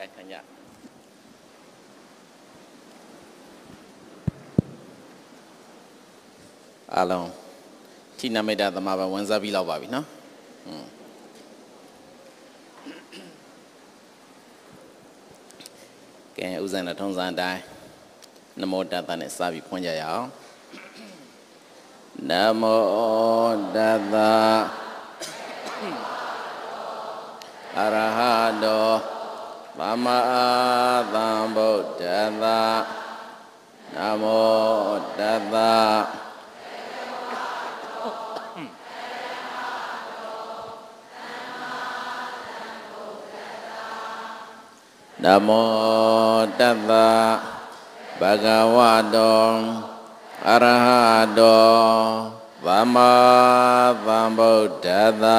ကြိုင်ခံကြအလုံးထိနမိတ်တာသမဘာဝန်စားပြီးလောက်ပါပြီနော်ကဲဥစဉ်တော်ထုံးစံအတိုင်းနမောတတ္တနဲ့စပြီးဖွင့်ကြရအောင်နမောတတ္တအရဟတောမအာသံဗုဒ္ဓသာနမောတတ္တနမောတတ္တဘဂဝတောအရဟတောသမ္မာသမ္ဗုဒ္ဓသာ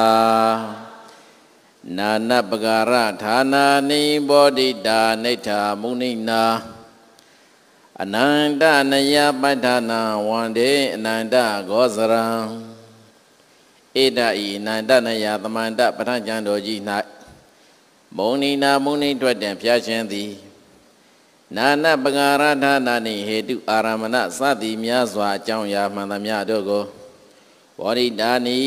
နာနပကာရဌာနာနိဘောဓိတာနိဋ္ဌာမုနိနာအနန္တနယပဋ္ဌာနာဝန္တေအနန္တဂောဇရံဣဒဤအနန္တနယသမန္တပဋ္ဌာန်ကျမ်းတော်ကြီး၌မုန်နိနာမုန်နိထွက်တံဖျားရှင်သည်နာနပကာရဌာနာနိဟေတုအာရမဏစသည်များစွာအကြောင်းအရာမှန်သမျှတို့ကိုဗောဓိတာနိ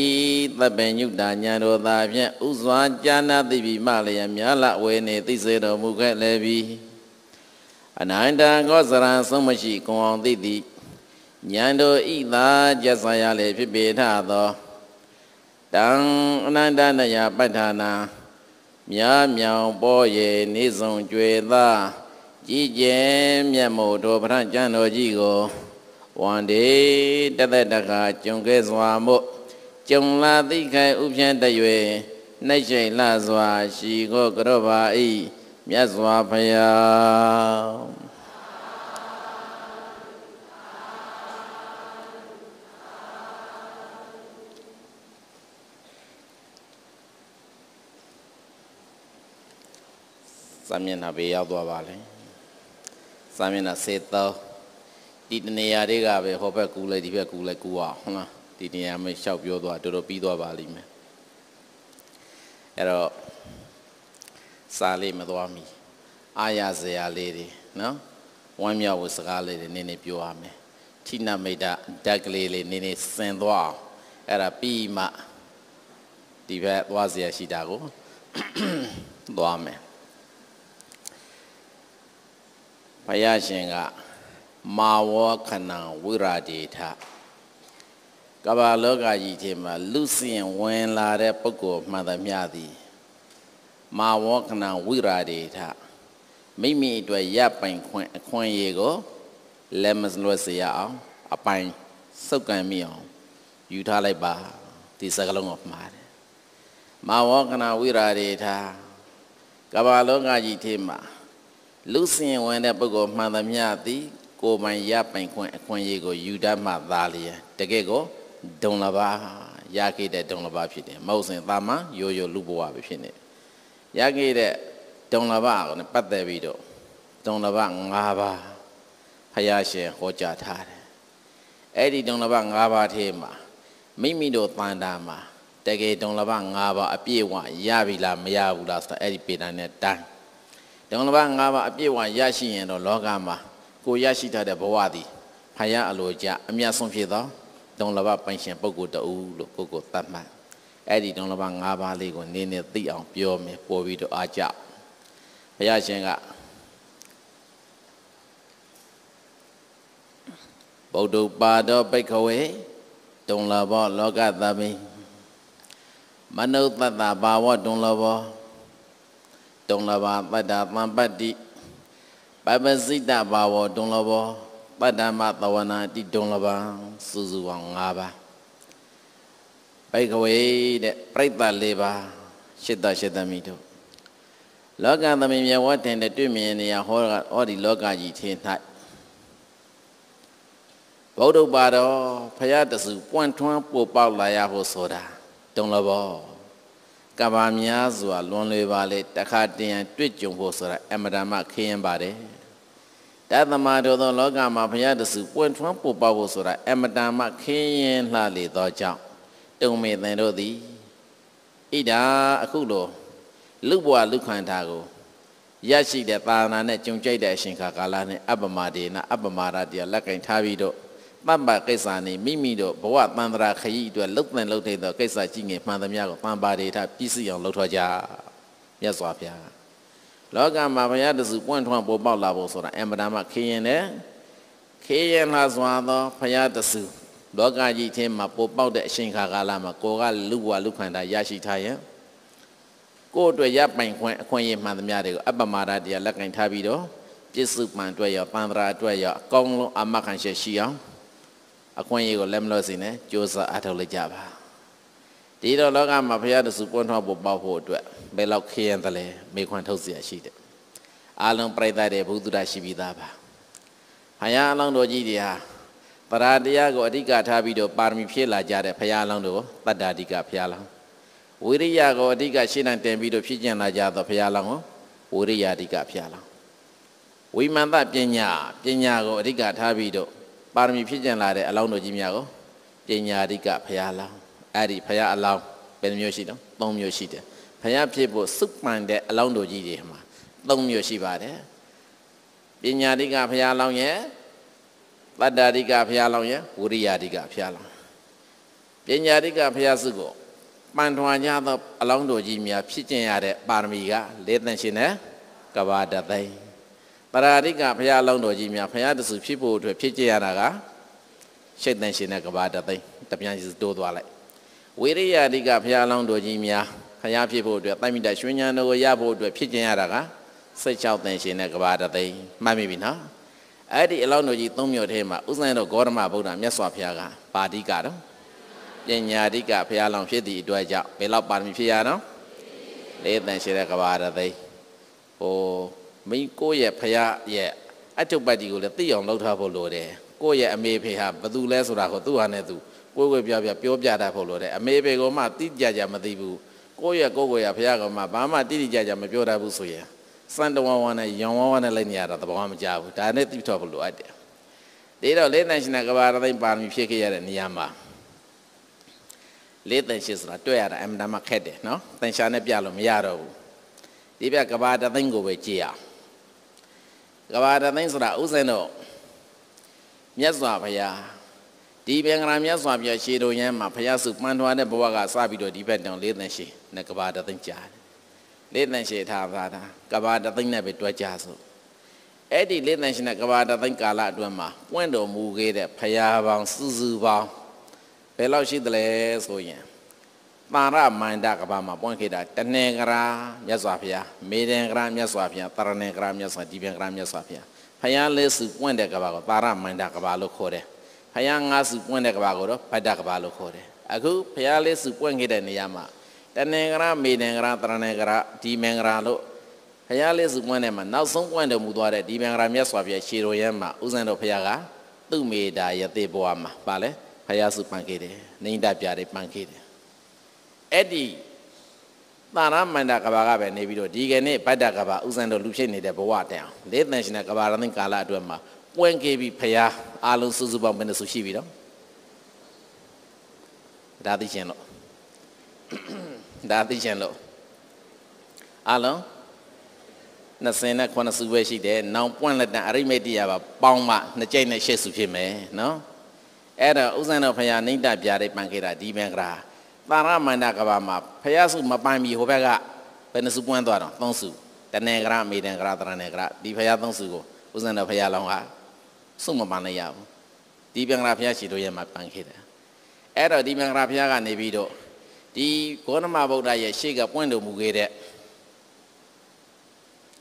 သဗ္ဗညုတာညာတော်သာဖြင့်ဥစွာကြာနာတိပိမလျံမြာလဝေနေသိစေတော်မူခဲ့လေပြီအနန္တကောစရံဆုံးမရှိကွန်အောင်သိသည်ဉာဏ်တော်ဤသာကြဆာရလေဖြစ်ပေထသောတံအနန္တနယပဋ္ဌာနာမြားမြောင်ပေါ်ရေနေဆောင်ကြွေသာကြည်ကျဲမျက်မို့တော်ဗရဟံကျမ်းတော်ကြီးကိုဝန္တိတသက်တခါကြုံခဲ့စွာမို့ကြုံလာသိခိုင်ဥဖြန့်တရွေနှိတ်ချိန်လှစွာရှိခိုကရောပါဤမြတ်စွာဘုရားစာမျက်နှာပေးရောက်သွားပါလေစာမျက်နှာ73ဒီတနေရာတွေကပဲဟောဘက်ကူးလိုက်ဒီဘက်ကူးလိုက်ကူးအောင်ဟုတ်လားဒီနေရာမှာလျှောက်ပြောသွားတော်တော်ပြီးသွားပါလိမ့်မယ်အဲ့တော့စာလေးမသွားမီအာရစရာလေးတွေနော်ဝမ်းမြောက်ဖို့စကားလေးတွေနည်းနည်းပြောရမယ်ထိနမိတ်တဓာတ်ကလေးလေးနည်းနည်းစင်သွားအောင်အဲ့ဒါပြီးမှဒီဘက်သွားစရာရှိတာကိုသွားမယ်ဘုရားရှင်ကမာဝခဏံဝိရာတိထကဘာလောကကြီးထဲမှာလူစင်ဝင်လာတဲ့ပုဂ္ဂိုလ်မှန်သမျှသည်မာဝခဏံဝိရာတိထမိမိအတွက်ရပိုင်ခွင့်အခွင့်အရေးကိုလက်မလွတ်စေရအောင် အပိုင်စုပ်ကန်မိအောင် ယူထားလိုက်ပါဒီစကားလုံးကိုမှားတယ်မာဝကနာဝိရာရေထာကမ္ဘာလောကကြီးထဲမှာလူစင်ဝင်တဲ့ပုဂ္ဂိုလ်မှန်သမျှသည်ကိုပိုင်ရပိုင်ခွင့်အခွင့်အရေးကိုယူတတ်မှသာလျင်တကယ်ကိုဒုံလဘာရခဲ့တဲ့ဒုံလဘာဖြစ်တယ်မဟုတ်စဉ်သာမန်ရိုးရိုးလူဘဝပဲဖြစ်နေရခဲ့တဲ့ဒုံလဘာကိုပတ်သက်ပြီးတော့ဒုံလဘာ၅ပါးဖယားရှင်ဟောကြားထားတယ်အဲ့ဒီဒုံလဘာ၅ပါးထဲမှာမိမိတို့တန်တာမှာတကယ်ဒုံလဘာ၅ပါးအပြည့်ဝရပြီလားမရဘူးလားဆိုတော့အဲ့ဒီပေတန်နဲ့တိုင်းဒုံလဘာ၅ပါးအပြည့်ဝရရှိရင်တော့လောကမှာကိုရရှိထားတဲ့ဘဝသည်ဖယားအလိုကြအမြတ်ဆုံးဖြစ်သောတုံလဘပိုင်ရှင်ပုဂ္ဂိုလ်တူလို့ကိုကိုသတ်မှတ်အဲ့ဒီတုံလဘ၅ပါးလေးကိုနင်းနေသိအောင်ပြောမယ်ပေါ်ပြီးတော့အားကြဘုရားရှင်ကဗုဒ္ဓပါတော်ပိတ်ခဝေတုံလဘောလောကသမိမနုဿတ္တဘာဝတုံလဘောတုံလဘာတ္တသံပတ္တိပပစိတဘာဝဒုံလဘော ပတ္တမသဝနာတိဒုံလဘံစုစုပေါင်း၅ပါးဘိကဝေတဲ့ပြိတ္တ၄ပါးရှစ်တရှစ်သမီးတို့လောကသမီးမြတ်ဝတ်ထင်တဲ့တွေ့မြင်နေရဟောဟောဒီလောကကြီးထင်၌ဗုဒ္ဓဘာတော်ဖရာတစုပွန့်ထွန်းပို့ပေါက်လာရဖို့ဆိုတာဒုံလဘောကဘာများစွာလွန်လေပါလေတခါတည်းတွေ့ကြုံဖို့ဆိုတာအမတန်မှခင်းပါတယ်တသမာတို့သောလောကမှာဘုရားတဆူပွင့်ထွန်းပူပေါဖို့ဆိုတာအမတန်မှခင်းရင်လှလေသောကြောင့်တုံမေသင်တို့သည်ဣဒာအခုလိုလူဘဝလူခန္ဓာကိုရရှိတဲ့ပါဏာနဲ့ကြုံကြိုက်တဲ့အရှင်ခါကာလနဲ့အပ္ပမဒေနအပ္ပမာရတရားလက်ကင်ထားပြီးတော့ပပ္ပကိစ္စနဲ့မိမိတို့ဘဝတန္တရာခရီးအတွက်လှုပ်သင်လှုပ်ထိန်သောကိစ္စကြီးငယ်မှန်သမျှကိုပံပါဒေထပြည့်စုံအောင်လှုပ်ထော်ကြမြတ်စွာဘုရားလောကမှာဘုရားတစုပွင့်ထွန်းပေါ်ပေါက်လာဖို့ဆိုတာအင်မတန်မှခရင်တယ်ခရင်လာစွာသောဘုရားတစုလောကကြီးချင်းမှာပေါ်ပေါက်တဲ့အချိန်ခါကာလမှာကိုကလူဝလူခန္ဓာရရှိထားရင်ကိုယ်အတွက်ရပိုင်ခွင့်အခွင့်အရေးမှန်သမျှတွေကိုအပ္ပမာဒတရားလက်ကင်ထားပြီးတော့ပြစ္စုပန်အတွက်ရောပန္တရာအတွက်ရောအကောင်းလုံးအမခံချက်ရှိအောင်အခွင့်အရေးကိုလက်မလို့စေနဲ့ကြိုးစားအားထုတ်လိုက်ကြပါဒီတော့လောကမှာဘုရားတဆူပွန်းတော်ပေါ်ပေါက်ဖို့အတွက်ဘယ်လောက်ခရင်သလဲမေခွန်းထုတ်เสียရှိတယ်အာလုံးပြိဿတဲ့ဘုသူဒ္ဓရှိပြီးသားပါဘုရားအလောင်းတော်ကြီးတွေဟာပရာတရားကိုအဓိကထားပြီးတော့ပါရမီဖြည့်လာကြတဲ့ဘုရားအလောင်းတော်တတ္တာဓိကဘုရားလောင်းဝိရိယကိုအဓိကရှင်းနိုင်တင်ပြီးတော့ဖြည့်ကျင်လာကြသောဘုရားလောင်းကိုဝိရိယအဓိကဘုရားလောင်းဝိမာန်တပညာပညာကိုအဓိကထားပြီးတော့ပါရမီဖြည့်ကျင်လာတဲ့အလောင်းတော်ကြီးများကိုပညာအဓိကဘုရားလောင်းအဲ့ဒီဖရာအလောင်းဘယ်မျိုးရှိတော့သုံးမျိုးရှိတယ်ဖရာဖြစ်ဖို့စုပန်တဲ့အလောင်းတို့ကြီးတွေမှာသုံးမျိုးရှိပါတယ်ပညာတိကဖရာလောင်းရဲ့ပတ္တာတိကဖရာလောင်းရဲ့ဝိရိယတိကဖရာလောင်းပညာတိကဖရာစုကိုပန်ထွန်ကြသောအလောင်းတို့ကြီးများဖြစ်ကျင်ရတဲ့ပါရမီကလေးသန့်ရှင်တဲ့ကဘာတသိန်းပရာတိကဖရာလောင်းတော်ကြီးများဖရာတစုဖြစ်ဖို့အတွက်ဖြစ်ကျင်ရတာကရှိတ်သန့်ရှင်တဲ့ကဘာတသိန်းတပြန်စီတိုးသွားလိုက်ဝိရိယအဓိကဘုရားအလောင်းတော်ကြီးများခရားဖြစ်ဖို့အတွက်တိုင်မိတရွှေဉာဏ်တော်ကိုရဖို့အတွက်ဖြစ်ကျင်ရတာကစိတ်ချောက်တင်ရှင်တဲ့ကဘာတသိမ်းမှတ်မိပြီနော်အဲ့ဒီအလောင်းတော်ကြီးသုံးမြို့ထဲမှာဥဇင်းတော်ဂေါရမဗုဒ္ဓမြတ်စွာဘုရားကပါဠိကတော့ပညာဓိကဘုရားလောင်းဖြစ်သည့်အတွက်ကြောင့်ဘယ်လောက်ပါရမီဖြစ်ရတော့လေးတန်ရှိတဲ့ကဘာတသိမ်းဟိုမိကိုယ့်ရဲ့ဘုရားရဲ့အတုပ္ပတ္တိကိုလည်းသိအောင်လုပ်ထားဖို့လိုတယ်ကိုယ့်ရဲ့အမေဖေဟာဘသူလဲဆိုတာကိုသူ့ဟာနဲ့သူ့ကိုယ်ကိုယ်ပြပြပြောပြတာဖို့လိုတယ်အမေဘေကောမှတိကြကြမသိဘူးကိုယ့်ရဲ့ကိုယ်ကိုယ်ရဖခင်ကောမှဘာမှတိတိကြကြမပြောတတ်ဘူးဆိုရင်စံတဝါဝါနဲ့ရောင်ဝါဝါနဲ့လိုက်နေရတာသဘောမကျဘူးဒါနဲ့တိထောက်ဖို့လိုအပ်တယ်ဒါတော့လေးတန်ရှင်ကဘာရသိပါမီဖြည့်ခဲ့ရတဲ့နေရာမှာလေးတန်ရှင်ဆိုတာတွေ့ရတာအမှန်တမ်းခက်တယ်နော်တန်ရှာနဲ့ပြလို့မရတော့ဘူးဒီပြကဘာတသိန်းကိုပဲကြည့်အောင်ကဘာတသိန်းဆိုတာဥစဉ်တော့မြတ်စွာဘုရားဒီဘင်္ဂရာမြတ်စွာဘုရားရှေတော်ရမ်းမှာဘုရားစုပန်းထွားတဲ့ဘဝကစပြီးတော့ဒီဘက်တောင်လေးသန့်ရှည်နဲ့ကဘာတသိမ့်ကြားတယ်လေးသန့်ရှည်ထားပါတာကဘာတသိမ့်နဲ့ပဲတွဲကြဆိုအဲ့ဒီလေးသန့်ရှည်နဲ့ကဘာတသိမ့်ကာလအတွင်းမှာပွင့်တော်မူခဲ့တဲ့ဘုရားပေါင်းစုစုပေါင်းဘယ်လောက်ရှိသလဲဆိုရင်ပါရမန္တကဘာမှာပွင့်ခဲ့တာတနေကရာမြတ်စွာဘုရားမေဒင်ကရာမြတ်စွာဘုရားတရဏေကရာမြတ်စွာဒီဘင်္ဂရာမြတ်စွာဘုရားဘုရားလေးစုပွင့်တဲ့ကဘာကိုပါရမန္တကဘာလို့ခေါ်တယ်ဖယားငါးစုပွင့်တဲ့ကဘာကိုတော့ဗတ္တကဘာလို့ခေါ်တယ်အခုဖယားလေးစုပွင့်ခဲ့တဲ့နေရာမှာတဏ္ဍင်္ဂရမေတ္တင်္ဂရတရဏင်္ဂရဒီမင်္ဂရလို့ဖယားလေးစုပွင့်တဲ့မှာနောက်ဆုံးပွင့်တော်မူသွားတဲ့ဒီမင်္ဂရမြတ်စွာဘုရားရှေတော်ရဲမှာဥစဉ်တော်ဖယားကသူ့မေတ္တာယသိဘဝမှာပါလေဖယားစုပန်ခဲ့တယ်နိန္ဒပြတယ်ပန်ခဲ့တယ်အဲ့ဒီသာရမန္တကဘာကပဲနေပြီးတော့ဒီကနေ့ဗတ္တကဘာဥစဉ်တော်လူဖြစ်နေတဲ့ဘဝတန်အောင်လေးတန်ရှင်တဲ့ကဘာရသိကာလအတွက်မှာပွင့်ခဲ့ပြီးဖယားအားလုံးစုစုပေါင်းဘယ်နှစုရှိပြီတော့ဒါသိချင်းလို့ဒါသိချင်းလို့အားလုံး20နဲ့9စုပဲရှိတယ်။နောင်ပွင့်လက်တန်အရိမိတ်တရားပါပေါင်းမှနှစ်ကြိမ်နဲ့ရှစ်စုဖြစ်မယ်နော်။အဲ့တော့ဥဇံတော်ဖရာနိဋ္ဌပြတဲ့ပန်ခေတာဒီမင်္ဂလာသာရမန္တကဘာမှာဖရာစုမပန်ပြီဟိုဘက်ကဘယ်နှစုပွင့်သွားတော့3စု။တနေကရမေတံကရတရနေကရဒီဖရာ3စုကိုဥဇံတော်ဖရာလောင်းဟာစုမပန်းလိုက်ရဘူးဒီမင်္ဂလာဘုရားရှိတော်ရဲ့မှာပန်းခဲ့တယ်အဲ့တော့ဒီမင်္ဂလာဘုရားကနေပြီးတော့ဒီဂေါတမဗုဒ္ဓရဲ့ရှေ့ကပွင့်တော်မူခဲ့တဲ့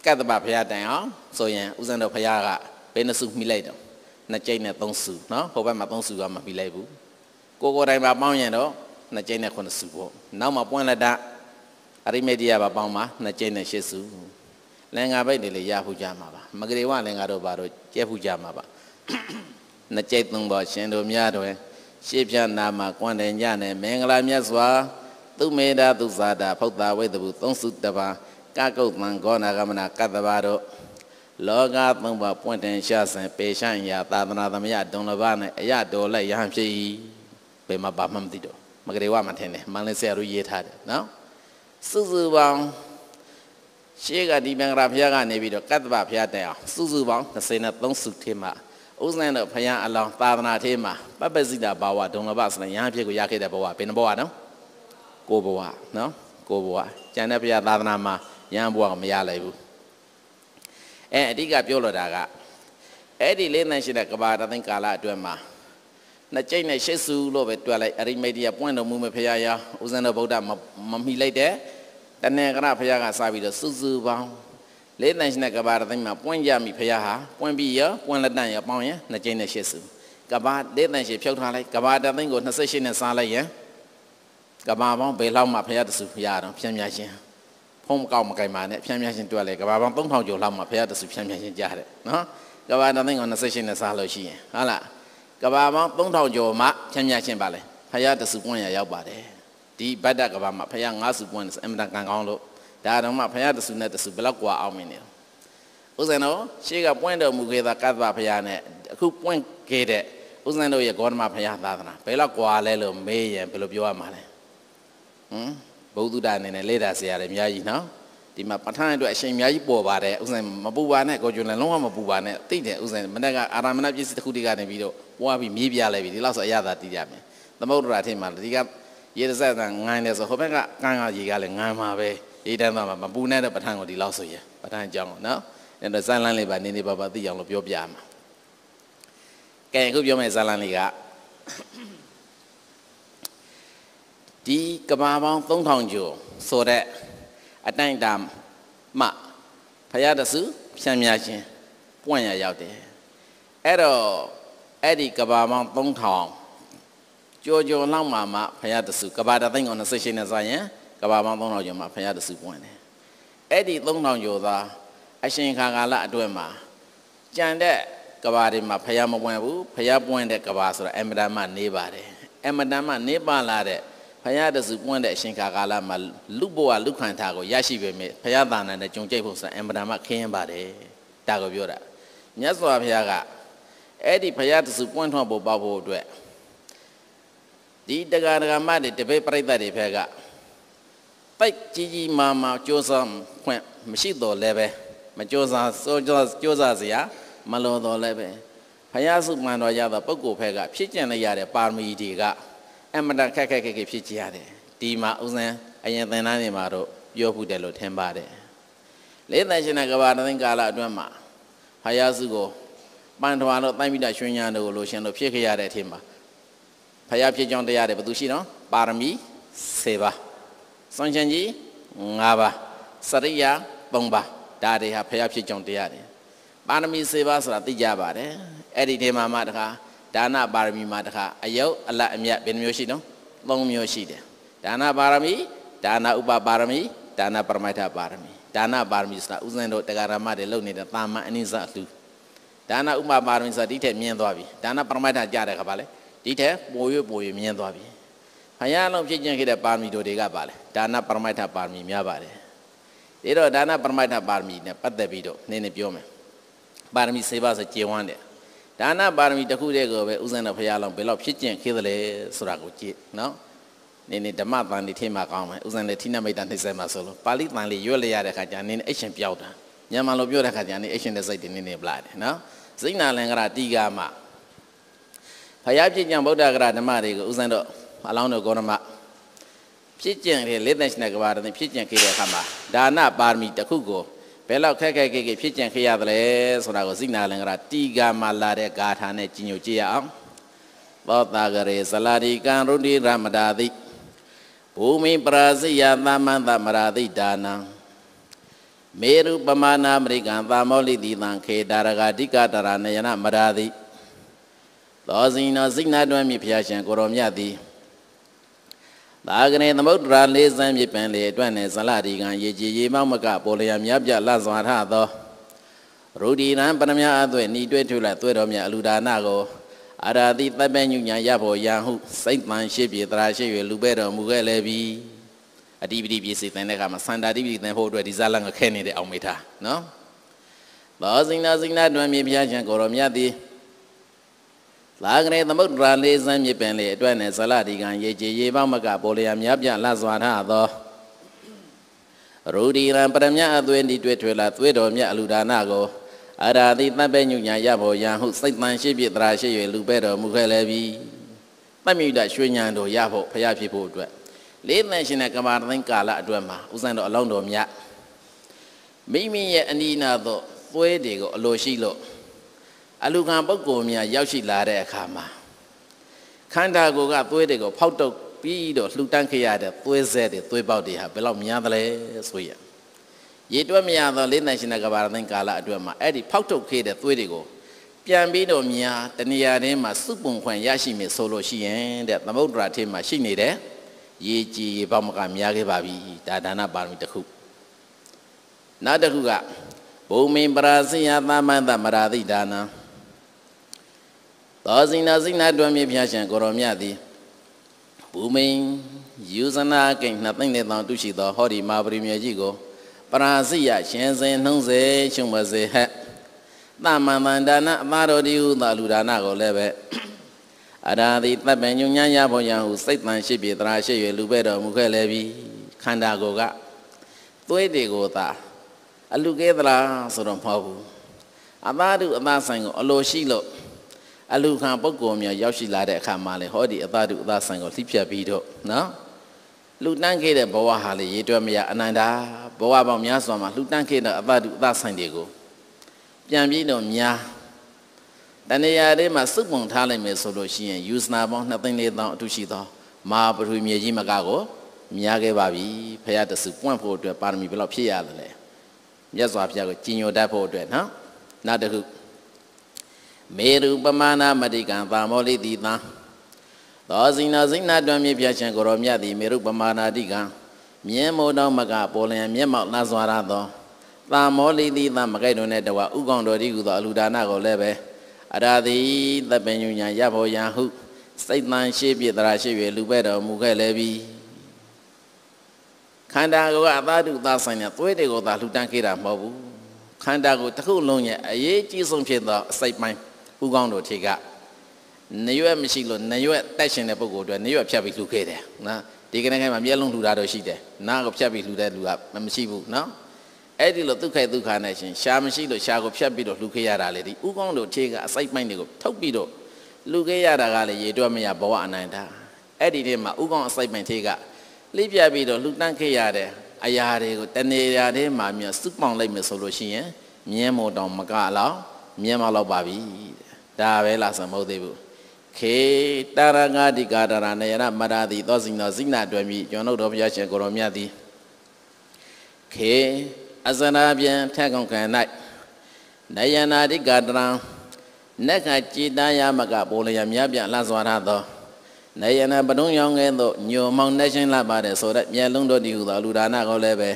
ကတ္တဗဘုရားတိုင်အောင်ဆိုရင်ဦးဇင်းတော်ဘုရားကဘယ်နှစုမိလိုက်တော့နှစ်ကျိတ်နဲ့သုံးစုနော်ဟိုဘက်မှာသုံးစုကမပြီးလိုက်ဘူးကိုကိုတိုင်မှာပေါင်းရင်တော့နှစ်ကျိတ်နဲ့ခုနှစ်စုပေါ့နောက်မှာပွင့်လက်တာအရိမေတ္တရာပါပေါင်းမှာနှစ်ကျိတ်နဲ့ရှစ်စုလင်္ကာဘိတ်တွေလည်းရဖူးကြမှာပါမဂရေဝလင်္ကာတို့ပါတော့ကျဲဖူးကြမှာပါနှစ်ကြိတ်သုံးပေါ်ရှင်တို့များတွင်ရှေ့ပြနာမှာကွန်တယ်ညနဲ့မင်္ဂလာမြတ်စွာသူမေတာသူဇာတာဖုတ်တာဝိတပုသုံးစုတပါကကုတ်တံဂောနာဂမနာကတ္တဘာတို့လောကသုံးပါပွင့်တင်ရှာစဉ်ပေရှံရာသာသနာသမယဒုံလဘနဲ့အရတော်လက်ရဟန်းဖြစ်၏ဘယ်မှာပါမှမသိတော့မကရေဝမထင်နဲ့မန္တလေးဆရာတို့ရေးထားတယ်နော်စုစုပေါင်းရှေ့ကဒီမင်္ဂလာဘုရားကနေပြီးတော့ကတ္တဘာဘုရားတိုင်အောင်စုစုပေါင်း23စုထဲမှာဥစ္စံတော့ဘုရားအလောင်းသာသနာထေးမှာပပစိတာဘာဝဒုံလဘဆိုတဲ့ညာဖြစ်ကိုရခဲ့တဲ့ဘဝဘယ်နှဘဝနော်ကိုဘဝနော်ကိုဘဝကျန်တဲ့ဘုရားသာသနာမှာညာဘဝကမရလိုက်ဘူးအဲအဓိက ပြောလို့တာကအဲ့ဒီလေးနဲ့ရှိတဲ့ကဘာတသိန်းကာလအတွက်မှာနှစ်ကြိမ်နဲ့ရှစ်စုလို့ပဲတွေ့လိုက်အရိမိတ်တရားပွင့်တော်မူမဲ့ဘုရားရာဥစ္စံတော့ဗုဒ္ဓမမိလိုက်တဲ့တဏ္ဍကရဘုရားကစပြီးတော့စုစုပေါင်းလေးတန်ရှင်တဲ့ကဘာရသိမှာပွင့်ကြမိဖရာဟာပွင့်ပြီးရပွင့်လက်တန်ရပေါင်းရင်နှစ်ကျင်းနဲ့ရှစ်စုကဘာလေးတန်ရှင်ဖြုတ်ထားလိုက်ကဘာတသိန်းကို28နဲ့စားလိုက်ရင်ကဘာပေါင်းဘယ်လောက်မှဖရာတစုဖရာတော့ဖြန့်များခြင်းဖုံးမကောက်မကင်ပါနဲ့ဖြန့်များခြင်းတွေ့လေကဘာပေါင်း3000ကျော်လောက်မှဖရာတစုဖြန့်များခြင်းကြားတယ်နော်ကဘာတသိန်းကို28နဲ့စားလို့ရှိရင်ဟုတ်လားကဘာပေါင်း3000ကျော်မှဖြန့်များခြင်းပါလေဖရာတစုပွင့်ရရောက်ပါတယ်ဒီဘတ်တကဘာမှာဖရာ9စုပွင့်အင်မတန်ကံကောင်းလို့ဒါတော့မှဘုရားတဆူနဲ့တဆူဘလောက်กว่าအောင်မင်းနေဥစဉ်တော်ရှေ့ကပွင့်တော်မူခဲ့တာကသဘုရားနဲ့အခုပွင့်ခဲ့တဲ့ဥစဉ်တော်ရဲ့ဂေါတမဘုရားသာသနာဘယ်လောက်กว่าလဲလို့မေးရင်ဘယ်လိုပြောရမှာလဲဟမ်ဘုဒ္ဓတာအနေနဲ့လေ့လာစရာတွေအများကြီးနော်ဒီမှာပဋ္ဌာန်းအတွက်အရှင်အများကြီးပေါ်ပါတယ်ဥစဉ်မပူပါနဲ့ကိုကျွန်လည်းလုံးဝမပူပါနဲ့သိတယ်ဥစဉ်မနေ့ကအာရမဏပစ္စည်းတစ်ခုတည်းကနေပြီးတော့ပွားပြီးမြေးပြလိုက်ပြီဒီလောက်ဆိုအရသာတည်ရမယ်သမုဒ္ဒရာထင်မှာဒီကရေစက်ကန်ငိုင်းလဲဆိုဟိုဘက်ကကန်ကရေကလည်းငိုင်းမှာပဲအေးတန်းသားမှာမပူနဲ့တဲ့ပဋ္ဌာန်းကိုဒီလောက်ဆိုရင်ပဋ္ဌာန်းအကြောင်းကိုနော်အဲ့တော့ဇာလန်းလေးပါနင်းနေပါပါသိအောင်လို့ပြောပြမှာကဲအခုပြောမယ့်ဇာလန်းလေးကဒီကမာပေါင်း3000ကျော်ဆိုတဲ့အတိုင်းတာမှဖရာတစုဖြံများခြင်းပွင့်ရရောက်တယ်အဲ့တော့အဲ့ဒီကဘာမောင်း3000ကျော်ကျော်လောက်မှာမှဖရာတစုကဘာတသိန်းကို28နဲ့ဆိုရင်ကဘာပေါင်း3000ကျော်မှာဖရာတစုပွင့်တယ်အဲ့ဒီ3000ကျော်သာအရှင်ခါကာလအတွက်မှာကြံတဲ့ကဘာတွေမှာဖရာမပွင့်ဘူးဖရာပွင့်တဲ့ကဘာဆိုတာအမတန်မှနေပါတယ်အမတန်မှနေပါလာတဲ့ဖရာတစုပွင့်တဲ့အရှင်ခါကာလမှာလူဘဝလူခန္ဓာကိုရရှိပေမဲ့ဖရာသာနာနဲ့ကြုံကြိတ်ဖို့ဆိုတာအမတန်မှခင်းပါတယ်ဒါကိုပြောတာမြတ်စွာဘုရားကအဲ့ဒီဘုရားတစုပွင့်ထွန်းဖို့ပေါ့ဖို့အတွက်ဒီတက္ကရာမတွေတပိတ်ပြိတ္တတွေဖက်ကပိတ်ကြီးကြီးမာမာစူးစမ်းခွင့်မရှိတော့လည်းပဲမစူးစမ်းစူးစမ်းစူးစမ်းစရာ မလိုတော့လည်းပဲဘုရားစုမှန်တော်ရသောပုဂ္ဂိုလ်ဖက်ကဖြစ်ကျင်လိုက်ရတဲ့ပါရမီတွေကအမတန်ခက်ခက်ခက်ခက်ဖြစ်ကြရတယ်ဒီမှာဥစဉ်အရင်သင်္ဍန်းတွေမှာတော့ပြောဖို့တယ်လို့ထင်ပါတယ်လေးသန့်ရှင်တဲ့ကဘာတသိန်းကာလအတွင်းမှာဘုရားစုကိုပန်ထွာတော့တိုင်းမိတာရွှင်ညာတို့လို့ရှင်တို့ဖြစ်ခဲ့ရတဲ့အထင်မှာဘုရားဖြစ်ကြောင်းတရားတွေဘယ်သူရှိတော့ပါရမီ7ပါးစွန်ချင်ကြီး၅ပါးစရိယ၃ပါးဒါတွေဟာဖရာဖြစ်ကြောင်းတရားတွေပါရမီ၄ပါးဆိုတာသိကြပါတယ်အဲ့ဒီနေမှာမှတခါဒါနပါရမီမှာတခါအယုတ်အလတ်အမြတ်ဘယ်နှမျိုးရှိနော်၃မျိုးရှိတယ်ဒါနပါရမီဒါနဥပပါရမီဒါနပရမိတ်ပါရမီဒါနပါရမီဆိုတာဥစဉ်တို့တရားဓမ္မတွေလုပ်နေတဲ့တာမန်အနိစ္စအလှဒါနဥပပါရမီဆိုတာဒီထက်မြင်သွားပြီဒါနပရမိတ်ကြားတဲ့ခါပါလေဒီထက်ပို၍ပို၍မြင်သွားပြီခရအောင်ဖြစ်ကျင့်ခဲ့တဲ့ပါရမီတို့တွေကပါလေဒါနပရမိတ်ထပါရမီများပါတယ်ဒီတော့ဒါနပရမိတ်ထပါရမီနဲ့ပတ်သက်ပြီးတော့နည်းနည်းပြောမယ်ပါရမီစေပါဆိုကျေဝမ်းတယ်ဒါနပါရမီတစ်ခုတည်းကိုပဲဥစဉ်တော်ဖရာအောင်ဘယ်လောက်ဖြစ်ကျင့်ခဲ့သလဲဆိုတာကိုကြည့်နော်နေနေဓမ္မတန်နေထိမှကောင်းမယ်ဥစဉ်လေထိနမိတ်တာနှိမ့်ဆက်မှာဆိုလို့ပါဠိတန်လေးရွက်လျရတဲ့ခါကျနေနေအရှင်ပြောက်တာမြန်မာလိုပြောတဲ့ခါကျနေအရှင်တဲ့စိတ်တွေနေနေပလာတယ်နော်စိတ်နာလင်္ကရာတိကာမဖရာဖြစ်ကျင့်ဗုဒ္ဓဂရာဓမ္မတွေကိုဥစဉ်တော့အလောင်းတော်ကောရမဖြစ်ကျင်တဲ့လက်သက်ရှင်တဲ့ကဘာတဲ့ဖြစ်ကျင်ခဲ့တဲ့အခါမှာဒါနပါရမီတစ်ခုကိုဘယ်လောက်ခက်ခက်ခဲခဲဖြစ်ကျင်ခဲ့ရတယ်ဆိုတာကိုစိနာလင်္ကာတီကာမာလာတဲ့ဂါထာနဲ့ကြီးညိုကြည့်ရအောင်သောတာဂရေဇလာတိကံရုဒိရမတာတိဘူမိပရာစိယသမန္တမရာတိဒါနံမေရုပမာဏမရိကံသာမောလိတိတံခေတာရဂတိကတရနယနမရာတိသောဇိနောစိနာတွင်မြဖျားရှင်ကိုရောမြတ်သည်သာကနေသမုဒ္ဒရာလေးစမ်းပြပန်လေအတွက်နဲ့ဇလတိကံရေကြည်ရေမောက်မကပေါ်လျာမြပြလစွာထသောရူဒီနံပရမယအသွေဏီတွဲထုလသွေတော်မြအလူဒါနာကိုအာရာတိတပ်ပဲညုညာရဖို့ယံဟုစိတ်တန်ရှိပြေတရာရှိ၍လူပဲတော်မူခဲ့လေပြီအတိပတိပြေစီတန်တဲ့ကမှာစန္တာတိပတိတန်ဖို့အတွက်ဒီဇလံကခဲနေတဲ့အောင်မေထားနော်သောစိင်နာစိင်နာတွင်မြေပြချံကိုရောမြတ်သည်လာကလေးသမုဒ္ဒရာလေးစမ်းမြစ်ပင်လေးအတွက်နဲ့ဇလဒီကံရေကြည်ရေပေါမကပေါ်လျာများပြလှစွာထသောရူဒီရံပရမအသွင်းဒီတွေ့ထွေလာသွေးတော်မြတ်အလူဒါနကိုအရာတိတပ်ပဲညုညာရဖို့ရန်ဟုစိတ်တန်ရှိပြတရာရှိ၍လူပဲတော်မူခဲ့လည်းပြီတတ်မြတ်ရွှေညံတော်ရဖို့ဖရာဖြစ်ဖို့အတွက်လေးသန့်ရှင်တဲ့ကမ္ဘာတိုင်းကာလအတွက်မှာဥစဉ်တော်အလောင်းတော်မြတ်မိမိရဲ့အနိနာသောသွေးတွေကိုအလိုရှိလို့အလူကံပုဂ္ဂိုလ်များ ရောက်ရှိလာတဲ့အခါမှာခန္ဓာကိုယ်ကသွေးတွေကိုဖောက်တုပ်ပြီးတော့လှူတန်းခရတဲ့သွေးဆဲတွေသွေးပေါက်တွေဟာဘယ်လောက်များသလဲဆိုရရေတွက်မရသောလေးနိုင်ရှင်တဲ့ကဘာသိန်းကာလအတွက်မှာအဲ့ဒီဖောက်တုပ်ခေတဲ့သွေးတွေကိုပြန်ပြီးတော့များတနေရာတည်းမှာစုပုံခွန်ရရှိမယ်ဆိုလို့ရှိရင်တဲ့သမုဒ္ဒရာထဲမှာရှိနေတဲ့ရေကြည်ရေပေါက်မကများခဲ့ပါပြီဒါဒါနပါရမီတစ်ခုနောက်တစ်ခုကဘုံမင်းပရာစိယသမန္တမရာတိဒါနာသောစိနာစိနာတွင်မြဖြာရှင်ကိုရောမြသည်ဘူမိန်ယူဇနာကိန်းနှစ်သိမ့်တဲ့တောင်တုရှိသောဟောဒီမာပရိမြေကြီးကိုပရာစိယရှင်စဉ်နှုံးစေရှုံမစေဟက်တမန္တန္ဒနာအပါတော်တိဟုသာလူဒါနာကိုလည်းပဲအရာသည်တပ်ပင်ညဉ့်ညံ့ရဖို့ရန်ဟုစိတ်တန်ရှိပြေတရာရှိ၍လူပဲ့တော်မူခဲ့လည်းပြီခန္ဓာကိုယ်ကသွေးတွေကိုသာ အလူကဲသလားဆိုတော့မဟုတ်ဘူးအပါတုအပါဆိုင်ကိုအလိုရှိလို့အလူခံပုဂ္ဂိုလ်များရောက်ရှိလာတဲ့အခါမှာလေဟောဒီအသတုအသဆံကိုလှိဖြတ်ပြီးတော့နော်လှူတန်းခဲ့တဲ့ဘဝဟာလေရေတွက်မရအနန္တာဘဝပေါင်းများစွာမှာလှူတန်းခဲ့တဲ့အသတုအသဆံတွေကိုပြန်ပြီးတော့များတဏှာတွေမှာစုပုံထားလိုက်မယ်ဆိုလို့ရှိရင်ယူဇနာပေါင်း2သိန်း၄သောင်းအထူးရှိသောမဟာပထဝီမြေကြီးမကကိုမြားခဲ့ပါပြီဖရာတဆူပွန့်ဖို့အတွက်ပါရမီဘယ်လောက်ဖြည့်ရသလဲမြတ်စွာဘုရားကိုကြည်ညိုတတ်ဖို့အတွက်နော်နောက်တစ်ခုမေရူပမာဏမတိကံသာမောလိတိသံသောဇိနာဇိနာတွံမြေပြချံကိုရောမြတ်သည်မေရူပမာဏတိကံမြင်းမိုးတော်မက ပေါ်လျံမျက်မှောက်လန်းစွာရသောသာမောလိတိသံမကိတ်တော်နဲ့တဝဥကောင်တော်ဒီဟုသောအလူဒါနကိုလည်းပဲအရာသည်သပင်ညဉ္ညာရဖို့ယံဟုစိတ်တန်ရှိပြတရာရှိပြလူပဲ့တော်မူခဲ့လေပြီခန္ဓာကိုယ်ကအသာတုသာဆိုင်တဲ့သွေးတွေကိုသာလှူဒန်းခဲ့တာမဟုတ်ဘူးခန္ဓာကိုယ်တစ်ခုလုံးရဲ့အရေးကြီးဆုံးဖြစ်သောအစိတ်ပိုင်းဥကောင်းတို့ထေကနရွက်မရှိလို့နရွက်တက်ရှင်တဲ့ပုံကိုအတွက်နရွက်ဖြတ်ပြီးလှူခဲ့တယ်နော်ဒီကနေ့ခိုင်မှာမျက်လုံးလှူတာတော့ရှိတယ်နားကိုဖြတ်ပြီးလှူတဲ့လူကမရှိဘူးနော်အဲ့ဒီလိုဒုက္ခဒုက္ခနဲ့ရှင်ရှာမရှိလို့ရှာကိုဖြတ်ပြီးတော့လှူခဲ့ရတာလေဒီဥကောင်းတို့ထေကအစိုက်ပိုင်းတွေကိုထုတ်ပြီးတော့လှူခဲ့ရတာကလေရေတွက်မရဘဝအနန္တအဲ့ဒီနေ့မှာဥကောင်းအစိုက်ပိုင်းထေကလိပြပြီးတော့လှူတန်းခဲ့ရတဲ့အရာတွေကိုတနေရာထဲမှာမြစုပေါင်းလိုက်မယ်ဆိုလို့ရှိရင်မြဲမော်တောင်မကလောက်မြဲမလောက်ပါပြီတဲ့ဒါပဲလားဆိုမဟုတ်သေးဘူးခေတရငါတိကာတရနယရမရာတိသောစိနောစိနာတွင်မိကျွန်တော်တို့ဘုရားရှင်ကိုရောမြတ်သည်ခေအစနာပြန်ထက်ကုန်ခံ၌နယနာတိကာတရံနက္ခจิตာယမကဘောလျံမြပြလှစွာရသောနယနာပဒုံရောင်းကဲ့သို့ညိုမောင်နှရှင်လှပါတဲ့ဆိုတဲ့မျက်လုံးတို့တည်ဟူသောလူဒါနကိုလည်းပဲ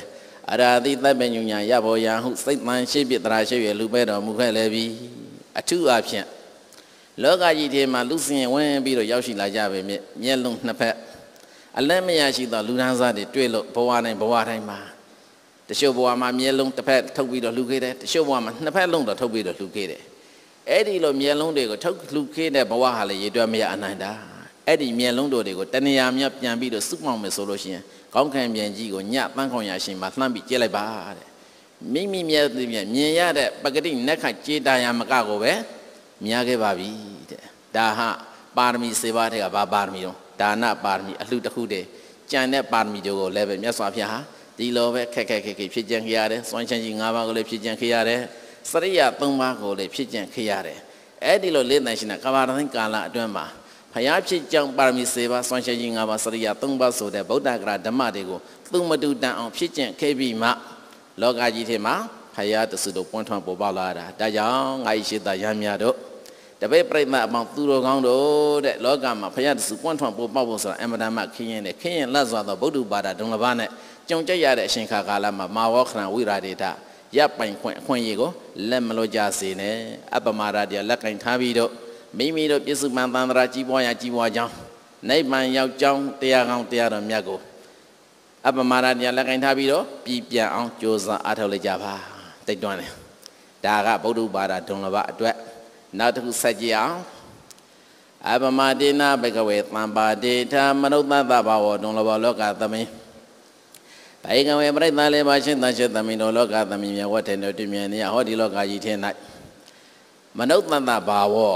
အရာတိတပ်ပညာရဘောယံဟုစိတ်မှန်ရှိပြတရာရှိရလူပဲတော်မူခဲ့လေပြီအထုအဖြင့်လောကကြီးထဲမှာလူစင်ဝင် ပြီးတော့ရောက်ရှိလာကြပဲမြင့်မျက်လုံးနှစ်ဖက်အလတ်မရရှိသောလူဒန်းစားတွေတွေ့လို့ဘဝတိုင်းဘဝတိုင်းမှာတချို့ဘဝမှာမျက်လုံးတစ်ဖက်ထုတ်ပြီးတော့လှူခဲ့တယ်တချို့ဘဝမှာနှစ်ဖက်လုံးတော့ထုတ်ပြီးတော့လှူခဲ့တယ်အဲ့ဒီလိုမျက်လုံးတွေကိုထုတ်လှူခဲ့တဲ့ဘဝဟာလည်းရေတွက်မရအနန္တအဲ့ဒီမျက်လုံးတို့တွေကိုတဏှာမြပြန်ပြီးတော့စုမောင်မယ်ဆိုလို့ရှိရင်ကောင်းခံပြန်ကြီးကိုညပန်းခေါင်ရရှင်မှာလှမ်းပြီးကြည့်လိုက်ပါတဲ့မိမိမျက်မြင်ရတဲ့ပဂတိနက်ခကြေတာယာမကကိုပဲများခဲ့ပါပြီတဲ့ဒါဟပါရမီစေပါတဲ့ကဘာပါရမီတော့ဒါနပါရမီအလှတစ်ခုတည်းကြံတဲ့ပါရမီတွေကိုလည်းပဲမြတ်စွာဘုရားဟာဒီလိုပဲခက်ခက်ခက်ခက်ဖြစ်ကြံခဲ့ရတယ်စွမ်းချမ်းကြီး၅ပါးကိုလည်းဖြစ်ကြံခဲ့ရတယ်စရိယ၃ပါးကိုလည်းဖြစ်ကြံခဲ့ရတယ်အဲ့ဒီလိုလေးတန်ရှင်ကဘာရသိကာလအတွင်းမှာဘုရားဖြစ်ကြောင်းပါရမီစေပါစွမ်းချမ်းကြီး၅ပါးစရိယ၃ပါးဆိုတဲ့ဗုဒ္ဓဂရာဓမ္မတွေကိုသူမတူတန်အောင်ဖြစ်ကြံခဲ့ပြီးမှလောကကြီးထဲမှာဟယာတစုတို့ပွင့်ထွန်းပေါ်ပေါက်လာတာဒါကြောင့်ငါရှိတာရမ်းများတို့တပည့်ပြိမအပေါင်းသူတော်ကောင်းတို့တဲ့လောကမှာဘုရားတစုပွန့်ထွန်ပို့ပေါ့ဖို့ဆိုတာအမတန်မှခင်းရင်နဲ့ခင်းရင်လတ်စွာသောဗုဒ္ဓဘာသာဒုံလဘနဲ့ကြုံကြက်ရတဲ့အရှင်ခါကာလမှာမာဝခဏဝိရာဒေတာရပိုင်ခွင့်အခွင့်အရေးကိုလက်မလို့ကြစေနဲ့အပမာဒတရားလက်ကင်ထားပြီးတော့မိမိတို့ပြစ္ဆုပန်သန္တရာကြီးပွားရာကြီးပွားကြောင်းနိဗ္ဗာန်ရောက်ကြောင်းတရားကောင်းတရားတော်မြတ်ကိုအပမာဒတရားလက်ကင်ထားပြီးတော့ပြည်ပြန်အောင်ကြိုးစားအားထုတ်လိုက်ကြပါတိတ်တွန်းတယ်ဒါကဗုဒ္ဓဘာသာဒုံလဘအတွက်နောက်တစ်ခုဆက်ကြည့်အောင်အပမတိနာဘဂဝေသံပါတိထာ မနုဿသဘာဝဒုံလဘလောကသမင်းဘိုင်ကဝေပြိဿလေးပါရှင်သန်ရှင်သမင်းတို့လောကသမင်းမြတ်ဝတ်တယ်တို့တွေ့မြင်နေရဟောဒီလောကကြီးထဲ၌မနုဿသဘာဝဘု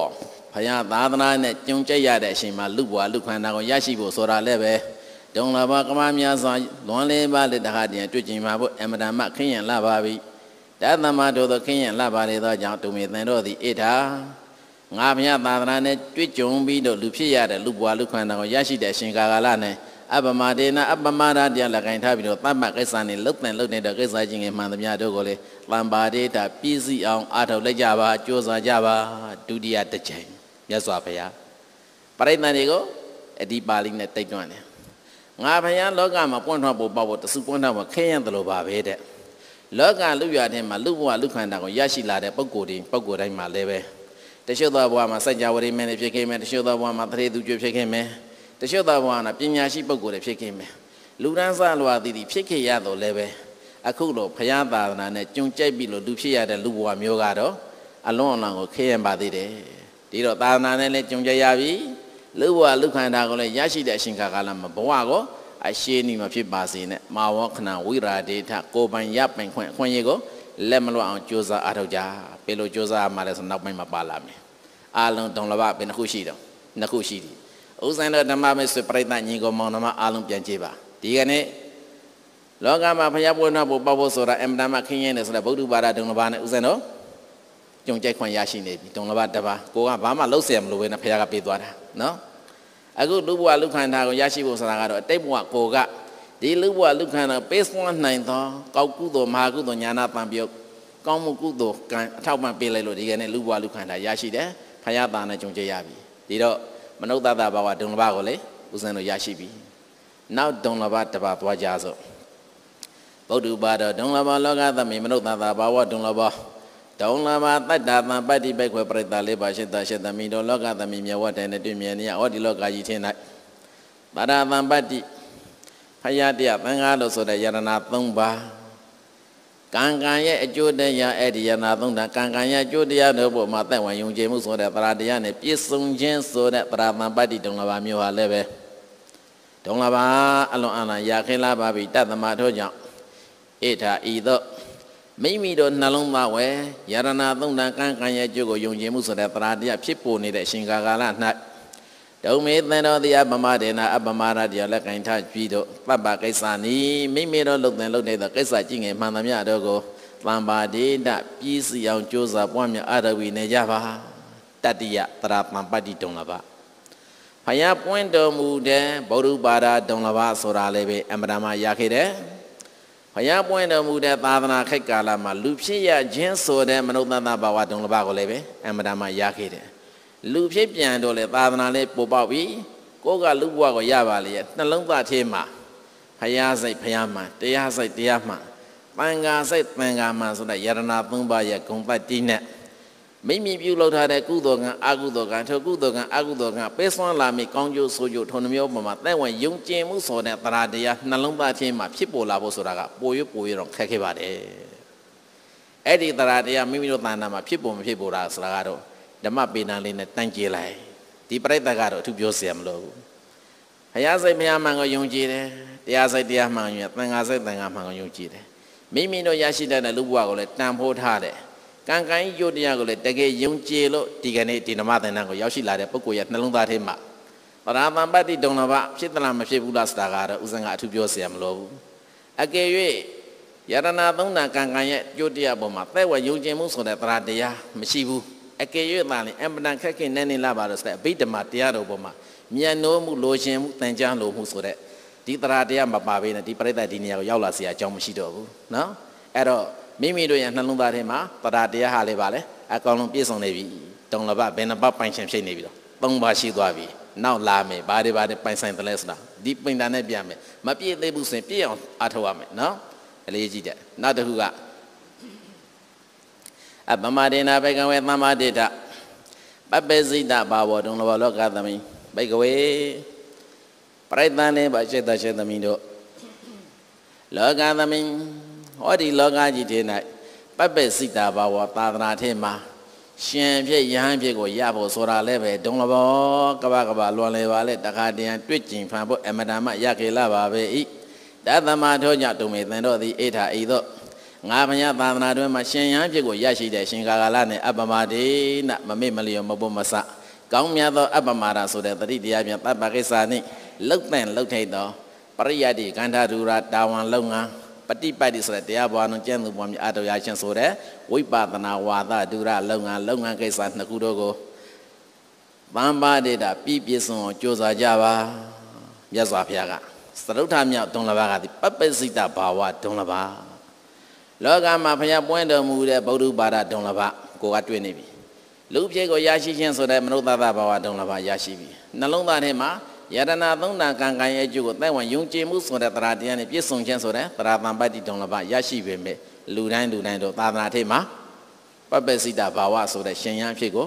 ရားသာသနာနဲ့ကြုံကြက်ရတဲ့အချိန်မှာလူဘွားလူခန္ဓာကိုရရှိဖို့ဆိုတာလည်းပဲဒုံလဘကမမြတ်စွာလွန်လေးပါလက်တခါတည်းတွေ့ကြင်ပါဖို့အမတန်မှခင်းရလာပါပြီ။တသမ္မာတို့သောခင်းရင်လှပါလေသောကြောင့်သူမေသင်တို့သည်ဣဒာငါမြတ်သာသနာနဲ့တွေ့ကြုံပြီးတော့လူဖြစ်ရတဲ့လူပွားလူခန္ဓာကိုရရှိတဲ့အရှင်ကာကလနဲ့အပမဒေနအပမရာတရားလက်ကင်ထားပြီးတော့တမ္မကိစ္စနဲ့လှုပ်တဲ့လှုပ်နေတဲ့ကိစ္စချင်းငယ်မှန်သမျှတို့ကိုလေတမ္ပါဒေတာပြည့်စည်အောင်အားထုတ်လိုက်ကြပါကြိုးစားကြပါဒုတိယတစ်ချိန်မြတ်စွာဘုရားပရိသတ်တွေကိုအဒီပါဠိနဲ့တိတ်တွန်းတယ်ငါဘုရားလောကမှာပွင့်ထွန်းဖို့ပေါ့ဖို့တစုပွင့်ထွန်းဖို့ခင်းရတယ်လို့ပါပဲတဲ့လောကလူရွာထဲမှာလူဘဝလူခန္ဓာကိုရရှိလာတဲ့ပုံကိုယ်တွေပုံကိုယ်တိုင်းမှာလည်းပဲတချို့သောဘဝမှာစัจ java ရိမဲတွေဖြစ်ခဲ့မယ်တချို့သောဘဝမှာသရေသူကျွဖြစ်ခဲ့မယ်တချို့သောဘဝမှာပညာရှိပုံကိုယ်တွေဖြစ်ခဲ့မယ်လူရန်စလွာသည်သည်ဖြစ်ခဲ့ရတော့လည်းပဲအခုလိုဘုရားသာသနာနဲ့ကြုံကြိုက်ပြီးလို့လူဖြစ်ရတဲ့လူဘဝမျိုးကတော့အလွန်အလွန်ကိုခဲရံပါသေးတယ်ဒီတော့သာသနာနဲ့လည်းကြုံကြိုက်ရပြီလူဘဝလူခန္ဓာကိုလည်းရရှိတဲ့အရှင်ခါကာလမှာဘဝကိုအရှင်းနီမဖြစ်ပါစေနဲ့မာဝခဏဝိရာဒေထကိုပိုင်ရပိုင်ခွင့်အခွင့်အရေးကိုလက်မလွတ်အောင်ကြိုးစားအားထုတ်ကြပေးလို့ကြိုးစားမှလည်းဆိုနောက်ပိုင်းမှာပါလာမယ်အာလုံးတုံလဘဘယ်နှခုရှိတော့နှခုရှိသည်ဥဆိုင်တော်ဓမ္မမေဆွေပြိတ္တညီကောင်မောင်နှမအာလုံးပြန်ကြည့်ပါဒီကနေ့လောကမှာဖျားပွဲနာဖို့ပေါ့ဖို့ဆိုတာအင်မတန်မှခင်းရဲနေဆိုတဲ့ဗုဒ္ဓဘာသာတုံလဘနဲ့ဥဆိုင်တော်ကြုံကြိုက်ခွင့်ရရှိနေပြီတုံလဘတပါကိုကဘာမှလှုပ်เสียမလို့ပဲနဲ့ဖျားကပေးသွားတာနော်အခုလူဘဝလူခန္ဓာကိုရရှိဖို့ဆိုတာကတော့အတိတ်ဘဝကိုကဒီလူဘဝလူခန္ဓာ base 1နိုင်သောကောက်ကုသိုလ်မဟာကုသိုလ်ညာနာပံပြုတ်ကောင်းမှုကုသိုလ်ကံအထောက်ပံ့ပေးလိုက်လို့ဒီကနေ့လူဘဝလူခန္ဓာရရှိတယ်ဖယားသားနဲ့ကြုံကြရပြီဒီတော့မနုဿတဘာဝဒုံလဘကိုလေဦးဇင်းတို့ရရှိပြီနောက်ဒုံလဘတပါသွားကြစို့ဗုဒ္ဓဘာတော်ဒုံလဘလောကသမေမနုဿတဘာဝဒုံလဘတောင်းလာပါတတ္တာတံပတ္တိပိုက်ခွဲပရိသလေးပါရှိတာရှိသမီတော်လောကသမီမြဝတ်တိုင်းနဲ့တွေ့မြင်နေရဟောဒီလောကကြီးထင်၌ပါရတံပတ္တိဖယားတရားသံဃာလို့ဆိုတဲ့ယရနာ၃ပါးကံကံရဲ့အကျိုးတရားအဲ့ဒီယနာသုံးတာကံကံရဲ့အကျိုးတရားတို့ပေါ်မှာသက်ဝင်ယုံကြည်မှုဆိုတဲ့ပရာတရားနဲ့ပြည့်စုံခြင်းဆိုတဲ့ပရာမပတ္တိဒုံလဘာမျိုးဟာလည်းပဲဒုံလဘာအလွန်အလွန်ရာခဲလာပါပြီတသမထို့ကြောင့်ဣထာဤသောမိမိတို့နှလုံးသားဝယ်ယရဏသုံးတန်ကံကံရဲ့ကျုပ်ကိုယုံကြည်မှုဆိုတဲ့တရားတရားဖြစ်ပေါ်နေတဲ့အရှင်ကာကာလ၌ဒုံမေသံတော်တရားပမဒေနာအပမရတရားလက်ကင်ထကြည့်တို့ပပ္ပကိစ္စနီမိမိတို့လုံတဲ့လုံတဲ့ကိစ္စကြည့်ငယ်မှန်သမျှတို့ကိုတံပါဒိတပြည်စီအောင်ကြိုးစားပွားများအရဝီနေကြပါတတ္တိယတရာပံပတ္တိတုံလပါဖယားပွင့်တော်မူတဲ့ဗုဒ္ဓဘာသာတုံလပါဆိုတာလည်းပဲအမရမရခဲ့တယ်ဘုရားပွင့်တော်မူတဲ့သာသနာခိုက်ကာလမှာလူဖြစ်ရခြင်းဆိုတဲ့မနုဿန္တဘာဝဒုံလဘကိုလည်းပဲအမ္မတမရခဲ့တယ်လူဖြစ်ပြန်တော့လေသာသနာလေးပေါ်ပေါက်ပြီကိုကလူဘဝကိုရပါလေနှလုံးသားထဲမှာဘုရားစိတ်ဘုရားမှန်တရားစိတ်တရားမှန်တန်ဃာစိတ်တန်ဃာမှန်ဆိုတဲ့ယရနာသုံးပါးရဲ့ဂုဏ်ပတ်တိနဲ့မိမိပြုလုပ်ထားတဲ့ကုသိုလ်ကံအကုသိုလ်ကံထိုကုသိုလ်ကံအကုသိုလ်ကံပေးစွမ်းလာမည့်ကောင်းကျိုးဆိုးကျိုးထုံနှမျိုးပေါ်မှာတဲ့ဝင်ယုံကြည်မှုဆိုတဲ့တရားတရားနှလုံးသားချင်းမှာဖြစ်ပေါ်လာဖို့ဆိုတာကပိုရွပိုရတော့ခက်ခဲပါတယ်။အဲ့ဒီတရားတရားမိမိတို့တဏ္ဍာမှာဖြစ်ပေါ်မဖြစ်ပေါ်တာဆိုတာကတော့ဓမ္မပေနာလေးနဲ့တန့်ကျေလိုက်။ဒီပြိဿကတော့အထူးပြောစရာမလိုဘူး။ဘုရားစိတ်ဘုရားမှန်ကိုယုံကြည်တယ်။တရားစိတ်တရားမှန်ကိုယုံတယ်။သံဃာစိတ်သံဃာမှန်ကိုယုံကြည်တယ်။မိမိတို့ရရှိတဲ့လူဘဝကိုလည်းတန်ဖိုးထားတယ်။ကံကံယုတ်တရားကိုလည်းတကယ်ယုံကြည်လို့ဒီကနေ့ဒီနမသင်္ဍန်ကိုရောက်ရှိလာတဲ့ပုဂ္ဂိုလ်ရဲ့နှလုံးသားထဲမှာပရာမပတ္တိဒုံလဘဖြစ်သလားမဖြစ်ဘူးလားဆိုတာကတော့ဥစဉ်ကအထူးပြောเสียမလို့ဘူးအကယ်၍ယရဏသုံးနာကံကံရဲ့ယုတ်တရားပေါ်မှာပဲ့ဝယုံကြည်မှုဆိုတဲ့တရားတရားမရှိဘူးအကယ်၍သာလင်အမ္ပဏခက်ခင်နဲ့နေလာပါလို့ဆိုတဲ့အဘိဓမ္မာတရားတော်ပေါ်မှာမြတ်နိုးမှုလိုရှင်မှုတန်ကြားလိုမှုဆိုတဲ့ဒီတရားတရားမပါဘဲနဲ့ဒီပြိဿဒီနေရာကိုရောက်လာเสียအကြောင်းမရှိတော့ဘူးเนาะအဲ့တော့မိမိတို့ရဲ့နှလုံးသားထဲမှာတရားတရားဟာလည်းပါလေအကောင်လုံးပြည့်စုံနေပြီတုံလပဘယ်နှပပိုင်ရှင်ဖြစ်နေပြီတော့သုံးပါရှိသွားပြီနောက်လာမယ်ဘာတွေဘာတွေပိုင်ဆိုင်တယ်လဲဆိုတာဒီပင်တာနဲ့ပြန်မယ်မပြည့်သေးဘူးဆိုရင်ပြည့်အောင်အားထုတ်ရမယ်နော်အလေးကြီးတဲ့နောက်တစ်ခုကအပမဒေနာဘေကဝေသမ္မာဒိဋ္ဌပပ္ပစိတဘာဝတုံလဘလောကသမိဘေကဝေပရိသန်လေးပါရှိတရှိသမိတို့လောကသမိဟောဒီလောကကြီးထဲ၌ပပ္ပစိတာဘာဝသာသနာထဲမှာရှင်ဖြစ်ယဟန်ဖြစ်ကိုရဖို့ဆိုတာလည်းပဲဒုံလဘောကပကပလွန်လေပါလေတခါတရံတွေ့ကျင်ဖန်ဖို့အမတန်မှရခေလာပါပဲဤတသမထောညတုံမေသင်တော်သည်အိဋ္ဌာဤသောငါမယသာသနာတွင်မှရှင်ယဟန်ဖြစ်ကိုရရှိတဲ့ရှင်ကာကလနဲ့အပ္ပမဒေနမမေ့မလျော်မပုမဆကောင်းမြတ်သော အပ္ပမာဒဆိုတဲ့တတိတရားပြန်တပ္ပကိစ္စာနှင့်လှုပ်တဲ့လှုပ်ထိုက်သောပရိယတ်တိကန္ဓာရူရာတာဝန်လုံငန်းပฏิပတ်တိဆိုတဲ့တရားပွားလုံးကျင့်သူပွားများအထောက်ရခြင်းဆိုတဲ့ဝိပါဒနာဝါဒဒုရလုပ်ငန်းလုပ်ငန်းကိစ္စနှစ်ခုတို့ကိုပန်းပါဒေတာပြည့်ပြည့်စုံအောင်ကြိုးစားကြပါမြတ်စွာဘုရားကသရုဋ္ဌမြောက်ဒုံလဘာကဒီပပစိတဘာဝဒုံလဘာလောကမှာဘုရားပွင့်တော်မူတဲ့ဗုဒ္ဓဘာသာဒုံလဘာကိုကတွေ့နေပြီလူပြေကိုရရှိခြင်းဆိုတဲ့မနုဿသဘာဝဒုံလဘာရရှိပြီနှလုံးသားထဲမှာယတနာသုံးနာကံကံရဲ့အကျိုးကိုသက်ဝင်ယုံကြည်မှုဆိုတဲ့တရားတရားနဲ့ပြည့်စုံခြင်းဆိုတဲ့တရားတန်ပတ္တိတုံလဘရရှိပေမဲ့လူတိုင်းလူတိုင်းတို့သာသနာထိပ်မှာပပစိတဘာဝဆိုတဲ့ရှင်ယံအဖြစ်ကို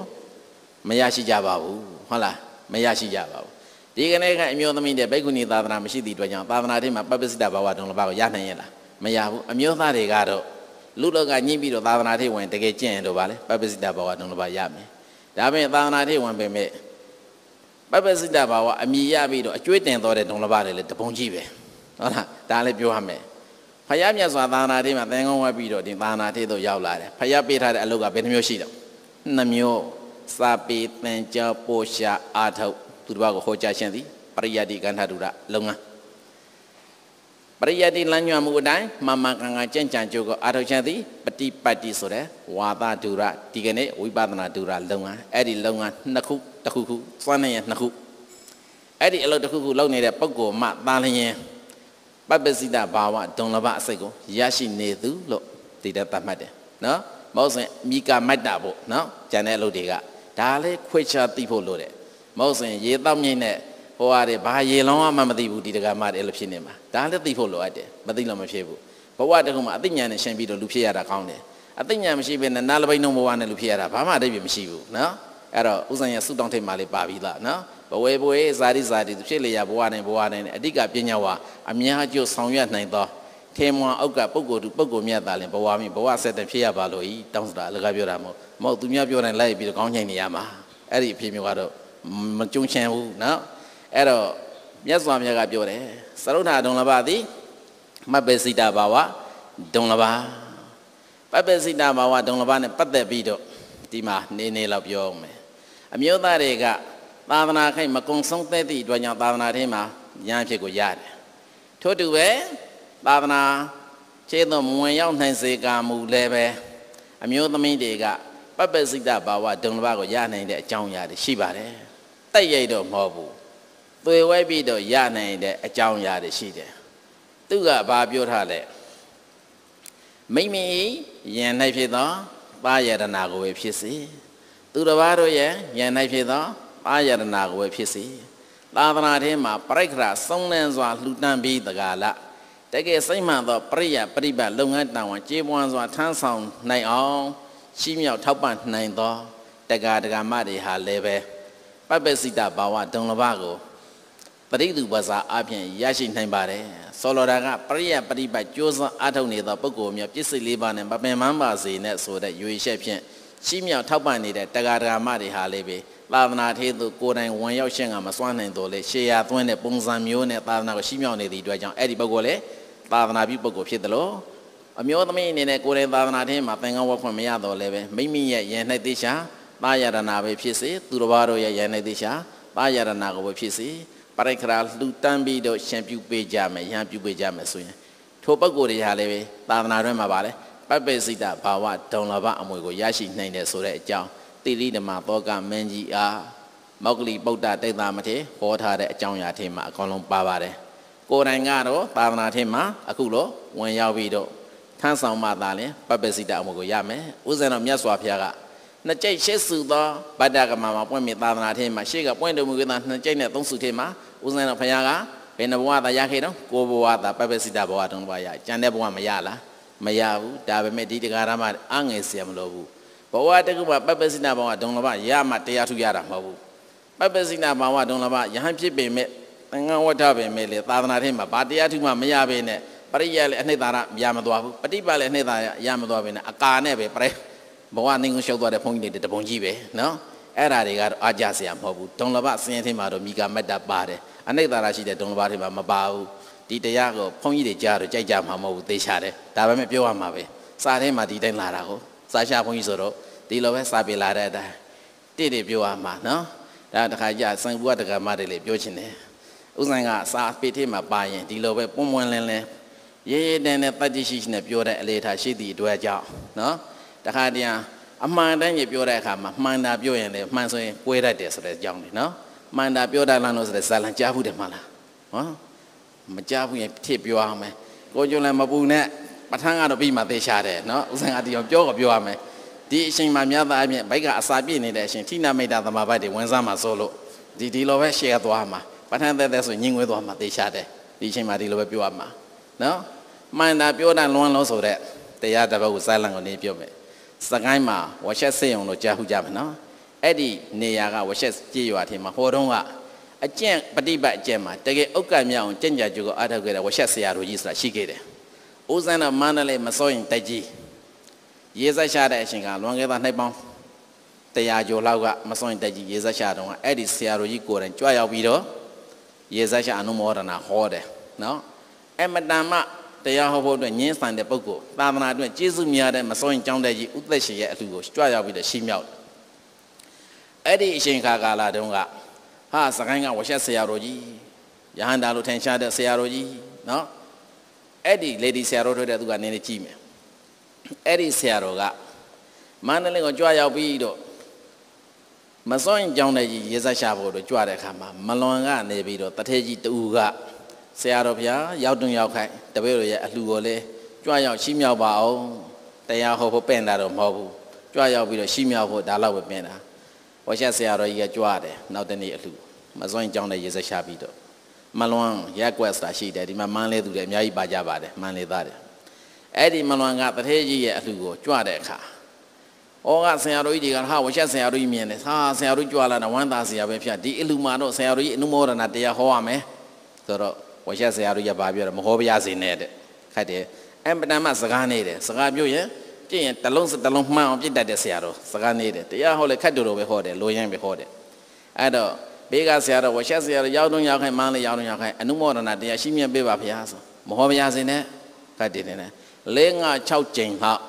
မရရှိကြပါဘူးဟုတ်လားမရရှိကြပါဘူးဒီကနေ့ကအမျိုးသမီးတဲ့ဘိက္ခုနီသာသနာမရှိသည့်အတွက်ကြောင့်သာသနာထိပ်မှာပပစိတဘာဝတုံလဘကိုရနိုင်ရဲ့လားမရဘူးအမျိုးသားတွေကတော့လူလောကညှိပြီးတော့သာသနာထိပ်ဝင်တကယ်ကျင့်ရင်တော့ဗာလေပပစိတဘာဝတုံလဘရမယ်ဒါပေမဲ့သာသနာထိပ်ဝင်ပေမဲ့ပပစိတဘာဝအမိရပြီးတော့အကျွေးတင်တော်တဲ့ဒုံလဘတွေလည်းတပုံကြီးပဲဟုတ်လားဒါလည်းပြောရမယ်ဖယားမြတ်စွာသာနာတိမှာသင်္ကောင်းဝတ်ပြီးတော့ဒီသာနာတိတို့ရောက်လာတယ်ဖယားပေးထားတဲ့အလုပ်ကဘယ်နှမျိုးရှိတော့နှမျိုးစာပေသင်္ကြပို့ရှာအာထုတ်သူတစ်ပါးကိုဟောကြားခြင်းသည်ပရိယတ်တိကန္ထဒုရလုပ်ငန်းပရိယတ်တိလမ်းညွှန်မှုအတိုင်းမှန်မှန်ကန်ကန်ကြံ့ကြံကြိုးကိုအာထုတ်ချက်သည်ပฏิပတ်တိဆိုတဲ့ဝါသဒူရဒီကနေ့ဝိပဿနာဒူရလုပ်ငန်းအဲ့ဒီလုပ်ငန်းနှစ်ခုတစ်ခုခုစွမ်းနေရနှစ်ခုအဲ့ဒီအလုပ်တစ်ခုခုလုပ်နေတဲ့ပုဂ္ဂိုလ်မှသာလျင်ပပ္ပစိတဘာဝဒုံလဘအစိတ်ကိုရရှိနေသူလို့ဒီတဲ့သတ်မှတ်တယ်နော်မဟုတ်စဉ်မိကမတ္တပေါ့နော်ကျန်တဲ့အလုပ်တွေကဒါလည်းခွေချသိဖို့လိုတယ်မဟုတ်စဉ်ရေတောက်မြိတ်နဲ့ဟိုဟာတွေဘာရေလောင်းမှမသိဘူးဒီတက္ကမတွေအဲ့လိုဖြစ်နေမှာဒါလည်းသိဖို့လိုအပ်တယ်မသိလို့မဖြစ်ဘူးဘဝတခုမှာအသိဉာဏ်နဲ့ရှင်ပြီးတော့လူဖြစ်ရတာကောင်းတယ်အသိဉာဏ်မရှိဘဲနဲ့နာလပိနှုံဘဝနဲ့လူဖြစ်ရတာဘာမှအတိတ်မရှိဘူးနော်အဲ့တော့ဥဇံရဆုတောင်းထိတ်မှလေးပါပြီးလားနော်ဘဝေဘဝေဇာတိဇာတိသူဖြစ်လျာဘဝနဲ့ဘဝနဲ့အတိတ်ကပညာဝါအများကျိုးဆောင်ရွက်နိုင်သောထင်မွာအောက်ကပုဂ္ဂိုလ်သူပုဂ္ဂိုလ်မြတ်သာလင်ဘဝမြင်ဘဝဆက်တဖြစ်ရပါလို့ဤတောင်းဆိုတာအလကားပြောတာမဟုတ်မဟုတ်သူများပြောတိုင်းလိုက်ပြီးတော့ကောင်းချိန်နေရမှာအဲ့ဒီအဖြစ်မျိုးကတော့မကြုံချင်ဘူးနော်အဲ့တော့မြတ်စွာဘုရားကပြောတယ်သရုဋ္ဌဒုံလဘသည်မပ္ပစိတဘာဝဒုံလဘပပ္ပစိတဘာဝဒုံလဘနဲ့ပတ်သက်ပြီးတော့ဒီမှာနေနေလောက်ပြောအောင်မယ်အမျိုးသားတွေကသာသနာခိုက်မကုံဆုံးသက်သည့်အတွက်ကြောင့်သာသနာထင်းမှာဉာဏ်ဖြစ်ကိုရတယ်ထို့တူပဲသာသနာခြေသွန်ဝင်ရောက်နိုင်စေကာမူလည်းပဲအမျိုးသမီးတွေကပပ္ပစိတဘာဝဒုံလဘကိုရနိုင်တဲ့အကြောင်းအရာတွေရှိပါတယ်တိုက်ရိုက်တော့မဟုတ်ဘူးသွေဝိုက်ပြီးတော့ရနိုင်တဲ့အကြောင်းအရာတွေရှိတယ်သူကဘာပြောထားလဲမိမိယံ၌ဖြစ်သောပါယရဏကိုပဲဖြစ်စေသူတစ်ပါးတို့ရဲ့ယံ၌ဖြစ်သောပါယရဏကိုပဲဖြစ်စေသာသနာထဲမှာပြိခရာစုံလန်းစွာလှူဒန်းပြီးတကာလတကယ်စိတ်မှန်သောပြရိယပရိပတ်လုပ်ငန်းတာဝန်ကျေပွန်စွာထမ်းဆောင်နိုင်အောင်ရှိမြောက်ထောက်ပံ့နိုင်သောတက္ကရာတက္ကမတွေဟာလည်းပဲပပ္ပစိတဘာဝဒုံလဘကိုပရိသူဘာသာအပြင်ရရှိနိုင်ပါတယ်ဆောလောတာကပရိယပရိပတ်ကြိုးစားအားထုတ်နေသောပုဂ္ဂိုလ်များပြည့်စုံလေးပါးနဲ့မပင်ပန်းပါစေနဲ့ဆိုတဲ့ရွေချက်ဖြင့်ရှိမြောက်ထောက်ပံ့နေတဲ့တရားဓမ္မတွေဟာလည်းပဲသာသနာထေသူကိုယ်တိုင်ဝင်ရောက်ရှင်းကမစွမ်းနိုင်တော့လေရှေးရသွင်းတဲ့ပုံစံမျိုးနဲ့သာသနာကိုရှိမြောက်နေသည့်အတွက်ကြောင့်အဲ့ဒီပုဂ္ဂိုလ်လည်းသာသနာပြုပုဂ္ဂိုလ်ဖြစ်တယ်လို့အမျိုးသမီးအနေနဲ့ကိုယ်တိုင်သာသနာထင်းမှာသင်္ကန်းဝတ်ခွင့်မရတော့လည်းပဲမိမိရဲ့ယန္၌သိရှာသာယရဏပဲဖြစ်စေသူတော်ဘာတို့ရဲ့ယန္၌သိရှာသာယရဏကိုပဲဖြစ်စေပရိခရာလှူတန်းပြီးတော့ရှင်ပြုပေးကြမယ်ရဟန်းပြုပေးကြမယ်ဆိုရင်ထိုပုဂ္ဂိုလ်တွေဟာလည်းပဲသာသနာတွင်မှာပါလေပပ္ပေစိတဘာဝဒုံလဘအမွေကိုရရှိနိုင်တယ်ဆိုတဲ့အကြောင်းတိရိဓမ္မသောကမင်းကြီးအားမောက္ကလိပုတ္တတိတ်တာမထေဟောထားတဲ့အကြောင်းအရာထဲမှာအကောင်လုံးပါပါတယ်ကိုယ်တိုင်ကတော့သာသနာထဲမှာအခုလောဝင်ရောက်ပြီးတော့ထမ်းဆောင်မှသာလျှင်ပပ္ပေစိတအမွေကိုရမယ်ဥစဉ်တော်မြတ်စွာဘုရားကနှစ်ကြိတ်ရှေ့စုသောဗတ္တကမမှာပွင့်မြသာသနာထင်းမှာရှေ့ကပွင့်တော်မူခဲ့တာနှစ်ကြိတ်နဲ့သုံးစုထင်းမှာဦးဇင်းတော်ဖရာကဘယ်နှဘဝသာရခဲ့တော့ကိုဘဝသာပပ္ပစိတဘဝတုံးဘဝရကျန်တဲ့ဘဝမရလားမရဘူးဒါပေမဲ့ဒီတရားဓမ္မအငယ်เสียမလို့ဘူးဘဝတက္ကပပပ္ပစိတဘဝတုံးလဘရမှတရားထုရတာမဟုတ်ဘူးပပ္ပစိတဘဝတုံးလဘယဟန်ဖြစ်ပေမဲ့သံဃာဝဋ္ဌပင်မဲ့လေသာသနာထင်းမှာဘာတရားထုမှမရဘဲနဲ့ပရိယလည်းအနှစ်သာရရမသွားဘူးပฏิပတ်လည်းအနှစ်သာရရမသွားဘဲနဲ့အကာနဲ့ပဲပရိယဘဝနှင်းကိုရှောက်သွားတဲ့ဘုန်းကြီးတွေတပုံကြီးပဲနော်အဲ့ဒါတွေကတော့အားကြစရာမဟုတ်ဘူးဒုံလဘစင်ရင်ထင်းမှာတော့မိကာမတ္တပါတယ်အနိတ္တရာရှိတဲ့ဒုံလဘထင်းမှာမပါဘူးဒီတရားကိုဘုန်းကြီးတွေကြားတော့ကြိုက်ကြမှာမဟုတ်ဘူးသိချတယ်ဒါပဲမဲ့ပြောရမှာပဲစာထဲမှာဒီတိုင်းလာတာကိုစာရှာဘုန်းကြီးဆိုတော့ဒီလိုပဲစာပေလာတဲ့အတိုင်းတိတိပြောရမှာနော်ဒါတခါကြစံဘူးကတက္ကမတွေလေပြောချင်တယ်ဥဇိုင်ကစာပေထဲမှာပါရင်ဒီလိုပဲပွန်းပွန်းလင်းလင်းရေးရေးတန်တဲ့တတ္တိရှိရှိနဲ့ပြောတဲ့အလေထားရှိသည့်အတွက်ကြောင့်နော်တခါတည်းအမှန်တမ်းကြီးပြောတဲ့အခါမှာမှန်တာပြောရင်လည်းမှန်ဆိုရင်ကွဲတတ်တယ်ဆိုတဲ့အကြောင်းလေနော်မှန်တာပြောတတ်လားလို့ဆိုတဲ့ဇာလံကြားဘူးတယ်မလားဟောမကြားဘူးရင်ဖြစ်ပြောအောင်မယ်ကိုကျွန်းလည်းမပူနဲ့ပထန်းကတော့ပြီးမှသေချာတယ်နော်ဥစဉ်ကတရားပြောတော့ပြောရမယ်ဒီအချိန်မှာမြတ်သားအမြင့်ဘိုက်ကအစာပြည့်နေတဲ့အချိန်ထိနာမိတ်တာသမာဘတ်တွေဝင်စားမှာဆိုလို့ဒီဒီလိုပဲ share သွားမှာပထန်းသက်သက်ဆိုညင်ငွေသွားမှာသေချာတယ်ဒီအချိန်မှာဒီလိုပဲပြောရမှာနော်မှန်တာပြောတာလွမ်းလို့ဆိုတဲ့တရားတစ်ပတ်ကိုဇာလံကိုနေပြောမယ်စကိုင်းမှာဝက်ရှက်စေယုံလို့ကြားဟုကြမယ်နော်အဲ့ဒီနေရာကဝက်ရှက်ကြေးရွာထဲမှာဟောတုန်းကအကျင့်ပฏิပတ်အကျင့်မှာတကယ်ဥက္ကမြောင်ကျင့်ကြကြကိုအားထုတ်ခဲ့တဲ့ဝက်ရှက်ဆရာတို့ကြီးဆိုတာရှိခဲ့တယ်ဦးစန်းတော်မန္တလေးမစိုးရင်တိုက်ကြီးရေဆက်ရှာတဲ့အချိန်ကလွန်ခဲ့တာနှစ်ပေါင်းတရားကျော်လောက်ကမစွန့်တက်ကြီးရေဆက်ရှာတော့အဲ့ဒီဆရာတော်ကြီးကိုယ်တိုင်ကြွရောက်ပြီးတော့ရေဆက်ရှာအနုမောဒနာဟောတယ်နော်အမတန်မှတရားဟောဖို့အတွက်ညင်းဆန်တဲ့ပုဂ္ဂိုလ်သာသနာအတွက်ကျေးဇူးများတဲ့မစိုးရင်ကြောင်းတဲ့ကြီးဥသက်ရှင်ရဲ့အလှူကိုကြွရောက်ပြီးတော့ရှင်းမြောက်အဲ့ဒီအချိန်ခါကာလတုန်းက ဟာစကိုင်းကဝရှက်ဆရာတော်ကြီးယဟန္တာလို့ထင်ရှားတဲ့ဆရာတော်ကြီးနော်အဲ့ဒီ lady ဆရာတော်ထွက်တဲ့သူကနည်းနည်းကြည့်မယ်အဲ့ဒီဆရာတော်ကမန္တလေးကိုကြွရောက်ပြီးတော့မစွန့်ကြောင်းတဲ့ကြီးရေစက်ရှာဖို့တော့ကြွတဲ့အခါမှာမလွန်ကနေပြီးတော့တထဲကြီးတူကဆရာတော်ဘုရားရောက်တွင်ရောက်ခိုက်တပည့်တော်ရဲ့အလှူကိုလည်းကြွရောက်ရှိမြောက်ပါအောင်တရားဟောဖို့ပင့်တာတော့မဟုတ်ဘူးကြွရောက်ပြီးတော့ရှိမြောက်ဖို့ဒါလောက်ပဲပင့်တာဝါရှဆရာတော်ကြီးကကြွတယ်နောက်တနေ့အလှူမစွန့်ကြောင်းတဲ့ရေစရှာပြီးတော့မလွန်ရက်ကွက်စာရှိတယ်ဒီမှာမန်းလေးသူတွေအများကြီးပါကြပါတယ်မန်းလေးသားတယ်အဲ့ဒီမလွန်ကတထေးကြီးရဲ့အလှူကိုကြွတဲ့အခါဩကဆရာတော်ကြီးတွေကဟာဝရှက်ဆရာတော်ကြီးမြင်တယ်ဟာဆရာတော်ကြီးကြွလာတာဝမ်းသာဆရာပဲဖျက်ဒီအလှူမှာတော့ဆရာတော်ကြီးအနုမောဒနာတရားဟောရမယ်ဆိုတော့ဝရှက်ဆရာတို့ရပါပြောတော့မဟောပြရစေနဲ့တဲ့ခတ်တယ်အမ်ပတန်မှစကားနေတယ်စကားပြုတ်ရင်ပြည့်ရင်တလုံးစတလုံးမှန်အောင်ပြစ်တတ်တဲ့ဆရာတော်စကားနေတယ်တရားဟောလေခတ်တူတော်ပဲဟောတယ်လိုရင်းပဲဟောတယ်အဲ့တော့ဘေးကဆရာတော်ဝရှက်ဆရာတော်ရောက်တော့ရောက်ခိုင်းမန်းလေရောက်တော့ရောက်ခိုင်းအနုမောဒနာတရားရှိမြတ်ပေးပါဗျာဆိုမဟောပြရစေနဲ့ခတ်တယ်နဲ့လေးငါ6ကြိမ်ဟောက်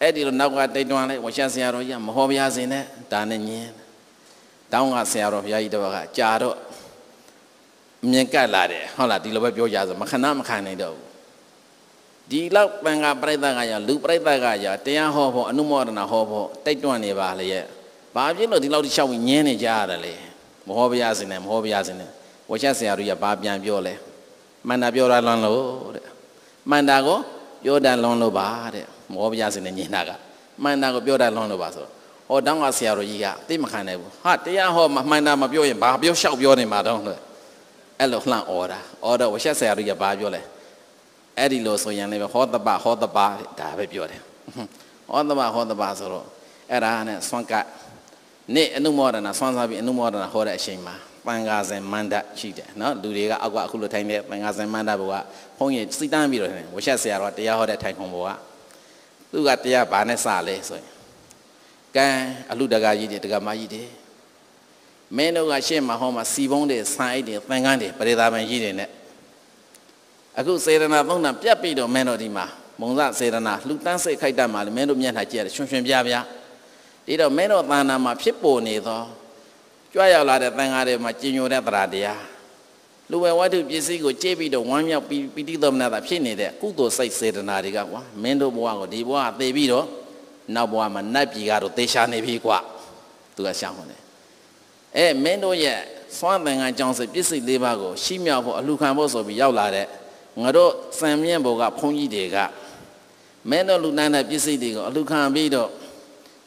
အဲ့ဒီလိုနောက်ကတိတ်တွန်းလိုက်ဝရှက်ဆရာတော်ကြီးကမဟောပြရစေနဲ့ဒါနဲ့ညင်းတောင်းကဆရာတော်ဘုရားကြီးတော်ကကြာတော့အမြင်ကပ်လာတယ်ဟုတ်လားဒီလိုပဲပြောကြဆိုမခဏမခံနိုင်တော့ဘူးဒီလောက်ပန်ကပြိဿကရလူပြိဿကရတရားဟောဖို့အနုမောဒနာဟောဖို့တိုက်တွန်းနေပါလေရဲ့ဘာဖြစ်လို့ဒီလောက်တစ်လျှောက်ဝင်ညင်းနေကြရတယ်လေမဟောဘုရားစင်နဲ့မဟောဘုရားစင်နဲ့ဝါချက်ဆရာတို့ကဘာပြန်ပြောလဲမန္တာပြောတာလွန်လို့တဲ့မန္တာကိုပြောတာလွန်လို့ပါတဲ့မဟောဘုရားစင်နဲ့ညင်းတာကမန္တာကိုပြောတာလွန်လို့ပါဆိုတော့ဟောတောင်းကဆရာတို့ကြီးကသိမခံနိုင်ဘူးဟာတရားဟောမှမန္တာမပြောရင်ဘာပြောလျှောက်ပြောနေမှာတော့လို့အဲ့လိုလှန့်អော်တာအော်တော့ဝရှက်ဆရာတို့ကဘာပြောလဲအဲ့ဒီလိုဆိုရင်လည်းဟောတပဟောတပဒါပဲပြောတယ်ဟောတပဟောတပဆိုတော့အဲ့ဒါနဲ့ဆွမ်းကနေ့အနုမောဒနာဆွမ်းစားပြီးအနုမောဒနာဟောတဲ့အချိန်မှာပန်ကာဇင်မန္တရှိတယ်နော်လူတွေကအောက်ကအခုလိုထိုင်တဲ့ပန်ကာဇင်မန္တဘုကဘုန်းကြီးစိတ်တမ်းပြီးတော့ဝရှက်ဆရာတော်တရားဟောတဲ့ထိုင်ခုံဘုကသူကတရားဘာနဲ့စလဲဆိုရင်ကံအလူတကာကြီးတွေတကာမကြီးတွေမင်းတို့ကရှေ့မှာဟောမှာစီပုံးတွေဆိုင်အိတ်တွေသင်္ကန်းတွေပရိသာပန်ကြီးတွေနဲ့အခုစေတနာပုံနာပြတ်ပြီးတော့မင်းတို့ဒီမှာမုံစစေတနာလှူတန်းစိတ်ခိုက်တတ်မှလည်းမင်းတို့မျက်နှာကြည့်ရတယ်ရွှင်ရွှင်ပြပြဒီတော့မင်းတို့သန္တာမှာဖြစ်ပေါ်နေသောကြွရောက်လာတဲ့သင်္ဃာတွေမှာကျင်ညိုတဲ့သရတရားလူဝဲဝတ္ထုပစ္စည်းကိုကြည့်ပြီးတော့ဝမ်းမြောက်ပီတိသောမနာသာဖြစ်နေတဲ့ကုသိုလ်စိတ်စေတနာတွေကကွာမင်းတို့ဘဝကိုဒီဘဝသေပြီးတော့နောက်ဘဝမှာနတ်ပြည်ကတော့သေချာနေပြီကွာသူကရှောင်းဟောတယ်အဲမင်းတို့ရဲ့စွမ်းသင်္ကန်းကြောင့်စပစ္စည်းလေးပါးကိုရှိမြောက်ဖို့အလှခံဖို့ဆိုပြီးရောက်လာတဲ့ငါတို့စံမြင့်ဘော်ကဘုန်းကြီးတွေကမင်းတို့လူတန်းတဲ့ပစ္စည်းတွေကိုအလှခံပြီးတော့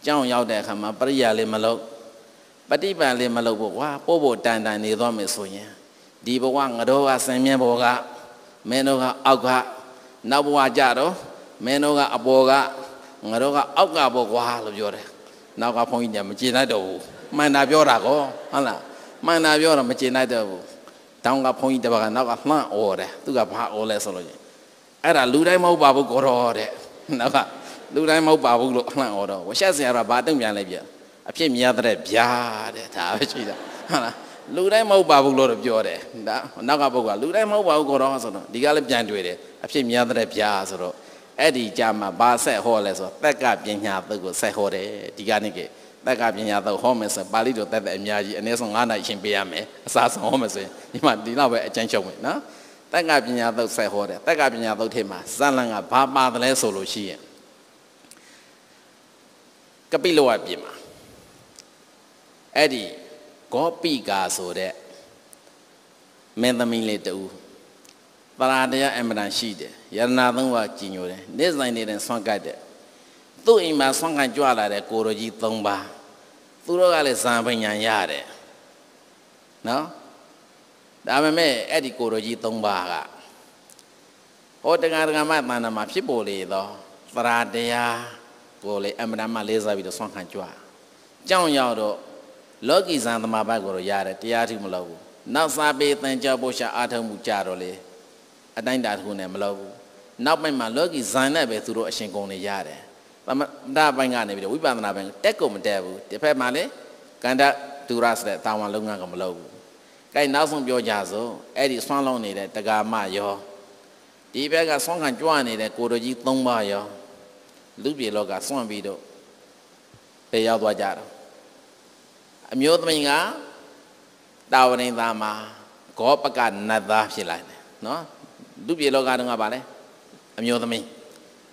ကြောင်းရောက်တဲ့အခါမှာပရိယာလေးမလုပ်ပฏิပန်လေးမလုပ်ဘူးကွာပို့ဖို့တန်တန်နေသွားမယ်ဆိုရင်ဒီဘဝငါတို့ကစံမြင့်ဘော်ကမင်းတို့ကအောက်ကနောက်ဘဝကြတော့မင်းတို့ကအပေါ်ကငါတို့ကအောက်ကဘော်ကွာလို့ပြောတယ်နောက်ကဘုန်းကြီးကမကျေနပ်တော့ဘူးမှန်တာပြောတာကောဟုတ်လားမှန်တာပြောတော့မကျေနိုင်တော့ဘူးတောင်းကဘုန်းကြီးတပါကနောက်ကလှန့်အော်တယ်သူကဘာအော်လဲဆိုလို့ရင်အဲ့ဒါလူတိုင်းမဟုတ်ပါဘူးကိုတော်တဲ့နောက်ကလူတိုင်းမဟုတ်ပါဘူးလို့လှန့်အော်တော့ဝရှက်စရာတော့ဘာတုံ့ပြန်လဲပြအဖြစ်မြရတဲ့ဗျာတဲ့ဒါပဲရှိတာဟုတ်လားလူတိုင်းမဟုတ်ပါဘူးလို့တော့ပြောတယ်ဒါနောက်ကပုဂ္ဂိုလ်ကလူတိုင်းမဟုတ်ပါဘူးကိုတော်ဆိုတော့ဒီကလည်းပြန်တွေ့တယ်အဖြစ်မြရတဲ့ဗျာဆိုတော့အဲ့ဒီကြမှာဘာဆက်ဟောလဲဆိုတော့တက်ကပညာသုတ်ကိုဆက်ဟောတယ်ဒီကနေ့ကတက်ကပညာတော့ဟောမယ်ဆိုပါဠိတော်တက်တဲ့အများကြီးအနည်းဆုံး9နိုင်ရှင်ပေးရမယ်အစားဆုံးဟောမယ်ဆိုရင်ဒီမှာဒီလောက်ပဲအကျဉ်းချုပ်မယ်နော်တက်ကပညာတော့ဆက်ဟောတယ်တက်ကပညာတော့ထဲမှာဇန်လန်ကဘာပါတယ်လဲဆိုလို့ရှိရင်ကပိလဝပြင်မှာအဲ့ဒီဂောပိကာဆိုတဲ့မင်းသမီးလေးတူပရာတရားအမှန်တန်ရှိတယ်ယရနာသုံးပါးကြည်ညိုတယ်နေ့ဆိုင်နေတဲ့ဆွမ်းကတ်တယ်သူ့အိမ်မှာဆွမ်းကတ်ကြွလာတဲ့ကိုရိုကြီး၃ပါးသူတို့ကလည်းဇာပညာရတယ်နော်ဒါပေမဲ့အဲ့ဒီကိုတော်ကြီး၃ပါးကဟောတရားတရားမတဏ္ဍာမှာ ဖြစ်ပေါ်လေသောသရတရားကိုလေအမှန်တမ်းလေးစားပြီးတော့ဆွမ်းခံကြွားကြောင်ရောက်တော့လောကီဇန်သမာဘတ်ကိုတော့ရတယ်တရားထိမလို့ဘူးနောက်စာပေသင်ကြားပို့ရှာအားထုတ်မှုကြတော့လေအတိုင်းတာတစ်ခုနဲ့မလို့ဘူးနောက်ပိုင်းမှာလောကီဇန်နဲ့ပဲသူတို့အရှင်ကုန်နေရတယ်သမဏပိုင်းကနေပြီးတော့ဝိပဿနာပိုင်းတက်ကုန်မတက်ဘူးတစ်ဖက်မှာလည်းကန္တဒူရဆိုတဲ့အတာဝန်လုပ်ငန်းကမလုပ်ဘူး။ကဲနောက်ဆုံးပြောကြစို့အဲ့ဒီဆွမ်းလုံးနေတဲ့တက္ကမရောဒီဘက်ကဆွမ်းခံကြွနေတဲ့ကိုတို့ကြီး၃ပါးရောလူပြေလောကဆွန့်ပြီးတော့တရားသွားကြတော့အမျိုးသမီးကတာဝရင်သားမှာဂောပကနတ်သားဖြစ်လာတယ်နော်လူပြေလောကတုန်းကပါလေအမျိုးသမီး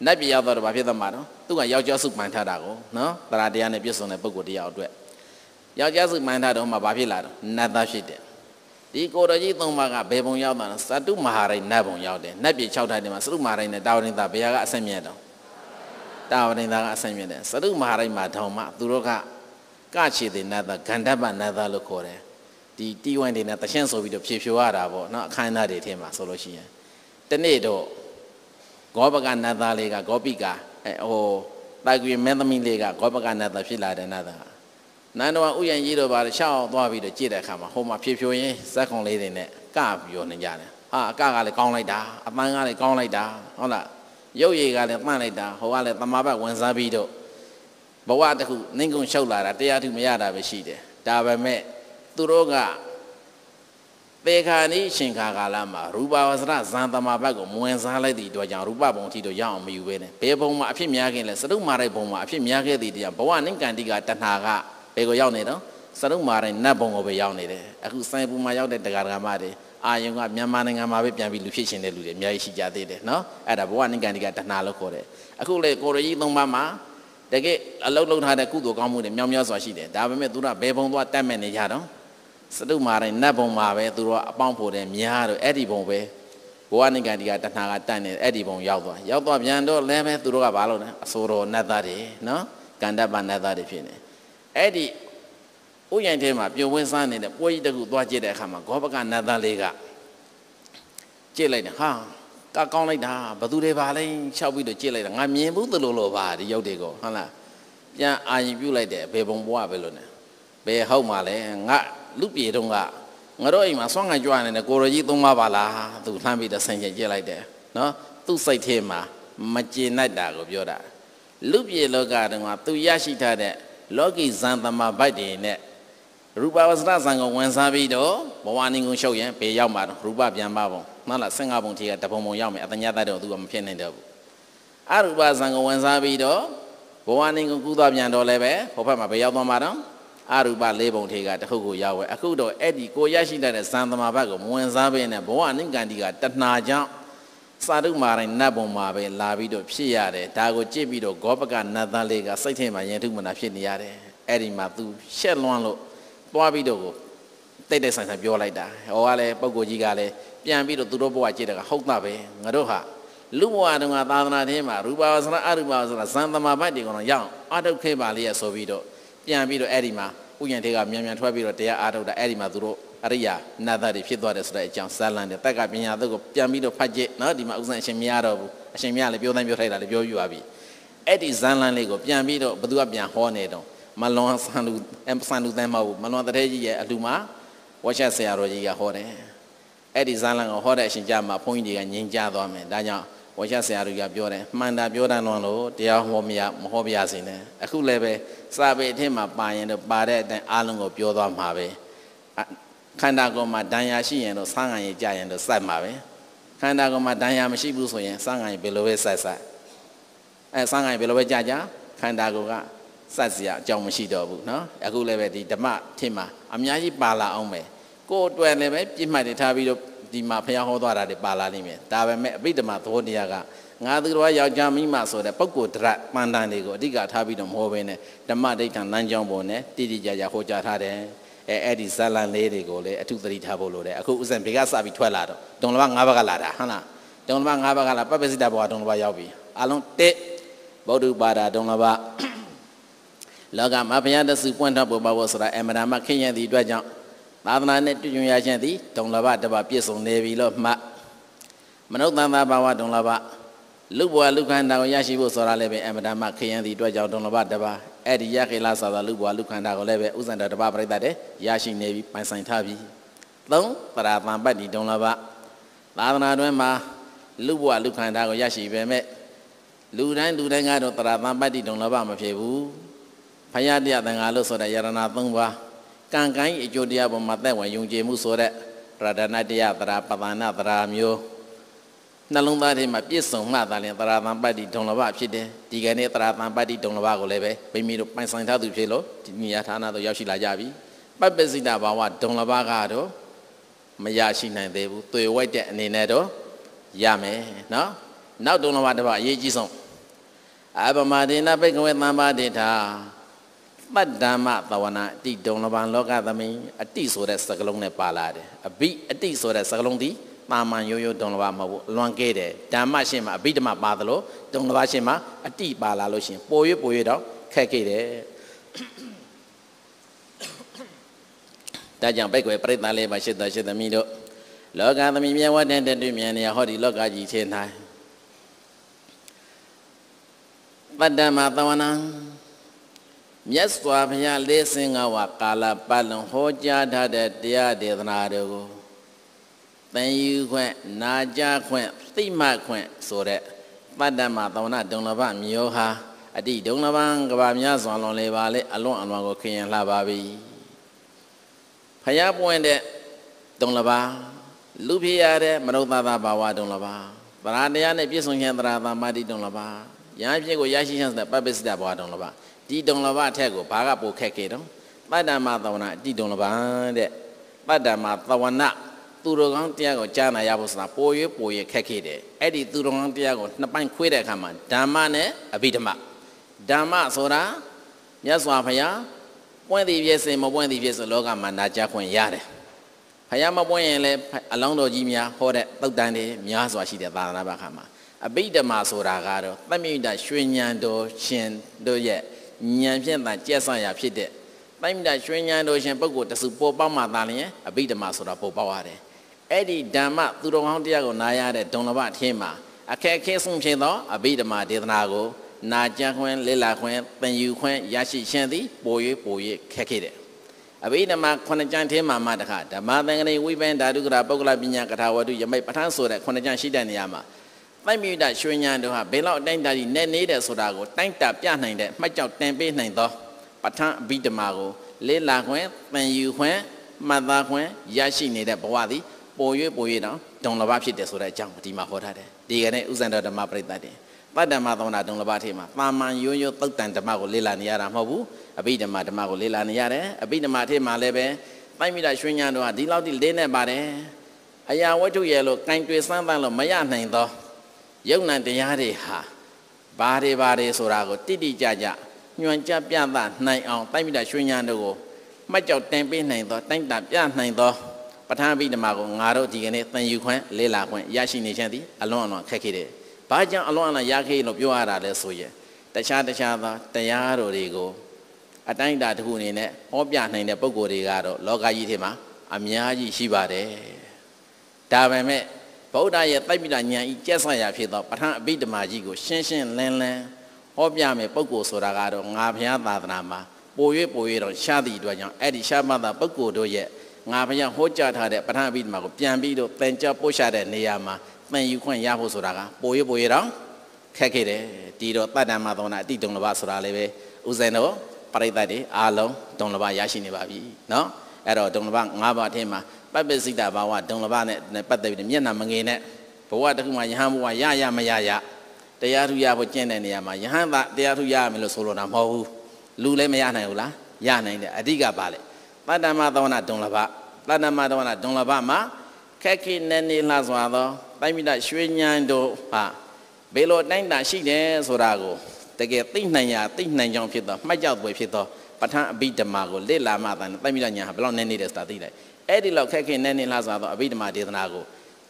နတ်ပြေရောက်တော့ဘာဖြစ်သမှာတော့သူကယောက်ျားစုမှန်ထားတာကိုနော်တရားတရားနဲ့ပြည့်စုံတဲ့ပုဂ္ဂိုလ်တရားအတွက်ယောက်ျားစုမှန်ထားတော့မှဘာဖြစ်လာတော့နတ်သားဖြစ်တယ်ဒီကိုတော်ကြီးသုံးပါးကဘယ်ပုံရောက်တာလဲစတုမဟာရိနတ်ပုံရောက်တယ်နတ်ပြည်6ထိုင်တယ်မှာစတုမဟာရိနဲ့တာဝရင်သာဘယ်ဟာကအဆင့်မြတ်တော့တာဝရင်သာကအဆင့်မြတ်တယ်စတုမဟာရိမှာထောင်မှသူတို့ကကချေတဲ့နတ်သားဂန္ဓပနတ်သားလို့ခေါ်တယ်ဒီတီးဝိုင်းတွေနဲ့တရှင်းဆိုပြီးတော့ဖြေဖြိုရတာပေါ့နော်အခမ်းအနားတွေထဲမှာဆိုလို့ရှိရင်တနေ့တော့ဂောဘကနတ်သားလေးကဂောပိကာအဲဟိုတာကွေမင်းသမီးလေးကဂောပကနာသဖြစ်လာတဲ့နာသာနန္ဒဝဥယျံကြီးတို့ပါရှောက်အောင်သွားပြီးတော့ကြည့်တဲ့အခါမှာဟိုမှာဖြည့်ဖြိုးရင်းဇက်ခွန်လေးတွေနဲ့ကပြီးရောနေကြတယ်ဟာအကကလည်းကောင်းလိုက်တာအပန်းကလည်းကောင်းလိုက်တာဟုတ်လားရုပ်ရည်ကလည်းမှန်လိုက်တာဟိုကလည်းတမာဘတ်ဝင်စားပြီးတော့ဘဝတစ်ခုနှိမ်ကုန်လျှောက်လာတာတရားထုမရတာပဲရှိတယ်ဒါပေမဲ့သူတို့ကသေခါနီးရှင်ခါကာလမှာရူပဝဆရဇန်တမာဘက်ကိုမဝင်စားလိုက်သည့်အတွက်ကြောင့်ရူပဘုံအထိတော့ရအောင်မယူဘဲနဲ့ဘယ်ဘုံမှာအဖြစ်များခင်လဲစတုမာရိုက်ဘုံမှာအဖြစ်များခဲ့သည့်တရားဘဝနိကန္တိကတဏှာကဘယ်ကိုရောက်နေတော့စတုမာရိုက်နတ်ဘုံကိုပဲရောက်နေတယ်အခုဆိုင်ပူမှာရောက်တဲ့တရားဓမ္မတွေအာယုံကမြန်မာနိုင်ငံမှာပဲပြန်ပြီးလူဖြစ်ရှင်တဲ့လူတွေအများကြီးရှိကြသေးတယ်နော်အဲ့ဒါဘဝနိကန္တိကတဏှာလို့ခေါ်တယ်အခုလေကိုရကြီးသုံးပါးမှာတကယ်အလုတ်လုတ်ထားတဲ့ကုသိုလ်ကောင်းမှုတွေမြောင်များစွာရှိတယ်ဒါပေမဲ့သူကဘယ်ဘုံသွားတတ်မဲ့နေကြတော့စတုမာတိုင်းနတ်ဘုံမှာပဲသူတို့အပေါင်းဖို့တဲ့များတော့အဲ့ဒီဘုံပဲဘဝနိဂန္ဒီကတဏှာကတန့်နေအဲ့ဒီဘုံရောက်သွားရောက်သွားပြန်တော့လည်းပဲသူတို့ကဘာလုပ်လဲအစိုးရနတ်သားတွေနော်ကန္တပနတ်သားတွေဖြစ်နေအဲ့ဒီဥယျာဉ်ထဲမှာပြုံဝင်းစားနေတဲ့ပွဲကြီးတကူသွားကြည့်တဲ့အခါမှာဂောဘကနတ်သားလေးကကြည့်လိုက်တယ်ဟာကကောင်းလိုက်တာဘသူတွေပါလဲလျှောက်ပြီးတော့ကြည့်လိုက်တာငါမြင်ဘူးသလိုလိုပါဒီရုပ်တွေကိုဟုတ်လားပြန်အာရင်ပြုတ်လိုက်တယ်ဘယ်ဘုံဘဝပဲလို့ ਨੇ ဘယ်ဟုတ်မှာလဲငါလူပြေတုံးကငါတို့အိမ်မှာဆွမ်းခံကြွနေတဲ့ကိုရကြီးသုံးပါပါလားသူလှမ်းပြီးတဆင်ချင်းကြည့်လိုက်တယ်နော်သူ့စိတ်ထဲမှာ မကျေနပ်တာကိုပြောတာလူပြေလောကတုံးကသူရရှိထားတဲ့လောကီဇန်သမဘိုက်တွေနဲ့ရူပဝစရဇံကိုဝန်စားပြီးတော့ဘဝနင်းကိုရှုပ်ရင်ဘေးရောက်မှာတော့ရူပပြန်ပါပုံမှန်လား15ပုံထိကတပုံပုံရောက်မယ်အတညာတတ်တော့သူကမဖြစ်နိုင်တော့ဘူးအရူပဇံကိုဝန်စားပြီးတော့ဘဝနင်းကိုကူးသွားပြန်တော့လည်းပဲဟိုဘက်မှာဘေးရောက်သွားမှာတော့အရူပလေးပုံထေကတခုခုရောက်ဝဲအခုတော့အဲ့ဒီကိုရရှိတဲ့ဇန်သမာဘတ်ကိုမဝင်စားဘဲနဲ့ဘဝနိကန္တိကတဏှာကြောင့်စာတုမာရင်နတ်ပုံမှာပဲလာပြီးတော့ဖြစ်ရတယ်ဒါကိုကြည့်ပြီးတော့ဂောပကနတ်သားလေးကစိတ်ထဲမှာယဉ်ထုမနာဖြစ်နေရတယ်အဲ့ဒီမှာသူရှက်လွန်းလို့သွားပြီးတော့ကိုတိတ်တိတ်ဆိုင်ဆိုင်ပြောလိုက်တာဟောကလည်းပုံကိုကြီးကလည်းပြန်ပြီးတော့သူတို့ဘဝကြည့်တာကဟုတ်တာပဲငါတို့ဟာလူဘဝတုန်းကသာသနာထင်းမှာရူပါဝဆရာအရူပါဝဆရာဇန်သမာဘတ်တွေကတော့ရောက်အထုတ်ခဲ့ပါလေဆိုပြီးတော့ပြန်ပြီးတော့အဲ့ဒီမှာဥယျာဉ်တွေကမြန်မြန်ထွက်ပြီးတော့တရားအားထုတ်တာအဲ့ဒီမှာသူတို့အရိယာနာသတွေဖြစ်သွားတယ်ဆိုတဲ့အကြောင်းဇာလန်တဲ့တက်ကပညာသက်ကိုပြန်ပြီးတော့ဖတ်ကြည့်နော်ဒီမှာဥစ္စာအရှင်မရတော့ဘူးအရှင်မရလည်းပြောတိုင်းပြောထိုက်တာလည်းပြောပြပါပြီအဲ့ဒီဇာလန်လေးကိုပြန်ပြီးတော့ဘသူကပြန်ဟောနေတော့မလွန်ဆန်လူဆန်လူတန်းမဟုတ်ဘူးမလွန်တဲ့ကြီးရဲ့အလူမှာဝါရှဆရာတော်ကြီးကဟောတယ်အဲ့ဒီဇာလန်ကိုဟောတဲ့အရှင်ကြမှာဘုန်းကြီးတွေကငြိမ်ကြသွားမယ်ဒါကြောင့်ဝါရှဆရာတို့ကပြောတယ်မှန်တာပြောတတ်လို့တရားဟောမရမဟောပြရစင်တယ်အခုလည်းပဲစာပေအထက်မှာပါရင်တော့ပါတဲ့အတိုင်းအားလုံးကို ပြောသွားမှာပဲခန္ဓာကိုယ်မှာဒဏ်ရာရှိရင်တော့ဆန်းငံရကြရင်တော့စက်မှာပဲခန္ဓာကိုယ်မှာဒဏ်ရာမရှိဘူးဆိုရင်ဆန်းငံရဘယ်လိုပဲဆက်ဆက်အဲဆန်းငံရဘယ်လိုပဲကြကြခန္ဓာကိုယ်ကစက်စရာအကြောင်းမရှိတော့ဘူးเนาะအခုလည်းပဲဒီဓမ္မထင်မှာအများကြီးပါလာအောင်ပဲကိုယ်အတွက်လည်းပဲပြစ်မှတ်တွေထားပြီးတော့ဒီမှာဘုရားဟောသွားတာတွေပါလာလိမ့်မယ်ဒါပဲမဲ့အပိဓမ္မာသဘောတရားကငါသူတော်ယောက်ျားမိမဆိုတဲ့ပုဂ္ဂိုလ်တရပန္တန်တွေကိုအဓိကထားပြီးတော့မဟောဘဲနဲ့ဓမ္မဒိဋ္ဌံလမ်းကြောင်းပေါ်နဲ့တိတိကျကျဟောကြားထားတယ်အဲအဲ့ဒီဇာလန်လေးတွေကိုလည်းအထုသတိထားဖို့လိုတယ်အခုဥစဉ်ဘေကစပြီးထွက်လာတော့ဒုံလဘ၅ဘက်ကလာတာဟုတ်လားဒုံလဘ၅ဘက်ကလာပပ္ပစိတဘဝဒုံလဘရောက်ပြီအလုံး၁ဗုဒ္ဓဘာသာဒုံလဘလောကမှာဘုရားတဆူပွင့်တော့ပေါ်ပါဖို့ဆိုတာအမရာမခင်းရသည့်အတွက်ကြောင့်သာသနာနဲ့တွေ့ကြုံရခြင်းသည်ဒုံလဘတပပြည့်စုံနေပြီလို့မှတ်မနုဿန္တဘာဝဒုံလဘလူဘဝလူခန္ဓာကိုရရှိဖို့ဆိုတာလည်းပဲအမ္မတမခရင်သည်အတွက်ကြောင့်ဒုံလဘတပအဲ့ဒီရခေလာစာသာလူဘဝလူခန္ဓာကိုလည်းပဲဥဇန္တတပပရိသတ်တဲ့ရရှိနေပြီပိုင်ဆိုင်ထားပြီသုံးပရာပံပတ္တိဒုံလဘသာသနာတွင်မှာလူဘဝလူခန္ဓာကိုရရှိပေမဲ့လူတိုင်းလူတိုင်းကတော့တရာသံပတ္တိဒုံလဘမဖြစ်ဘူးဖယားတရားသံဃာလို့ဆိုတဲ့ယရဏ၃ပါးကံကံအကျိုးတရားပေါ်မှာသက်ဝင်ယုံကြည်မှုဆိုတဲ့ရဒနာတရားသရာပပနာသရာမျိုးနှလုံးသားထဲမှာပြည့်စုံမှသာလျှင်သရာသံပတ္တိဒုံလဘဖြစ်တယ်ဒီကနေ့သရာသံပတ္တိဒုံလဘကိုလည်းပဲမိမိတို့ပိုင်ဆိုင်ထားသူဖြစ်လို့ဒီနေရာဌာနတို့ရောက်ရှိလာကြပြီပပ္ပစိတဘာဝဒုံလဘကတော့မရရှိနိုင်သေးဘူးတွေ့ဝိုက်တဲ့အနေနဲ့တော့ရမယ်နော် နောက်ဒုံလဘတစ်ပါးအရေးကြီးဆုံးအပမဒေနဘိကဝေသံပါတိထာပတ္တမသဝနာအတိဒုံလဘံလောကသမိန်အတိဆိုတဲ့စကလုံးနဲ့ပါလာတယ်အဘိအတိဆိုတဲ့စကလုံးဒီတာမန်ရိုးရိုးဒုံလဘမဟုတ်ဘူးလွန်ခဲ့တယ်ဓမ္မရှင်မှာအဘိဓမ္မပါသလိုဒုံလဘရှင်မှာအတိပါလာလို့ရှင်ပိုရွပိုရွတော့ခက်ခဲ့တယ်ဒါကြောင့်ဘိတ်ကွယ်ပြိတ္တလေးပါရှိသောရှိသမီးတို့လောကသမီးမြတ်ဝတ်တဲ့တူမြန်နေဟောဒီလောကကြီးထင်တိုင်းပတ္တမသဝနာမြတ်စွာဘုရားလေးစင်ကဝကာလပတ်လုံးဟောကြားထားတဲ့တရားဒေသနာတွေကိုသင်ယူခွင့်နာကြားခွင့်သိမှတ်ခွင့်ဆိုတဲ့ပတ္တမသောဏဒုံလဘမျိုးဟာ အတိဒုံလဘကဘာများစွာလွန်လေပါလေအလွန်အလွန်ကိုခင်ရင်လှပါပြီဖျားပွင့်တဲ့ဒုံလဘလူဖြစ်ရတဲ့မနုဿသဘာဝဒုံလဘသရတရားနဲ့ပြည့်စုံခြင်းသရသမတိဒုံလဘရဟန်းဖြစ်ကိုရရှိခြင်းဆိုတဲ့ပပ္ပစ္စတဘဝဒုံလဘဒီဒုံလဘထက်ကိုဘာကပိုခက်ခဲ့တော့ပတ္တမသဝနာအတိဒုံလဘတဲ့ပတ္တမသဝနာသူတော်ကောင်းတရားကိုကြားနာရဖို့ဆိုတာပိုရွေးပိုရွေးခက်ခဲ့တယ်အဲ့ဒီသူတော်ကောင်းတရားကိုနှစ်ပိုင်းခွဲတဲ့အခါမှာဓမ္မနဲ့အဘိဓမ္မဓမ္မဆိုတာမြတ်စွာဘုရားပွင့်သည်ဖြစ်စေမပွင့်သည်ဖြစ်စေလောကမှာနာကြခွင့်ရတယ်ဘုရားမပွင့်ရင်လည်းအလောင်းတော်ကြီးများဟောတဲ့တုတ်တန်တွေများစွာရှိတဲ့သာသနာ့ဘက်ခါမှာအဘိဓမ္မာဆိုတာကတော့သမိတရွှေဉဏ်တော်ရှင်တို့ရဲ့ဉာဏ်ဖြင့်သာကျက်ဆောင်ရာဖြစ်တဲ့တိုင်းမြတ်ရွှင်ဉာဏ်တို့ရှင်ပုဂ္ဂိုလ်တစုပေါ်ပေါက်မှသာလျင်အဘိဓမ္မာဆိုတာပေါ်ပေါက်ရတယ်။အဲ့ဒီဓမ္မသူတော်ကောင်းတရားကိုနားရတဲ့ဒုံလဘအထင်းမှာအခက်အခဲဆုံးဖြစ်သောအဘိဓမ္မာဒေသနာကိုနာကြံခွင့်လေ့လာခွင့်သင်ယူခွင့်ရရှိခြင်းသည်ပို၍ပို၍ခက်ခဲတယ်။အဘိဓမ္မာခုနှစ်ကျမ်းထဲမှာမှတခါဓမ္မသင်္ကတိဝိပင်ဓာတုကရာပုဂ္ဂလပညာကထာဝတ္ထုယမိတ်ပဋ္ဌာန်းဆိုတဲ့ခုနှစ်ကျမ်းရှိတဲ့နေရာမှာပိုက်မိတာရွှေညာတို့ဟာဘယ်လောက်အတိုင်းတာကြီးနဲ့နေတယ်ဆိုတာကိုတိုင်းတာပြနိုင်တဲ့မှတ်ကြောက်တင်ပေးနိုင်သောပဋ္ဌာန်းအဘိဓမ္မာကိုလေးလာခွင့်ပန်ယူခွင့်မှတ်သားခွင့်ရရှိနေတဲ့ဘဝသည်ပို၍ပို၍တော့ဒုံလဘဖြစ်တယ်ဆိုတဲ့အကြောင်းဒီမှာဟောထားတယ်ဒီကနေ့ဥဇံတော်ဓမ္မပရိသတ်တင်ပတ္တမသမဏဒုံလဘထေမှာပါမန်ရိုးရိုးသုတ်တန်ဓမ္မကိုလေးလာနေရတာမဟုတ်ဘူးအဘိဓမ္မာဓမ္မကိုလေးလာနေရတယ်အဘိဓမ္မာထေမှာလည်းပဲပိုက်မိတာရွှေညာတို့ဟာဒီလောက်တိလေးနေပါတယ်အရာဝတ္ထုရဲ့လို့ကင်တွေ့စမ်းပန်းလို့မရနိုင်သောယုံနံတရားတွေဟာဘာတွေဘာတွေဆိုတာကိုတိတိကျကျညွှန်ကြားပြသနိုင်အောင်တိုက်မိတာရွှေညာတို့ကိုမှတ်ကြောက်တင်ပေးနိုင်သောတိုင်းတာပြနိုင်သောပဋ္ဌာန်းအဘိဓမ္မာကိုငါတို့ဒီကနေ့သင်ယူခွင့်လေ့လာခွင့်ရရှိနေခြင်းသည်အလွန်အလွန်ခက်ခဲတယ်။ဘာကြောင့်အလွန်အလွန်ရခဲ့လို့ပြောရတာလဲဆိုရင်တခြားတခြားသောတရားတော်တွေကိုအတိုင်းအတာတစ်ခုအနေနဲ့ဟောပြနိုင်တဲ့ပုံကိုယ်တွေကတော့လောကကြီးထဲမှာအများကြီးရှိပါတယ်။ဒါပေမဲ့ဗုဒ္ဓရဲ့တိုက်ပိဋကဉာဏ်ဤကျက်ဆရာဖြစ်သောပထမအဘိဓမ္မာကြီးကိုရှင်းရှင်းလင်းလင်းဟောပြမယ်ပုဂ္ဂိုလ်ဆိုတာကတော့ငါဘုရားသာသနာမှာပို၍ပို၍တော့ရှားသည့်အတွက်ကြောင့်အဲ့ဒီရှားမသာပုဂ္ဂိုလ်တို့ရဲ့ငါဘုရားဟောကြားထားတဲ့ပထမအဘိဓမ္မာကိုပြန်ပြီးတော့သင်ကြားပို့ချတဲ့နေရာမှာသင်ယူခွင့်ရဖို့ဆိုတာကပို၍ပို၍တော့ခက်ခဲ့တယ်ဒီတော့တတ္တမသောနာအတိတုံလဘဆိုတာလည်းပဲဦးဇင်းတို့ပရိသတ်တွေအားလုံးတုံလဘရရှိနေပါပြီเนาะအဲ့တော့တုံလဘ၅ပါးအထက်မှာပပစိတဘာဝဒုံလဘနဲ့ပတ်သက်ပြီးမျက်နှာမငယ်နဲ့ဘဝတစ်ခုမှာယဟန်ဘဝရရမရရတရားထုရဖို့ကျင့်တဲ့နေရာမှာယဟန်သာတရားထုရရမယ်လို့ဆိုလိုတာမဟုတ်ဘူးလူလည်းမရနိုင်ဘူးလားရနိုင်တယ်အဓိကပါလေတတ္တမသောနာဒုံလဘတတ္တမသောနာဒုံလဘမှာခက်ခိနေနေလှစွာသောတိုင်းမိတရွှေညံတို့ဟာဘယ်လိုတိုင်းတာရှိတယ်ဆိုတာကိုတကယ်သိနိုင်ရသိနိုင်ကြောင်ဖြစ်သောမှတ်ကြောက်ပွဲဖြစ်သောပဋ္ဌာန်းအဘိဓမ္မာကိုလေ့လာမှသာတိုင်းမိတညာဟာဘယ်လောက်နေနေတယ်ဆိုတာသိလိုက်အဲ့ဒီလောက်ခက်ခဲနဲ့နေလှစားသောအဘိဓမ္မာဒေသနာကို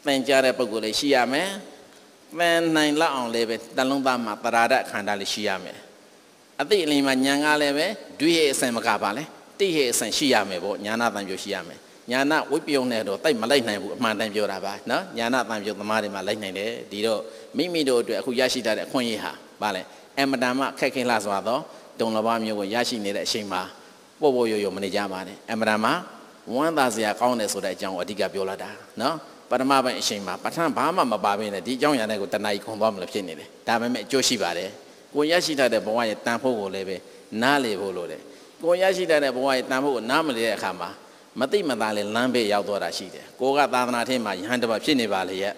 သင်ကြားတဲ့ပုဂ္ဂိုလ်လည်းရှိရမယ်။သင်နိုင်လောက်အောင်လည်းပဲတလုံးသားမှာပရာဒခန္ဓာလည်းရှိရမယ်။အတိအလင်းမှာညာကလည်းပဲဒွိဟေအစင်မကပါလဲ။တိဟေအစင်ရှိရမယ်ပေါ့ညာနာတံပြိုရှိရမယ်။ညာနာဝိပယုံနဲ့တော့တိုက်မလိုက်နိုင်ဘူးအမှန်တန်ပြောတာပါနော်။ညာနာတံပြိုသမားတွေမှာလိုက်နိုင်တယ်။ဒီတော့မိမိတို့အတွက်အခုရရှိတဲ့အခွင့်အရေးဟာပါလဲ။အမတန်မှခက်ခဲလှစွာသောဒုံလဘမျိုးကိုရရှိနေတဲ့အချိန်မှာပို့ပို့ရိုးရိုးမနေကြပါနဲ့။အမတန်မှဝမ်းသာစရာကောင်းတယ်ဆိုတဲ့အကြောင်းကိုအဓိကပြောလာတာနော်ပထမပိုင်းအချိန်မှာပထမဘာမှမပါဘဲနဲ့ဒီအကြောင်းရတဲ့ကိုတဏှာကြီးခွန်သွားမလို့ဖြစ်နေတယ်ဒါပေမဲ့အကျိုးရှိပါတယ်ကိုရရှိတဲ့ဘဝရဲ့တန်ဖို့ကိုလည်းပဲနားလေဖို့လိုတယ်ကိုရရှိတဲ့ဘဝရဲ့တန်ဖို့ကိုနားမလည်တဲ့အခါမှာမသိမသာလဲလမ်းဘေးရောက်သွားတာရှိတယ်ကိုကသာသနာထင်းမှာယဟန်တပါဖြစ်နေပါလေရဲ့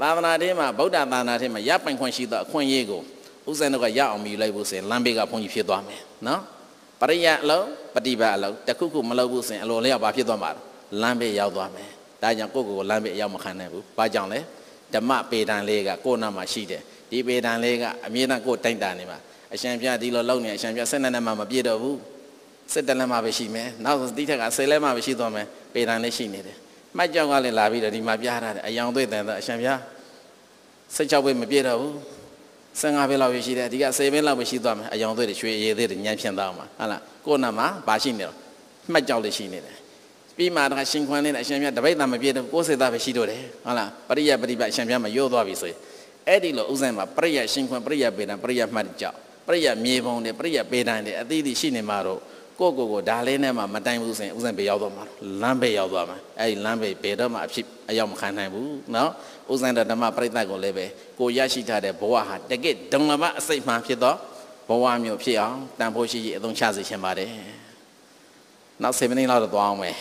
သာသနာထင်းမှာဗုဒ္ဓသာသနာထင်းမှာရပိုင်ခွင့်ရှိသောအခွင့်အရေးကိုဥစ္စာတို့ကရအောင်မြည်လိုက်ဖို့ဆိုရင်လမ်းဘေးကဘုန်းကြီးဖြစ်သွားမယ်နော်ပရိယအလုံးပฏิပါအလုံးတခုခုမလုပ်ဘူးဆိုရင်အလိုလျောက်ဘာဖြစ်သွားမှာလဲလမ်းဘေးရောက်သွားမယ်ဒါကြောင့်ကိုယ့်ကိုယ်ကိုလမ်းဘေးအရောက်မခံနိုင်ဘူးဘာကြောင့်လဲဓမ္မပေတံလေးကကိုယ်နာမှာရှိတယ်ဒီပေတံလေးကအမြဲတမ်းကိုယ်တိုင်တာနေမှာအရှင်ပြဒီလိုလုပ်နေအရှင်ပြဆက်နေနေမှာမပြည့်တော့ဘူးစစ်တလက်မှာပဲရှိမယ်နောက်တိထက်ကဆယ်လက်မှာပဲရှိသွားမယ်ပေတံလေးရှိနေတယ်မှတ်ကြောက်ကလည်းလာပြီးတော့ဒီမှာပြထားတယ်အယောင်သွေ့တန်တော့အရှင်ပြ16ဘွေမပြည့်တော့ဘူး15ဘက်လောက်ပဲရှိတယ်အဓိက10ဘက်လောက်ပဲရှိသွားမယ်အယောင်သွေးတွေရွှေရည်သွေးတွေညံ့ဖြန့်သွားမှာဟုတ်လားကိုယ်နာမှာဘာရှိနေတော့မှတ်ကြောက်လေးရှိနေတယ်ပြီးမှတော့ရှင်ခွန်းလေးနဲ့အရှင်မြတ်တပိတ်တာမပြည့်တော့ကိုယ်စိတ်သားပဲရှိတော့တယ်ဟုတ်လားပရိယပရိပတ်အရှင်မြတ်မရော့သွားပြီဆိုရင်အဲ့ဒီလိုဥစဉ်မှာပရိယရှင်ခွန်းပရိယပေဒံပရိယမှတ်ကြောက်ပရိယမြေပုံတွေပရိယပေဒံတွေအသီးသီးရှိနေမှာတော့ကိုကိုကိုဒါလေးနဲ့မှမတိုင်ဘူးဆိုရင်ဥစဉ်ဘယ်ရောက်သွားမှာလမ်းဘယ်ရောက်သွားမှာအဲ့ဒီလမ်းဘယ်ဘယ်တော့မှအဖြစ်အရောက်မခံနိုင်ဘူးနော်ဥစဉ်တော့ဓမ္မပရိသတ်ကိုလည်းပဲကိုရရှိထားတဲ့ဘဝဟာတကယ့်ဒုံလမအစိတ်မှန်ဖြစ်သောဘဝမျိုးဖြစ်အောင်တန်ဖိုးရှိရှိအသုံးချစေချင်ပါတယ်နောက်7မိနစ်လောက်တော့သွားအောင်မယ်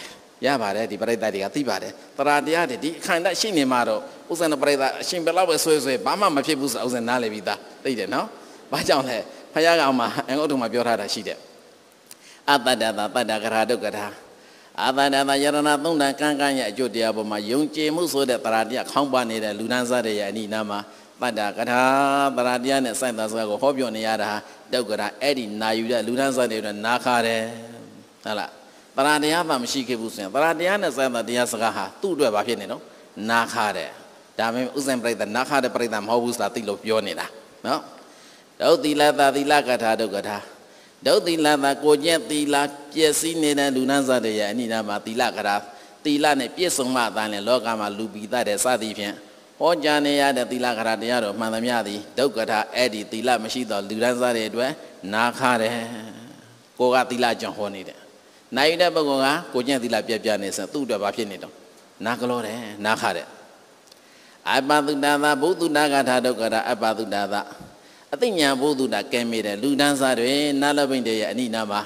ရပါတယ်ဒီပရိသတ်တွေကသိပါတယ်တရာတရားတွေဒီအခိုင်အတန့်ရှိနေမှာတော့ဥစဉ်တဲ့ပရိသတ်အရှင်ဘယ်လောက်ပဲဆွဲဆွဲဘာမှမဖြစ်ဘူးဆိုဥစဉ်နားလည်ပြီးသားသိတယ်နော်ဘာကြောင့်လဲဖခင်ကအောင်မှာအင်္ဂုတ္တမှာပြောထားတာရှိတယ်အပတ္တပါပတ္တကရာဒုက္ကရာအပတ္တပါယရဏသုံးတန်ကံကံရဲ့အကျိုးတရားပေါ်မှာယုံကြည်မှုဆိုတဲ့ပရာတရားခေါင်းပါနေတဲ့လူဒန်းစားတွေရဲ့အနိနာမှာပတ္တကထာပရာတရားနဲ့စိုက်သားစကားကိုဟောပြောနေရတာဒုက္ကရာအဲ့ဒီနာယူတဲ့လူဒန်းစားတွေတော့နာခါတယ်ဟုတ်လားပရာတရားမှမရှိခဲ့ဘူးဆိုရင်ပရာတရားနဲ့စိုက်သားတရားစကားဟာသူ့အတွက်ဘာဖြစ်နေတော့နာခါတယ်ဒါပေမဲ့ဥစဉ်ပြိတ္တနာခါတဲ့ပြိတ္တမဟုတ်ဘူးဆိုတာသိလို့ပြောနေတာနော်ဒုတိလသတိလကထာဒုက္ကထာဒုတိလသာကိုကျက်သီလာပျက်စီးနေတဲ့လူနန်းစားတွေရဲ့အနိဒာမှာသီလကရာသီလနဲ့ပြည့်စုံမှသာလဲလောကမှာလူပိသတဲ့စသည်ဖြင့်ဟောကြားနေရတဲ့သီလကရာတရားတော်မှန်သမျှသည်ဒုက္ကထာအဲ့ဒီသီလမရှိသောလူနန်းစားတွေအတွက်နာခတယ်ကိုကသီလကြောင့်ဟောနေတယ်နိုင်တဲ့ပုဂ္ဂိုလ်ကကိုကျက်သီလပြက်ပြနေစသူ့အတွက်ဘာဖြစ်နေတော့နာကလောတယ်နာခတယ်အပ္ပသုတ္တသာဘုသူနာဂထာဒုက္ကရာအပ္ပသုတ္တသာအသိဉာဏ်ဘုသူနာကဲမိတဲ့လူတန်းစားတွေနာလပိန့်တဲ့ရဲ့အနိနာမှာ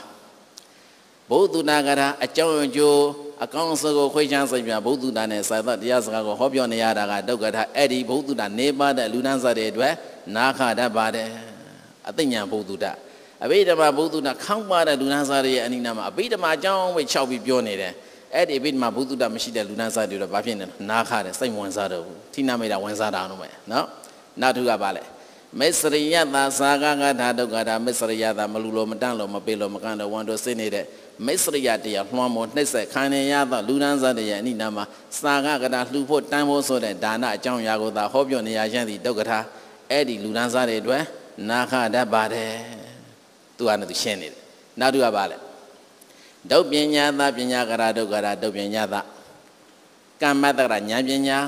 ဘုသူနာကရာအကြောင်းအကျိုးအကောင်းဆုံးကိုခွေးချမ်းစိတ်ပြဘုသူနာနဲ့စာသတရားစကားကိုဟောပြောနေရတာကဒုက္ခထအဲ့ဒီဘုသူနာနေပါတဲ့လူတန်းစားတွေအတွက်နာခတတ်ပါတယ်အသိဉာဏ်ဘုသူတအဘိဓမ္မာဘုသူနာခေါင်းပါတဲ့လူတန်းစားတွေရဲ့အနိနာမှာအဘိဓမ္မာအကြောင်းပဲ၆ပြီးပြောနေတယ်အဲ့ဒီအဘိဓမ္မာဘုသူတမရှိတဲ့လူနာစားတွေတော့ဘာဖြစ်နေလဲနာခတယ်စိတ်ဝင်စားတော့ဘူးထိနာမိတာဝင်စားတာတော့မယ်နော်နောက်တစ်ခုကပါလဲမစ္စရိယတာသာကကထာဒုက္ခတာမစ္စရိယတာမလူလို့မတန့်လို့မပေးလို့မကန့်လို့ဝန်တို့စိတ်နေတဲ့မစ္စရိယတရားလွှမ်းမိုးနှိမ့်ဆက်ခံနေရသောလူဒန်းစားတရားအနိနာမှာသာကကထာလှူဖို့တန်ဖို့ဆိုတဲ့ဒါနအကြောင်းအရာကိုသာဟောပြောနေရရင်ဒီဒုက္ခတာအဲ့ဒီလူဒန်းစားတွေအတွက်နာခတတ်ပါတယ်သူကလည်းသူရှင်းနေတယ်နောက်တစ်ခုကပါလဲဒုပညာသာပညာကရာဒုက္ခရာဒုပညာသာကမ္မတကရာဉာဏ်ပညာ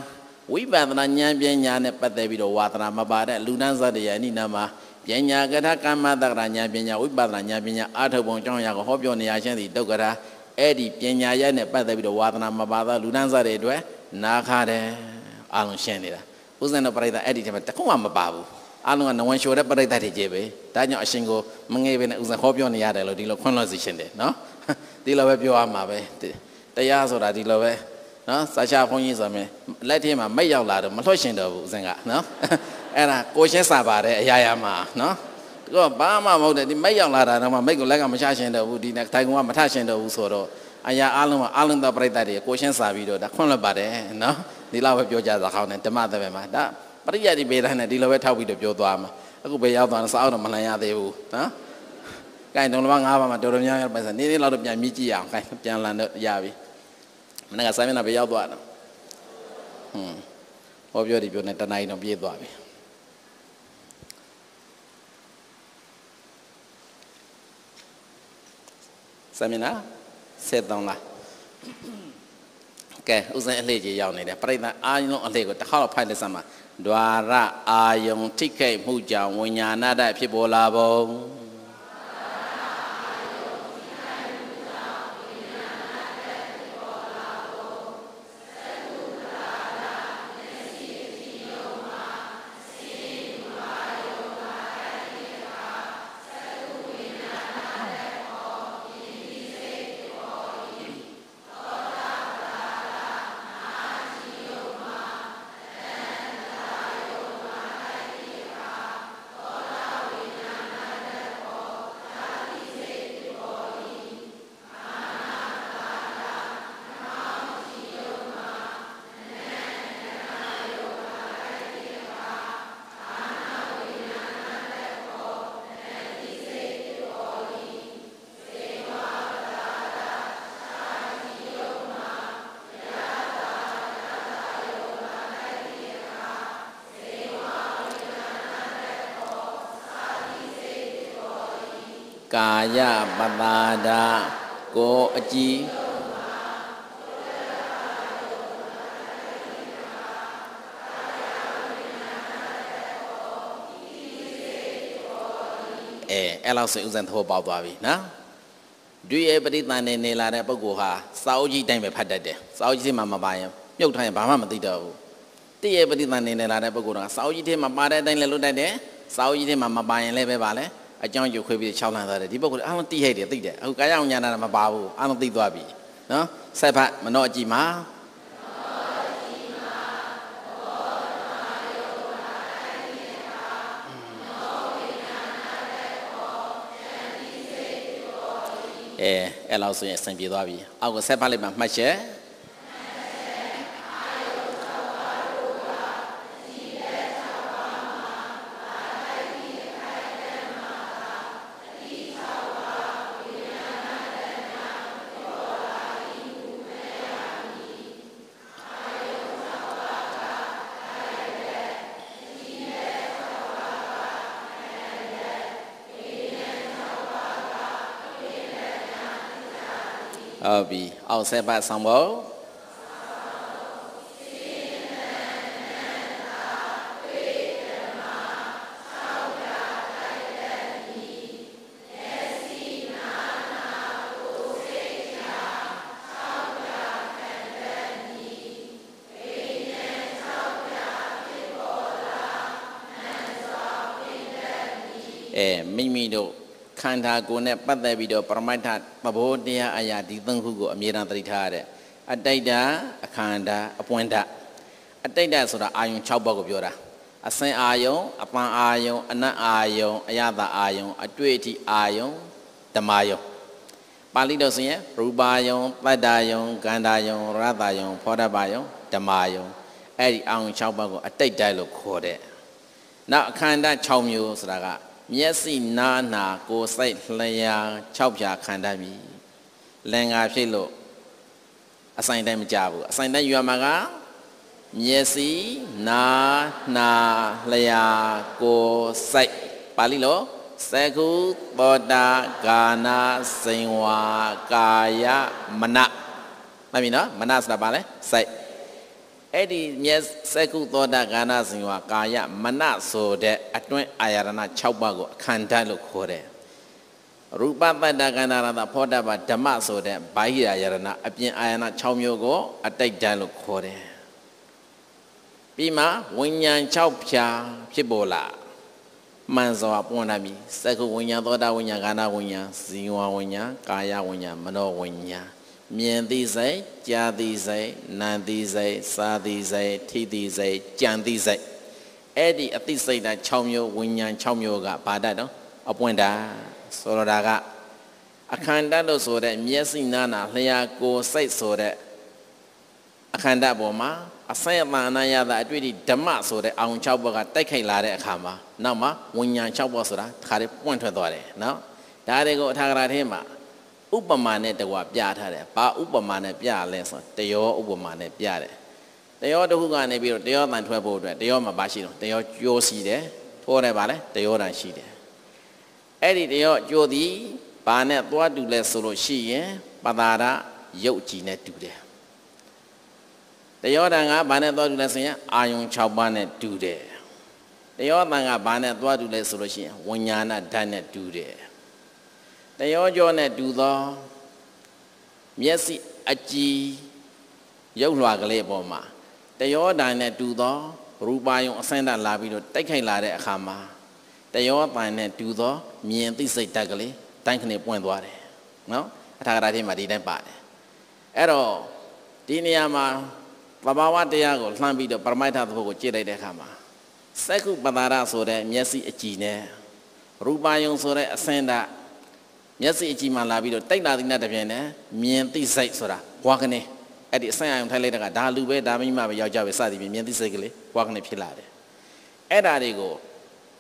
ဝိပဿနာဉာဏ်ပညာနဲ့ပတ်သက်ပြီးတော့ဝါသနာမပါတဲ့လူနန်းစတရားအနိနာမှာပညာကထာကမ္မတက္ကရာဉာဏ်ပညာဝိပဿနာဉာဏ်ပညာအာထုပ်ပုံအကြောင်းအရာကိုဟောပြောနေရခြင်းသည်ဒုက္ခရာအဲ့ဒီပညာရနဲ့ပတ်သက်ပြီးတော့ဝါသနာမပါသောလူနန်းစတဲ့အတွက်နာခတယ်အာလုံးရှင်းနေတာဥစဉ်တော့ပြိဿအဲ့ဒီထဲမှာတခုမှမပါဘူးအာလုံးကနဝန်ရှိုတဲ့ပြိဿတွေကြီးပဲဒါကြောင့်အရှင်ကိုမငယ်ပဲနဲ့ဥစဉ်ဟောပြောနေရတယ်လို့ဒီလိုခွန်းလွှတ်စီရှင်းတယ်နော်ဒီလိုပဲပြောရမှာပဲတရားဆိုတာဒီလိုပဲနော်စာချဘုန်းကြီးဆိုမယ်လက်ထဲမှာမိတ်ရောက်လာတော့မလွှတ်ရှင်တော့ဘူးဦးဇင်ကနော်အဲ့ဒါကိုရှင်းစာပါတဲ့အရာရာမှာနော်ကိုကဘာမှမဟုတ်တယ်ဒီမိတ်ရောက်လာတာတော့မှမိတ်ကိုလက်ကမချရှင်တော့ဘူးဒီနဲ့တိုင်ကောင်ကမထရှင်တော့ဘူးဆိုတော့အရာအလုံးကအလုံးသားပြိတ္တတွေကိုရှင်းစာပြီးတော့ဒါခွန့်လွတ်ပါတယ်နော်ဒီလောက်ပဲပြောကြတာခေါင်းနဲ့ဓမ္မသဘယ်မှာဒါပရိယတ်ဒီပေဒန်နဲ့ဒီလိုပဲထောက်ပြီးတော့ပြောသွားမှာအခုပဲရောက်သွားတော့စာအုပ်တော့မလန်ရသေးဘူးနော်ကဲတုံးလမ၅ပါးမှာတော်တော်များများပဲစနေနေ့လောက်တော့ပြန်မြည်ကြည့်အောင်ကဲပြန်လန်တော့ရပြီမနေ့ကဆိုင်းမနာပဲရောက်သွားတော့ဟွန်းဟောပြောဒီပြောနေတနိုင်တော့ပြေးသွားပြီဆိုင်မနာ73လားကဲဥစဉ်အလှကြီးရောက်နေတယ်ပြိဿအာယုံအလှကိုတစ်ခါတော့ဖိုက်လက်စမ်းပါ द्वार အာယုံထိခိုက်မှုကြောင့်ဝိညာဏတဖြစ်ပေါ်လာပုံကာယပတာဒကိုအကြည်အဲအဲ့လောက်ဆိုဥစဉ်သဘောပေါက်သွားပြီနော်တွေ့ရဲ့ပရိသန်နေနေလာတဲ့ပုဂ္ဂိုလ်ဟာစာအုပ်ကြီးတိုင်းပဲဖတ်တတ်တယ်စာအုပ်ကြီးမှမပါရင်မြုပ်ထားရင်ဘာမှမသိတော့ဘူးတည့်ရဲ့ပရိသန်နေနေလာတဲ့ပုဂ္ဂိုလ်ကစာအုပ်ကြီးထဲမှာပါတဲ့အတိုင်းလည်းလွတ်တတ်တယ်စာအုပ်ကြီးထဲမှာမပါရင်လည်းပဲပါလဲအကြောင်းယူခွေးပြီး6လမ်းသွားတယ်ဒီပုဂ္ဂိုလ်အားလုံးတိဟိတ်တယ်သိတယ်အခုကာယအောင်ညာနာမပါဘူးအားလုံးသိသွားပြီနော်ဆက်ဖတ်မနောအကြည့်မှာအဲအဲ့လောက်ဆိုရင်အဆင်ပြေသွားပြီအောက်ကဆက်ဖတ်လိုက်မှမှတ်ချက်အောင်ဆက်ပါဆောင်ဖို့အဲမိမိတို့ခန္ဓာကိုယ်နဲ့ပတ်သက်ပြီးတော့ပရမတ္ထသဘောတရားအရာဒီသုံးခုကိုအမြဲတမ်းသတိထားရတဲ့အတိတ်တာအခန္ဓာအပွင့်တာအတိတ်တာဆိုတာအာယုံ6ပါးကိုပြောတာအစင်အာယုံအပန်အာယုံအနတ်အာယုံအယတာအာယုံ အတွေ့အထိအာယုံဓမ္မယုံပါဠိတော်ဆိုရင်ရူပါယုံပတ္တာယုံကန္တာယုံရတယုံဖောဒပါယုံဓမ္မယုံအဲ့ဒီအာယုံ6ပါးကိုအတိတ်တိုက်လို့ခေါ်တဲ့နောက်အခန္ဓာ6မျိုးဆိုတာကမျက်စိနာနာကိုယ်စိတ်လျာ6ဖြာခံတတ်ပြီလင်္ကာဖြစ်လို့အဆိုင်တိုင်းမကြဘူးအဆိုင်တိုင်းယူရမှာကမျက်စိနာနာလျာကိုယ်စိတ်ပါဠိလိုသကုသောတာဂာနာစိန်ဝါကာယမနမမီနော်မနဆိုတာပါလဲစိတ်အဲ့ဒီမျက်စက္ကုသောတာဂာဏစင်ဝါကာယမနဆိုတဲ့အတွင်းအာရဏ6ပါးကိုအခန္ဓာလို့ခေါ်တယ်ရူပပတ္တကန္နာရတာဖောတပဓမ္မဆိုတဲ့ဘာဟိယယရဏအပြင်အာယနာ6မျိုးကိုအတိတ်တန်းလို့ခေါ်တယ်။ပြီးမှဝိညာဉ်6ဖြာဖြစ်ပေါ်လာမှန်စွာပွင့်လာပြီစက္ခုဝိညာဉ်သောတာဝိညာဉ်ကာနာဝိညာဉ်ဇီဝဝိညာဉ်ကာယဝိညာဉ်မနောဝိညာဉ်မြင်သိစိတ်ကြားသိစိတ်နာသိစိတ်စားသိစိတ်ထိသိစိတ်ကြံသိစိတ်အဲ့ဒီအသိစိတ်ဓာတ်6မျိုးဝิญညာ6မျိုးကဘာတတ်တော့အပွင့်တာဆိုလိုတာကအခန္ဓာလို့ဆိုတဲ့မျက်စိနာနာလျှာကိုယ်စိတ်ဆိုတဲ့အခန္ဓာပေါ်မှာအဆိုင်အမှန်အနယတာအတွေ့အထိဓမ္မဆိုတဲ့အောင်6ဘောကတိုက်ခိုက်လာတဲ့အခါမှာနောက်မှာဝิญညာ6ဘောဆိုတာတခါတည်းပွင့်ထွက်သွားတယ်နော်ဒါတွေကိုအထာဂရာထင်းမှာဥပမာနဲ့တကွာပြထားတယ်ဘာဥပမာနဲ့ပြလဲဆိုတယောဥပမာနဲ့ပြတယ်တယောတစ်ခုကနေပြီးတော့တယောတန်ထွက်ဖို့အတွက်တယောမှာပါရှိတော့တယောကြိုးစီတယ်ထိုးတယ်ဗါလဲတယောတန်ရှိတယ်အဲ့ဒီတယောကြိုးသည်ဘာနဲ့သွားတူလဲဆိုလို့ရှိရင်ပတာရရုပ်ကြည်နဲ့တူတယ်တယောတန်ကဘာနဲ့သွားတူလဲဆိုရင်အာယုံ6ပါးနဲ့တူတယ်တယောတန်ကဘာနဲ့သွားတူလဲဆိုလို့ရှိရင်ဝိညာဏဓာတ်နဲ့တူတယ်တယောကြောနဲ့တူသောမျက်စိအကြည်ရုပ်လွှာကလေးပေါ်မှာတယောတန်နဲ့တူသောရူပါယုံအစင်းတလာပြီးတော့တိုက်ခိုက်လာတဲ့အခါမှာတယောတန်နဲ့တူသောမြင်သိစိတ်တက်ကလေးတိုင်းခနေပွင့်သွားတယ်နော်အထာဂရထဲမှာဒီတိုင်းပါတယ်အဲ့တော့ဒီနေရာမှာပဘာဝတရားကိုလှမ်းပြီးတော့ပရမိတ်ထသဘောကိုကြည့်လိုက်တဲ့အခါမှာစက္ခုပတာရဆိုတဲ့မျက်စိအကြည်နဲ့ရူပါယုံဆိုတဲ့အစင်းတမျက်စိအကြည့်မှလာပြီးတော့တိုက်လာသည်နဲ့တပြိုင်နက်မြင်သိစိတ်ဆိုတာဘွားကနေအဲ့ဒီအဆိုင်အယုံထိုက်လိုက်တာကဒါလူပဲဒါမိမပဲယောက်ျားပဲစသည်ဖြင့်မြင်သိစိတ်ကလေးဘွားကနေဖြစ်လာတယ်အဲ့ဒါတွေကို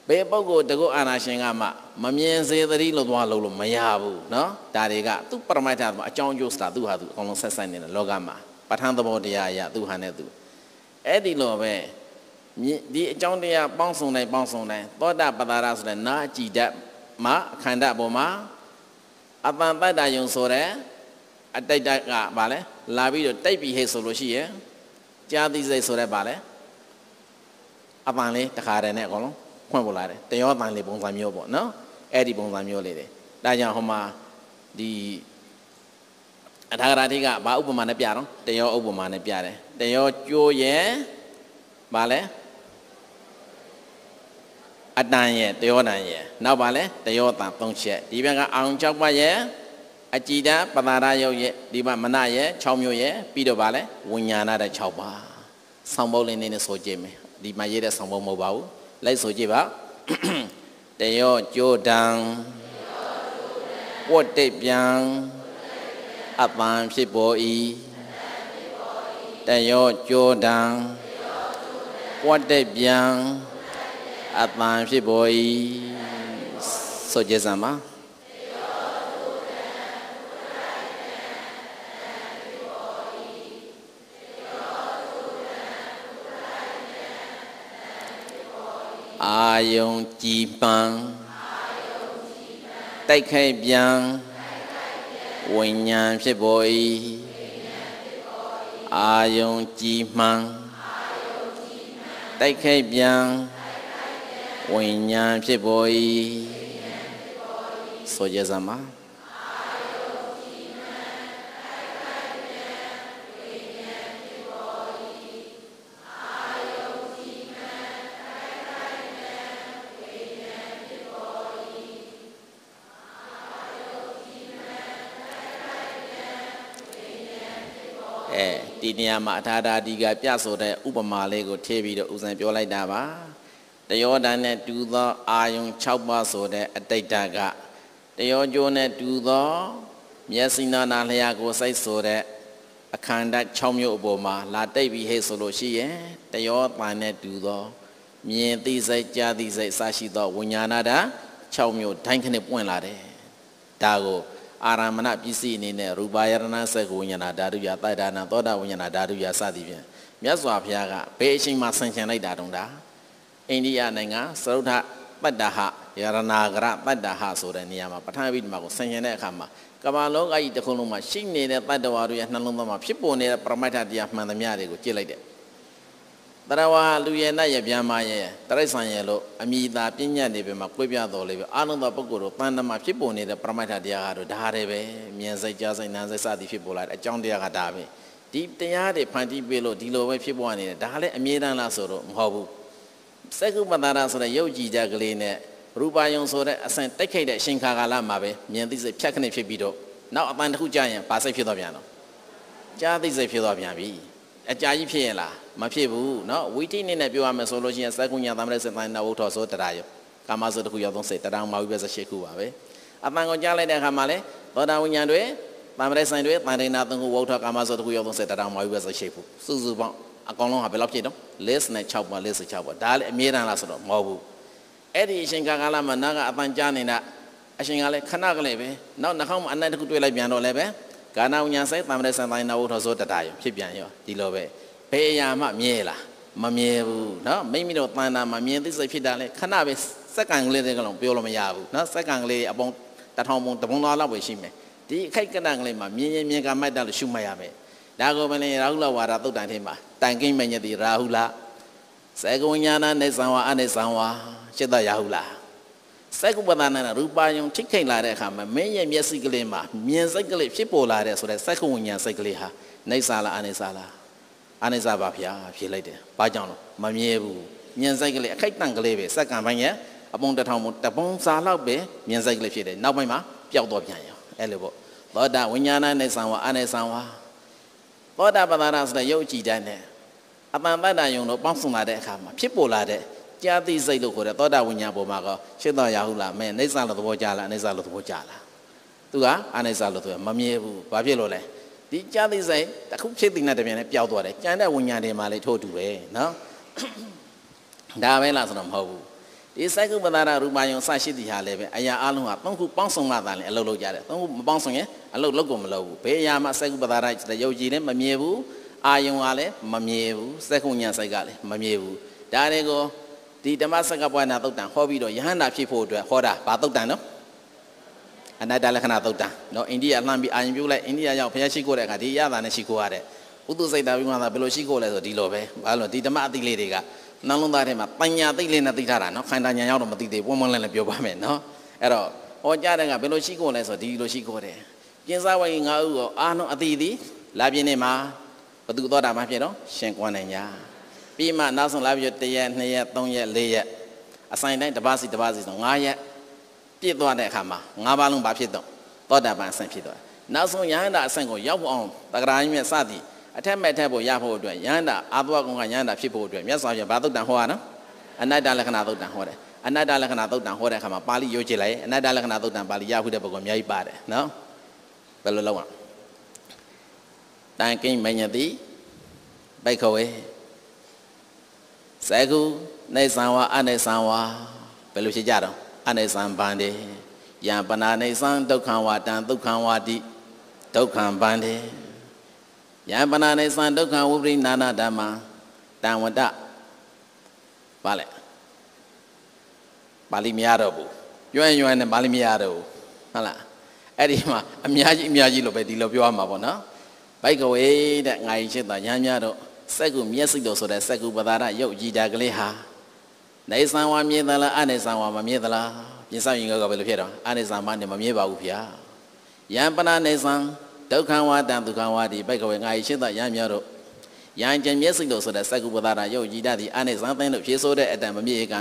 ဘယ်ပုဂ္ဂိုလ်တကုတ်အာနာရှင်ကမှမမြင်စေသတိလို့သွားလို့လို့မရဘူးเนาะဒါတွေကသူ့ပရမိတ္ထအကြောင်းကျိုးစတာသူ့ဟာသူအကုန်လုံးဆက်ဆိုင်နေတဲ့လောကမှာပဋ္ဌာန်းသဘောတရားအရသူ့ဟာနဲ့သူအဲ့ဒီလိုပဲဒီအကြောင်းတရားပေါင်းစုံတိုင်းပေါင်းစုံတိုင်းသောတာပတ္တာရဆိုတဲ့နာအကြည်ဓာတ်မှာအခန္ဓာပေါ်မှာအပံပတ္တယုံဆိုတဲ့အတိတ်တကဗာလဲလာပြီးတော့တိုက်ပြီးဟဲ့ဆိုလို့ရှိရင်ကြာတိစိတ်ဆိုတဲ့ဗာလဲအပံလေးတခါတည်းနဲ့အကုန်လုံးဖွင့်ပေါ်လာတယ်တယောပံလေးပုံစံမျိုးပေါ့နော်အဲ့ဒီပုံစံမျိုးလေးတယ်ဒါကြောင့်ဟိုမှာဒီအထာဂရတိကဘာဥပမာနဲ့ပြတော့တယောဥပမာနဲ့ပြတယ်တယောကြိုးရဲ့ဗာလဲအတန်ရဲ့တယောတန်ရဲ့နောက်ပါလဲတယောတန်၃ချက်ဒီဘက်ကအောင်၆ပါးရဲ့အကြည်တန်ပတာရယုတ်ရဲ့ဒီမှာမနရဲ့6မျိုးရဲ့ပြီးတော့ဗာလဲဝิญညာဏတဲ့6ပါဆောင်းပုံးလေးနဲ့ဆိုကြည့်မယ်ဒီမှာရေးတဲ့ဆောင်းပုံးမဟုတ်ပါဘူးလိုက်ဆိုကြည့်ပါတယောကြိုတံဝတ်တိတ်ပြံအပံဖြစ်ပေါ်ဤတယောကြိုတံဝတ်တိတ်ပြံအပံဖြစ်ပေါ်၏ဆိုကြစမ်းပါအာယုံကြည်ပံတိုက်ခိုက်ပြန်ဝိညာဉ်ဖြစ်ပေါ်၏အာယုံကြည်မှန်တိုက်ခိုက်ပြန်ဝိညာဉ်ဖြစ်ပေါ်၏ဆိုကြစမ်းပါဒီနေရာမှာအထာဓာဒီကပြဆိုတဲ့ဥပမာလေးကိုထည့်ပြီးတော့ဦးဇင်ပြောလိုက်တာပါတယောဓာနဲ့တူသောအာယုံ6ပါးဆိုတဲ့အတိတ်တကတယောကျိုးနဲ့တူသော မျက်စိနာနာလျာကို စိတ်ဆိုတဲ့အခန္ဓာ6မျိုးအပေါ်မှာ လာတိတ်ပြီးဟဲ့ဆိုလို့ရှိရင်တယောတန်နဲ့တူသော မြင်သိစိတ်ကြားသိစိတ်စရှိသောဝိညာဏဓာတ်6မျိုးတိုင်းခနဲ့ပွင့်လာတယ်ဒါကိုအာရမဏပစ္စည်းအနေနဲ့ရူပါယရဏစေကဝိညာဏဓာတုယတိုက်ဒါနသောတာဝိညာဏဓာတုယစသည်ဖြင့်မြတ်စွာဘုရားကဘယ်အချိန်မှဆင်ခြင်လိုက်တာတုံးတာအိန္ဒိယနိုင်ငံသရုဒ္ဓပတ္တဟယရနာဂရပတ္တဟဆိုတဲ့နေရာမှာပဋ္ဌာန်းအဘိဓမ္မာကိုဆင်ခြင်တဲ့အခါမှာကမ္ဘာလောကကြီးတစ်ခုလုံးမှာရှိနေတဲ့တတ္တဝါတို့ရဲ့နှလုံးသားမှာဖြစ်ပေါ်နေတဲ့ပရမတ္ထတရားမှန်သမျှတွေကိုကြည့်လိုက်တဲ့တရဝါလူရဲ့နတ်ရဲ့ဗျာမာရဲ့တရိษံရဲ့လို့အမိသာပြဉ္ညာနေပြီမှာကိုပြတော်လေးပဲအာလုံးသောပုဂ္ဂိုလ်တို့တန်တမဖြစ်ပေါ်နေတဲ့ပရမတ္ထတရားကတော့ဒါတွေပဲမြင်စိတ်ကြားစိတ်နာစိတ်စသည်ဖြစ်ပေါ်လာတဲ့အကြောင်းတရားကဒါပဲဒီတရားတွေဖန်တီးပေးလို့ဒီလိုပဲဖြစ်ပေါ်နေတယ်ဒါလည်းအမြဲတမ်းလားဆိုတော့မဟုတ်ဘူးစက္ကုပတ္တရဆိုတဲ့ယုတ်ကြည်ကြကလေးနဲ့ရူပါယုံဆိုတဲ့အစဉ်တိုက်ခိုက်တဲ့အရှင်ခါကာလမှာပဲမြင်သိစိတ်ဖြတ်ခနဲ့ဖြစ်ပြီးတော့နောက်အပန်တစ်ခုကြာရင်ဗာစိတ်ဖြစ်တော့ပြန်တော့ကြားသိစိတ်ဖြစ်တော့ပြန်ပြီအကြာကြီးဖြစ်ရင်လားမဖြစ်ဘူးเนาะဝိတိနည်းနဲ့ပြောရမယ်ဆိုလို့ရှိရင်စက္ကုညသမရစေတန်နာဝုထောဆိုတရားယောကာမဆိုတစ်ခုရောက်သုံးစိတ်တရားမာဝိပ္ပဇရှိခုပါပဲအပန်ကိုကြားလိုက်တဲ့အခါမှာလဲသောတာဝိညာဉ်တွေသမရဆိုင်တွေတန်ရိနာသုံးခုဝုထောကာမဆိုတစ်ခုရောက်သုံးစိတ်တရားမာဝိပ္ပဇရှိခုစုစုပေါင်းအကောင်လုံးကဘယ်လောက်ဖြစ်တော့56ပါ56ပါဒါလည်းအမြဲတမ်းလားဆိုတော့မဟုတ်ဘူးအဲ့ဒီအရှင်ကာကလမနာကအပန်ကြားနေတဲ့အရှင်ကလည်းခဏကလေးပဲနောက်နှာခေါင်းမှာအနက်တစ်ခုတွေ့လိုက်ပြန်တော့လည်းပဲကာနာဝဉ္ညာဆိုင်တမ္မရဆန်တိုင်းနာဝထောဆိုတတာရောဖြစ်ပြန်ရောဒီလိုပဲဘယ်အရာမှမြဲလားမမြဲဘူးเนาะမိမိတို့တန်တာမမြင်သိစိတ်ဖြစ်တာလဲခဏပဲစက္ကန့်ကလေးတည်းကလုံးပြောလို့မရဘူးเนาะစက္ကန့်ကလေးအပေါင်းတထောင်ပုံတပုံသားလောက်ပဲရှိမယ်ဒီအခိုက်ကဏ္ဍကလေးမှာမြင်ရင်မြင်ကမိုက်တာလို့ရှုမှတ်ရမယ်ဒါကိုမလင်ရာဟုလဝါဒသုတ်တန်ထဲမှာတန်ကိမညတိရာဟုလစေကုညာနာနေသံဝါအနေသံဝါစိတ်တရာဟုလစေကုပဒနာရူပါယုံထိခိန်လာတဲ့အခါမှာမင်းရဲ့မျက်စိကလေးမှာမြင်စိတ်ကလေးဖြစ်ပေါ်လာတဲ့ဆိုတဲ့စေကုဝိညာဉ်စိတ်ကလေးဟာနေသလားအနေသလားအနေသပါဗျာဖြေလိုက်တယ်ဘာကြောင့်လဲမမြဲဘူးမြင်စိတ်ကလေးအခိုက်တန့်ကလေးပဲစက္ကန့်ပိုင်းရဲ့အပုံတထောင်ပုံတပုံစာလောက်ပဲမြင်စိတ်ကလေးဖြစ်တယ်နောက်ပိုင်းမှာပျောက်တော့ပြန်ရောအဲ့လိုပေါ့သောတာဝိညာဏနဲ့သံဝါအနေသံဝါသောတာပတ္တနာဆိုတာရုပ်ကြည်တိုင်းနဲ့အပံပတ္တယုံတို့ပေါင်းစုံလာတဲ့အခါမှာဖြစ်ပေါ်လာတဲ့ကြာတိစိတ်လို့ခေါ်တဲ့သောတာဝိညာဉ်ပေါ်မှာကရှင်းတော်ရဟုလားမင်းအိဋ္ဌာလို့သဘောကြလားအိဋ္ဌာလို့သဘောကြလားသူကအိဋ္ဌာလို့သူကမမြဲဘူးဘာဖြစ်လို့လဲဒီကြာတိစိတ်တစ်ခုဖြစ်သိနေတဲ့ပြန်နဲ့ပျောက်သွားတယ်ကြံတဲ့ဝိညာဉ်တွေမှာလည်းထို့တူပဲနော်ဒါပဲလားဆိုတော့မဟုတ်ဘူးဒီစိုက်ကုပ္ပတာရူပယုံစရှိသည်ဟာလည်းပဲအရာအလုံးဟာသုံးခုပေါင်းစုံမှသာလင်အလုပ်လုပ်ကြတယ်သုံးခုမပေါင်းစုံရင်အလုပ်လုပ်ကုန်မလုပ်ဘူးဘယ်အရာမှစိုက်ကုပ္ပတာရရုပ်ကြည်လည်းမမြဲဘူးအာယုံကလည်းမမြဲဘူးစက်ခုညာစိုက်ကလည်းမမြဲဘူးဒါတွေကိုဒီဓမ္မစကပဝနာသုတ်တံဟောပြီးတော့ယဟန္တာဖြစ်ဖို့အတွက်ဟောတာဗာသုတ်တံနော်အနတ္တလက္ခဏာသုတ်တံနော်အိန္ဒိယလှမ်းပြီးအာယုံပြုတ်လိုက်အိန္ဒိယရောက်ဘုရားရှိခိုးတဲ့အခါဒီရတာနဲ့ရှိခိုးရတဲ့ဥဒ္ဒစိတ်တာဝိမာသာဘယ်လိုရှိခိုးလဲဆိုဒီလိုပဲဘာလို့ဒီဓမ္မအတိလေးတွေကနှလုံးသားထဲမှာပညာသိလေးနဲ့သိထားတာနော်ခန္ဓာညာရောက်တော့မသိသေးဘူးပွန်းပွန်းလန်းလန်းပြောပါမယ်နော်အဲ့တော့ဟောကြားတဲ့ကဘယ်လိုရှိကုန်လဲဆိုတော့ဒီလိုရှိကုန်တယ်ပြင်းစားဝိုင်းငါးဦးကိုအာနှုံအတိသည်လာပြင်းနေမှာဘသူသောတာမှဖြစ်တော့ရှင်ကွန်နိုင်ညာပြီးမှနောက်ဆုံးလာပြီးတရက်နှစ်ရက်သုံးရက်လေးရက်အဆိုင်တိုင်းတစ်ပါးစီတစ်ပါးစီဆို9ရက်ပြည့်သွားတဲ့အခါမှာ9ပါးလုံးဘာဖြစ်တော့သောတာပန်အဆင့်ဖြစ်သွားနောက်ဆုံးယဟန္တာအဆင့်ကိုရောက်အောင်တဂရာကြီးမြတ်စသည်အထက်မဲ့ထက်ဖို့ရဖို့အတွက်ယန္တာအာသဝကုံကယန္တာဖြစ်ဖို့အတွက်မြတ်စွာဘုရားဘာသုတ်တံဟောတာနော်အနတ္တလက္ခဏာသုတ်တံဟောတယ်အနတ္တလက္ခဏာသုတ်တံဟောတဲ့အခါမှာပါဠိရိုးကြည့်လိုက်အနတ္တလက္ခဏာသုတ်တံပါဠိရဟုတဲ့ပုဂ္ဂိုလ်အများကြီးပါတယ်နော်ဘယ်လိုလုပ်အောင်တန်ကိမညတိဘိခဝေဇေကုနေသံဝါအနေသံဝါဘယ်လိုဖြစ်ကြတော့အနေသံဗန္တေယံပနာနေသံဒုက္ခံဝါတံဒုက္ခံဝါတိဒုက္ခံဗန္တေယံပနာနေသံဒုက္ခဝိပရိနာနာဓမ္မတံဝတ္တပါလေပါဠိမရတော့ဘူးကျွမ်းကျွမ်းနဲ့ပါဠိမရတော့ဘူးဟုတ်လားအဲ့ဒီမှာအများကြီးအများကြီးလို့ပဲဒီလိုပြောရမှာပေါ့နော်ဘိုက်ကဝေးတဲ့ငါရင်ရှိတာရမ်းများတော့စက်ကူမျက်စိတော်ဆိုတဲ့စက်ကူပဒါရရုပ်ကြည်တာကလေးဟာနေဆံဝါမြင်သလားအနေဆံဝါမမြင်သလားပြင်ဆောင်ရင်ကဘယ်လိုဖြစ်တော့အနေဆံမနဲ့မမြင်ပါဘူးဗျာယံပနာနေဆံဒုက္ခဝါတံဒုက္ခဝါဒီဘိုက်ကဝေငါဤရှင်းသောရံမြောတို့ယံကျင်မျက်စိတို့ဆိုတဲ့စကုပ္ပဒါရယုတ်ကြည်တသည်အနိစ္စသင်းတို့ဖြေဆိုတဲ့အတံမမြေကံ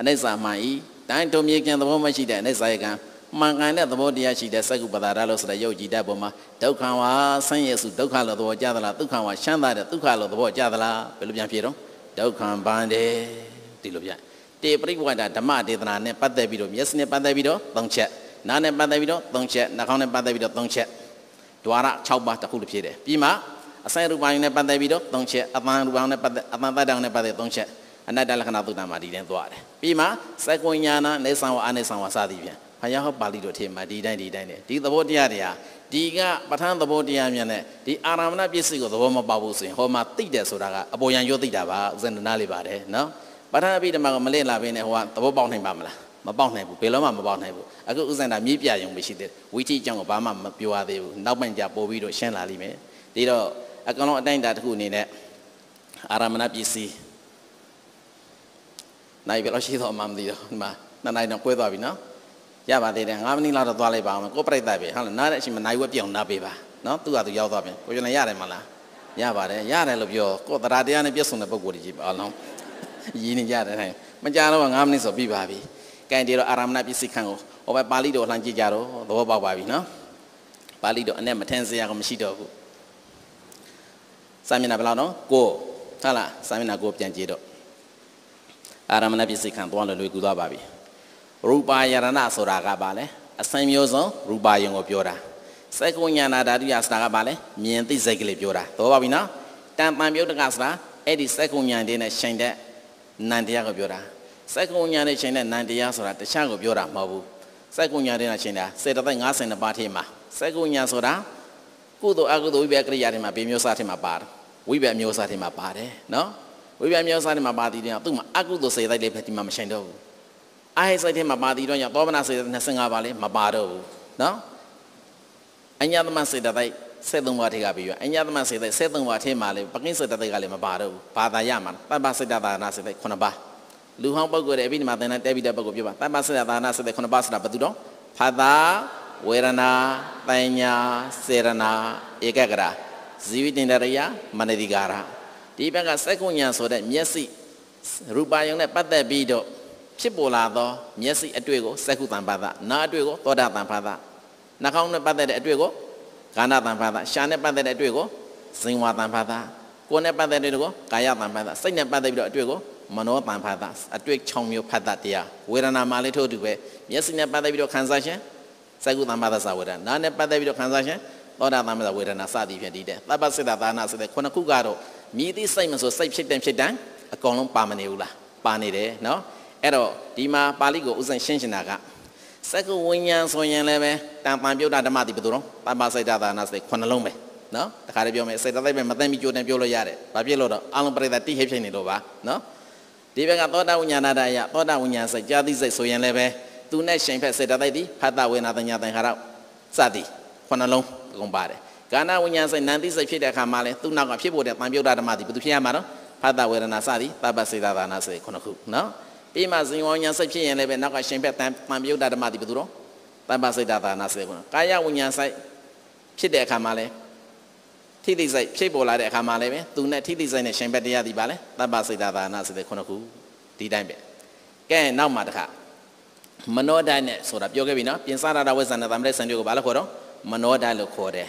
အနိစ္စမှန်ဤတိုင်းတို့မြေကံသဘောမရှိတဲ့အနိစ္စယကံမှန်ကန်တဲ့သဘောတရားရှိတဲ့စကုပ္ပဒါရလို့ဆိုတဲ့ယုတ်ကြည်တပုံမှာဒုက္ခဝါဆင်းရဲစုဒုက္ခလို့သဘောကြသလားဒုက္ခဝါရှမ်းသာတဲ့ဒုက္ခလို့သဘောကြသလားဘယ်လိုပြန်ဖြေတော့ဒုက္ခံပန်းတယ်ဒီလိုပြန်တေပရိဝါဒဓမ္မဒေသနာနဲ့ပတ်သက်ပြီးတော့မျက်စိနဲ့ပတ်သက်ပြီးတော့၃ချက်နားနဲ့ပတ်သက်ပြီးတော့၃ချက်နှာခေါင်းနဲ့ပတ်သက်ပြီးတော့၃ချက်ဒွါရ6ပါးတစ်ခုတစ်ဖြစ်တယ်ပြီးမှအဆိုင်ရူပယုံနဲ့ပတ်သက်ပြီးတော့၃ချက်အပန်ရူပယုံနဲ့ပတ်သက်အပန်ပတ်တောင်နဲ့ပတ်သက်၃ချက်အနတ္တလက္ခဏာသုတ္တမှာဒီတိုင်းသွားတယ်ပြီးမှစကွန်ညာနာနေဆောင်ဝအနေဆောင်ဝစသည်ဖြင့်ဘုရားဟောပါဠိတော်ထဲမှာဒီတိုင်းဒီတိုင်းနဲ့ဒီသဘောတရားတွေဟာဒီကပဋ္ဌာန်းသဘောတရားများနဲ့ဒီအာရမဏပစ္စည်းကိုသဘောမပေါက်ဘူးဆိုရင်ဟောမှာသိတယ်ဆိုတာကအပေါ်ယံရောသိတာပါဇန္ဒနာလေးပါတယ်နော်ပဋ္ဌာန်းအဘိဓမ္မာကိုမလင့်လာဘဲနဲ့ဟောကသဘောပေါက်နိုင်ပါမလားမပေါက်နိုင်ဘူးဘယ်လုံးမှမပေါက်နိုင်ဘူးအခုဥစ္စာတာမြေးပြရုံမရှိသေးဝိသိအကြောင်းကိုဘာမှမပြောရသေးဘူးနောက်ပိုင်းကျပို့ပြီးတော့ရှင်းလာလိမ့်မယ်ဒီတော့အကောင်လုံးအတိုင်းအတာတစ်ခုအနေနဲ့အာရမဏပစ္စည်းနိုင်ဘယ်လိုရှိတော့မှမသိတော့ဒီမှာနှစ်နိုင်တော့ကွဲသွားပြီနော်ရပါသေးတယ်၅မိနစ်လောက်တော့သွားလိုက်ပါအောင်ကိုပြိုက်တတ်ပြီဟုတ်လားနားတဲ့အချိန်မှာနိုင်ဝက်ပြောင်းနားပေးပါနော်သူ့ဟာသူရောက်သွားပြန်ကိုကျွန်တော်ရတယ်မလားရပါတယ်ရတယ်လို့ပြောကိုသရာတရားနဲ့ပြည့်စုံတဲ့ပုံကိုယ်ကြီးပါအောင်ရည်နေကြတယ်ဟဲ့မကြတော့၅မိနစ်ဆိုပြီးပါပြီကဲဒီတော့အာရမဏပစ္စည်းခံကိုဟောပဲပါဠိတော်လှမ်းကြည့်ကြတော့သဘောပေါက်ပါပြီနော်ပါဠိတော်အနဲ့မထင်စရာကမရှိတော့ဘူးစာမျက်နှာဘယ်လောက်နော် ကိုဟုတ်လားစာမျက်နှာကိုပြန်ကြည့်တော့အာရမဏပစ္စည်းခံသွားလို့လွယ်ကူသွားပါပြီရူပါယရဏဆိုတာကဘာလဲအစံမျိုးစုံရူပါယုံကိုပြောတာစေကုညာနာဓာတုယဆိုတာကဘာလဲမြင်သိစိတ်ကလေးပြောတာသဘောပါပြီနော်တန်ပံပြုတ်တကဆိုတာအဲ့ဒီစေကုညာတဲ့နဲ့ရှင်တဲ့နန္တရားကိုပြောတာစေကုညာနဲ့ရှင်တဲ့နန္တရားဆိုတာတခြားကိုပြောတာမဟုတ်ဘူးစက်ကုညာတဲ့နာရှင်တာစေတသိက်52ပါးထဲမှာစက်ကုညာဆိုတာကုသိုလ်အကုသိုလ်ဝိပယကရိယာတွေမှာဘေမျိုးစားထဲမှာပါတယ်ဝိပယမျိုးစားထဲမှာပါတယ်နော်ဝိပယမျိုးစားထဲမှာပါတည်တယ်သူ့မှာအကုသိုလ်စေတသိက်လည်းပဲဒီမှာမရှင်တော့ဘူးအာဟိစိတ်ထဲမှာပါတည်တော့ညသောမနာစေတသိက်25ပါးလည်းမပါတော့ဘူးနော်အညာသမစေတသိက်73ပါးထဲကပြီးရအညာသမစေတသိက်73ပါးထဲမှာလည်းပကင်းစေတသိက်ကလည်းမပါတော့ဘူးဘာသာရမှာတပ္ပစေတသာနာစေတသိက်9ပါးလူဟောင်းပုဂ္ဂိုလ်ရဲ့အဘိဓမ္မာသင်တန်းတက်ပြီးတဲ့ပုဂ္ဂိုလ်ဖြစ်ပါတမ္ပစရသာနာစတဲ့ခုနှစ်ပါးစတာဘယ်သူတော့ဖသာဝေရဏပညာစေရဏဧကဂရာဇီဝိတ္တရယမနတိကာရဒီဘက်ကစက္ကုညာဆိုတဲ့မျက်စိရူပါယုံနဲ့ပတ်သက်ပြီးတော့ဖြစ်ပေါ်လာသောမျက်စိအတွေ့ကိုစက္ကုတံပါဒနားအတွေ့ကိုသောတာတံပါဒနှာခေါင်းနဲ့ပတ်သက်တဲ့အတွေ့ကိုဂာဏတံပါဒရှာနဲ့ပတ်သက်တဲ့အတွေ့ကိုဇင်ဝတံပါဒကိုယ်နဲ့ပတ်သက်တဲ့အတွေ့ကိုကာယတံပါဒစိတ်နဲ့ပတ်သက်ပြီးတော့အတွေ့ကိုမနောပံဖသအတွေ့6မျိုးဖတ်တတရားဝေဒနာမှာလည်းထို့အတူပဲမျက်စိနဲ့ပတ်သက်ပြီးတော့ခံစားခြင်းစကုသမ္မာသဝေဒနာနားနဲ့ပတ်သက်ပြီးတော့ခံစားခြင်းသောတာသမ္မာဝေဒနာစသည်ဖြင့်ဒီတဲ့သဗ္ဗစိတ္တသာနာဆိုတဲ့ခုနှစ်ခုကတော့မြည်သည့်စိတ်မဆိုစိတ်ဖြစ်တဲ့ဖြစ်တိုင်းအကုန်လုံးပါမနေဘူးလားပါနေတယ်နော်အဲ့တော့ဒီမှာပါဠိကိုဥစဉ်ရှင်းရှင်းတာကစကုဝိညာဉ်ဆိုရင်လည်းပဲတန်ပံပြုတ်တာဓမ္မတိဘယ်သူတော့သဗ္ဗစိတ္တသာနာဆိုတဲ့ခုနှစ်လုံးပဲနော်တခါတည်းပြောမယ်စိတ်တသိပ်ပဲမသိမိကြိုးတင်ပြောလို့ရတယ်ဘာဖြစ်လို့တော့အလုံးပရိသတ်တိဟိဖြစ်နေလို့ပါနော်ဒီဘက်ကသောတာဝိညာဏတယသောတာဝိညာစိတ်ကြာတိစိတ်ဆိုရင်လည်းပဲသူနဲ့ရှင်ဖက်စေတသိက်သည်ဖတ်တဝေနာတညာတန်ခါရောက်စသည်ခုနှလုံးအကုန်ပါတယ်ကာဏဝိညာစိတ်နန္တိစိတ်ဖြစ်တဲ့အခါမှာလည်းသူ့နောက်ကဖြစ်ပေါ်တဲ့တန်ပြုတ်တာဓမ္မသည်ဘယ်သူဖြစ်ရမှာနော်ဖတ်တဝေဒနာစသည်တပ္ပစေတသာနာစိတ်ခုနှစ်ခုနော်ပြီးမှဇင်ဝဉာဏ်စိတ်ဖြစ်ရင်လည်းပဲနောက်ကရှင်ဖက်တန်တန်ပြုတ်တာဓမ္မသည်ဘယ်သူတော့တပ္ပစေတသာနာစိတ်ခုနှစ်ကာယဝိညာစိတ်ဖြစ်တဲ့အခါမှာလည်းထိတိဆိုင်ဖြစ်ပေါ်လာတဲ့အခါမှာလည်းပဲသူနဲ့ထိတိဆိုင်နဲ့ရှင်ဘက်တရားဒီပါလဲသဗ္ဗစေတသာနာစေတခုနှစ်ခုဒီတိုင်းပဲကဲနောက်မှာတစ်ခါမနောဒိုင်နဲ့ဆိုတာပြောခဲ့ပြီနော်ပြင်စရတာဝေဇန်နဲ့သမရိဆန်တို့ကိုဘာလို့ခေါ်တော့မနောဒိုင်လို့ခေါ်တယ်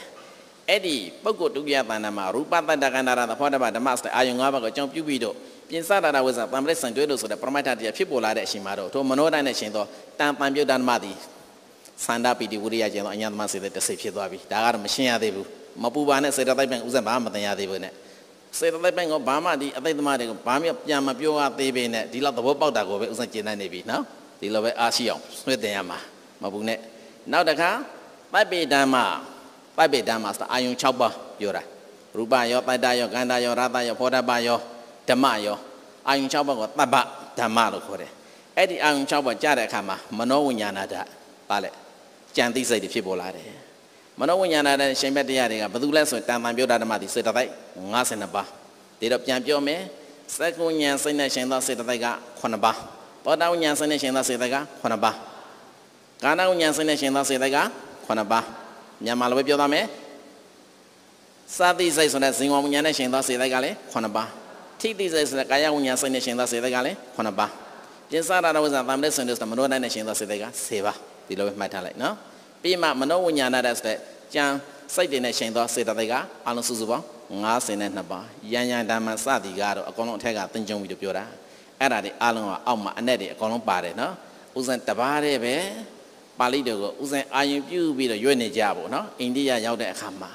အဲ့ဒီပုဂ္ဂိုလ်ဒုတိယတဏ္ဍာမှာရူပတတ္တကန္တာရသဘောတပဓမ္မစတအာယုံ၅ပါးကိုအကြောင်းပြုပြီးတော့ပြင်စရတာဝေဇန်သမရိဆန်တို့လို့ဆိုတဲ့ပရမတ္ထတရားဖြစ်ပေါ်လာတဲ့အချိန်မှာတော့သူမနောဒိုင်နဲ့ရှင်တော့တန်ပံပြုတ်တဓမ္မသည်သန္တာပီတိဝိရိယကျင်တော့အညာသမစေတတစိဖြစ်သွားပြီဒါကတော့မရှင်းရသေးဘူးမပူပါနဲ့စေတသိက်ပိုင်းဥစ္စာဘာမှမတင်ရသေးဘူးနဲ့စေတသိက်ပိုင်းကဘာမှဒီအသိသမားတွေကဘာမှပြန်မပြောရသေးပေနဲ့ဒီလောက်သဘောပေါက်တာကိုပဲဥစ္စာကျင့်နိုင်နေပြီနော်ဒီလိုပဲအားရှိအောင်ဆွဲတင်ရမှာမပူနဲ့နောက်တစ်ခါပပိဓမ္မပပိဓမ္မဆိုတာအာယုံ6ပါးပြောတာရူပယောပတ္တယောကန္တာယောရတယောဖောဓပယောဓမ္မယောအာယုံ6ပါးကိုတပ္ပဓမ္မလို့ခေါ်တယ်အဲ့ဒီအာယုံ6ပါးကြားတဲ့အခါမှာမနောဝိညာဏဓာတ်ပါလေကြံသိစိတ်တွေဖြစ်ပေါ်လာတယ်မနောဝိညာဏနဲ့ရှင်ဘက်တရားတွေကဘာလို့လဲဆိုရင်တာမန်ပြောတာဓမ္မတိစေတသိက်52ပါးဒါတော့ပြန်ပြောမယ်စကုဉ္ဉ္စိတ်နဲ့ရှင်သောစေတသိက်က9ပါးသောတာဉ္ဉ္စိတ်နဲ့ရှင်သောစေတသိက်က9ပါးကာနဉ္ဉ္စိတ်နဲ့ရှင်သောစေတသိက်က9ပါးမြန်မာလိုပဲပြောသားမယ်စသည်စိတ်ဆိုတဲ့ဇင်ဝဝိညာဉ်နဲ့ရှင်သောစေတသိက်ကလည်း9ပါးထိတိစိတ်ဆိုတဲ့ကာယဝိညာဉ်စိတ်နဲ့ရှင်သောစေတသိက်ကလည်း9ပါးပြင်စရတာဝိဇ္ဇာသံမရိစံတို့ဆိုတဲ့မနောတိုင်းနဲ့ရှင်သောစေတသိက်က10ပါးဒီလိုပဲမှတ်ထားလိုက်နော်ပြီးမှမနောဝိညာဏတဲ့ဆိုတဲ့ကြံစိတ်တွေနဲ့ရှင်သောစေတသိက်ကအလုံးစုစုပေါင်း52ပါးယံယံဓမ္မစသည်ကတော့အကောင်လုံးအထက်ကသင်ကြုံပြီးတော့ပြောတာအဲ့ဒါတွေအလုံးကအောက်မှာအ내တွေအကောင်လုံးပါတယ်နော်ဥစဉ်တပါးတည်းပဲပါဠိတော်ကိုဥစဉ်အာယုပြုပြီးတော့ရွေ့နေကြပေါ့နော်အိန္ဒိယရောက်တဲ့အခါမှာ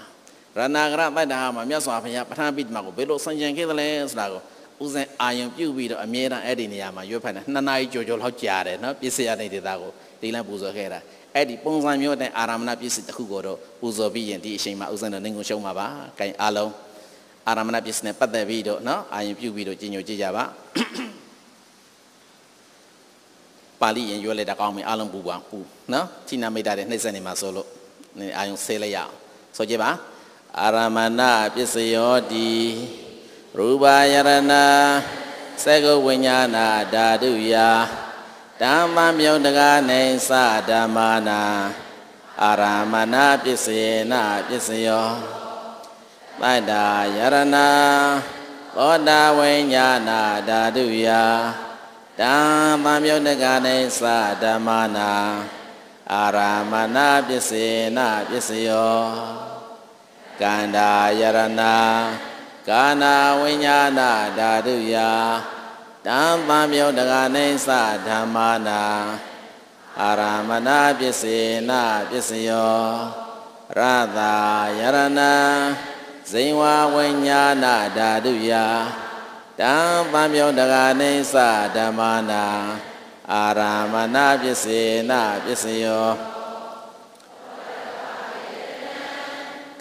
ရဏဂရဗတ္တဟာမှာမြတ်စွာဘုရားပဋ္ဌာန်းပိတမကိုဘယ်လိုဆင်ခြင်ခဲ့သလဲဆိုတာကိုဥစဉ်အာယုံပြုတ်ပြီးတော့အမြဲတမ်းအဲ့ဒီနေရာမှာရွတ်ဖတ်တယ်နှစ်နာရီကျော်ကျော်လောက်ကြာတယ်နော်ပြည့်စရာနေဒေတာကိုဒီလန်ပူဇော်ခဲ့တာအဲ့ဒီပုံစံမျိုးတဲ့အာရမဏပစ္စည်းတစ်ခုကိုတော့ပူဇော်ပြီးရင်ဒီအချိန်မှာဥစဉ်တော့နေကုန်ရှုံးမှာပါ။ကဲအားလုံးအာရမဏပစ္စည်းနဲ့ပတ်သက်ပြီးတော့နော်အာရင်ပြုပြီးတော့ကြီးညိုကြည့်ကြပါ။ပါဠိရင်ရွယ်လိုက်တာကောင်းပြီအားလုံးပူပါပူနော်။ဌိနာမိတ်တာတဲ့နှိမ့်ဆက်နေမှာဆိုလို့အာယုံဆေးလိုက်ရအောင်။ဆိုကြပါ။အာရမဏပစ္စယောတိရူပယရဏစေကဝိညာဏဓာတုယာဓမ္မမြုံတကားနေစဓမ္မာနာအာရမဏပစ္စယေနပစ္စယောတတ္တာယရဏသောတာဝိညာဏဓာတုယဓမ္မမြုံတကားနေစဓမ္မာနာအာရမဏပစ္စယေနပစ္စယောကန္တာယရဏကာနာဝိညာဏဓာတုယတံပါမြုံတကနိသဓမ္မာနာအာရမဏပစ္စေနပစ္စယောရသာယရဏံဇိဝဝိညာဏဓာတုယတံပံမြုံတကနိသဓမ္မာနာအာရမဏပစ္စေနပစ္စယော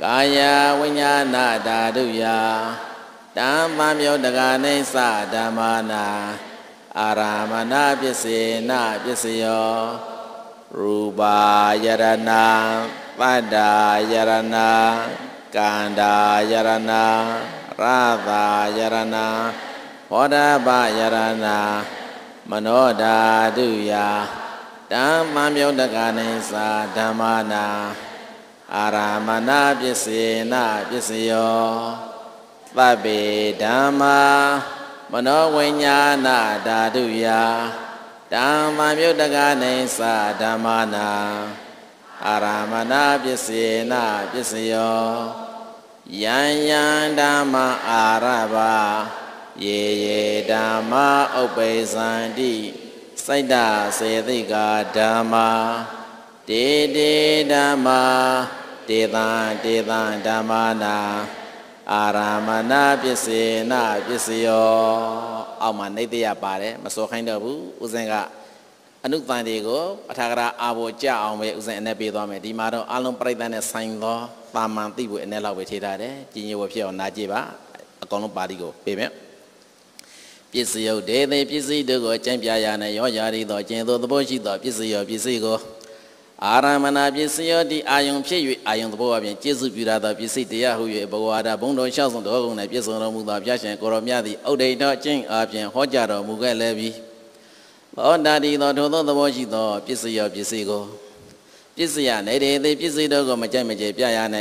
ကာယဝိညာဏဓာတုယဓမ္မမြုတ်တကနိသဓမ္မနာအာရမဏပစ္စေနပစ္စယောရူပါယရဏပတ္တာယရဏကန္တာယရဏရသာယရဏဟောတပယရဏမနောဓာတုယဓမ္မမြုတ်တကနိသဓမ္မနာအာရမဏပစ္စေနပစ္စယောပပိဓမ္မာမနောဝိညာဏဓာတုယဓမ္မမြုတ်တကနိသဓမ္မနာအာရမဏပစ္စေနပစ္စယောယံယံဓမ္မအာရဘယေယေဓမ္မဥပ္ပေသန္တိစိတ်တစေတိကာဓမ္မာတေတေဓမ္မာတေသံတေသံဓမ္မာနာအာရမဏပစ္စေနပစ္စယောအောက်မှာနေတရပါတယ်မစောခိုင်းတော့ဘူးဥစဉ်ကအနုတန်တွေကိုအထာဂရအာဘောကြအောင်ပဲဥစဉ်အနေပေးသွားမယ်ဒီမှာတော့အလုံးပြိတ္တနဲ့ဆိုင်သောတာမန်သိဖို့အနေလောက်ပဲထေထားတယ်ကြီးကြီးဝဖြစ်အောင်နားကြည့်ပါအကောင်လုံးပါဠိကိုပေးမယ်ပစ္စယုတ်ဒေသေပစ္စည်းတို့ကိုအကျင့်ပြရနဲ့ရောရာရီသောကျင့်သောသဘောရှိသောပစ္စယောပစ္စည်းကိုအာရမဏပစ္စယောတိအာယုံဖြစ်၍အာယုံသဘောအပြင်ကျေစုပြုရသောပစ္စည်းတရားဟု၍ဘဂဝါဒဘုံတော်လျှောက်ဆုံးတော်ကုန်၌ပြည့်စုံတော်မူသောဘုရားရှင်ကိုရောမြတ်သည်ဥဒိဋ္ဌအကျင့်အပြင်ဟောကြားတော်မူခဲ့လည်းပြီးဘောဓာတိသောထိုသောသဘောရှိသောပစ္စယောပစ္စည်းကိုပစ္စယနေတေသိပစ္စည်းတို့ကိုမကြိုက်မကြဲပြရ၌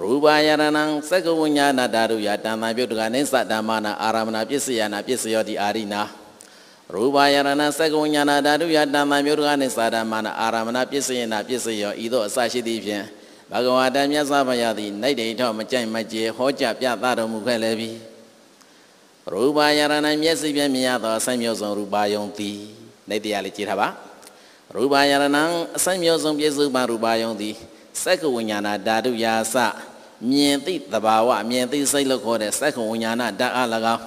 ရူပယရဏံသက္ကဝဉာဏဓာတုယတံတံပြုတ်တကနိစ္စဓမ္မနာအာရမဏပစ္စယနာပစ္စယောတိအာရိနာရူပယရဏစကုံညာနာဓာတုယတမ္မမျိုးတကနှင့်သာဓမ္မနာအာရမဏပစ္စယနာပစ္စယောဤသို့အစရှိသည့်ဖြင့်ဘဂဝါတမြတ်စွာဘုရားသည်နိုင်တိထောမကြိုက်မကြဲဟောကြားပြသတော်မူခဲ့လည်းပြီရူပယရဏမျက်စိဖြင့်မြင်ရသောအဆိုင်မျိုးစုံရူပယုံသည်နိုင်တရားလေးကြည့်ထားပါရူပယရဏအဆိုင်မျိုးစုံပြည့်စုံပါရူပယုံသည်စက္ကဝိညာဏဓာတုယာစမြင်သည့်သဘာဝမြင်သည့်စိတ်လို့ခေါ်တဲ့စက္ကဝိညာဏဓာတ်အား၎င်း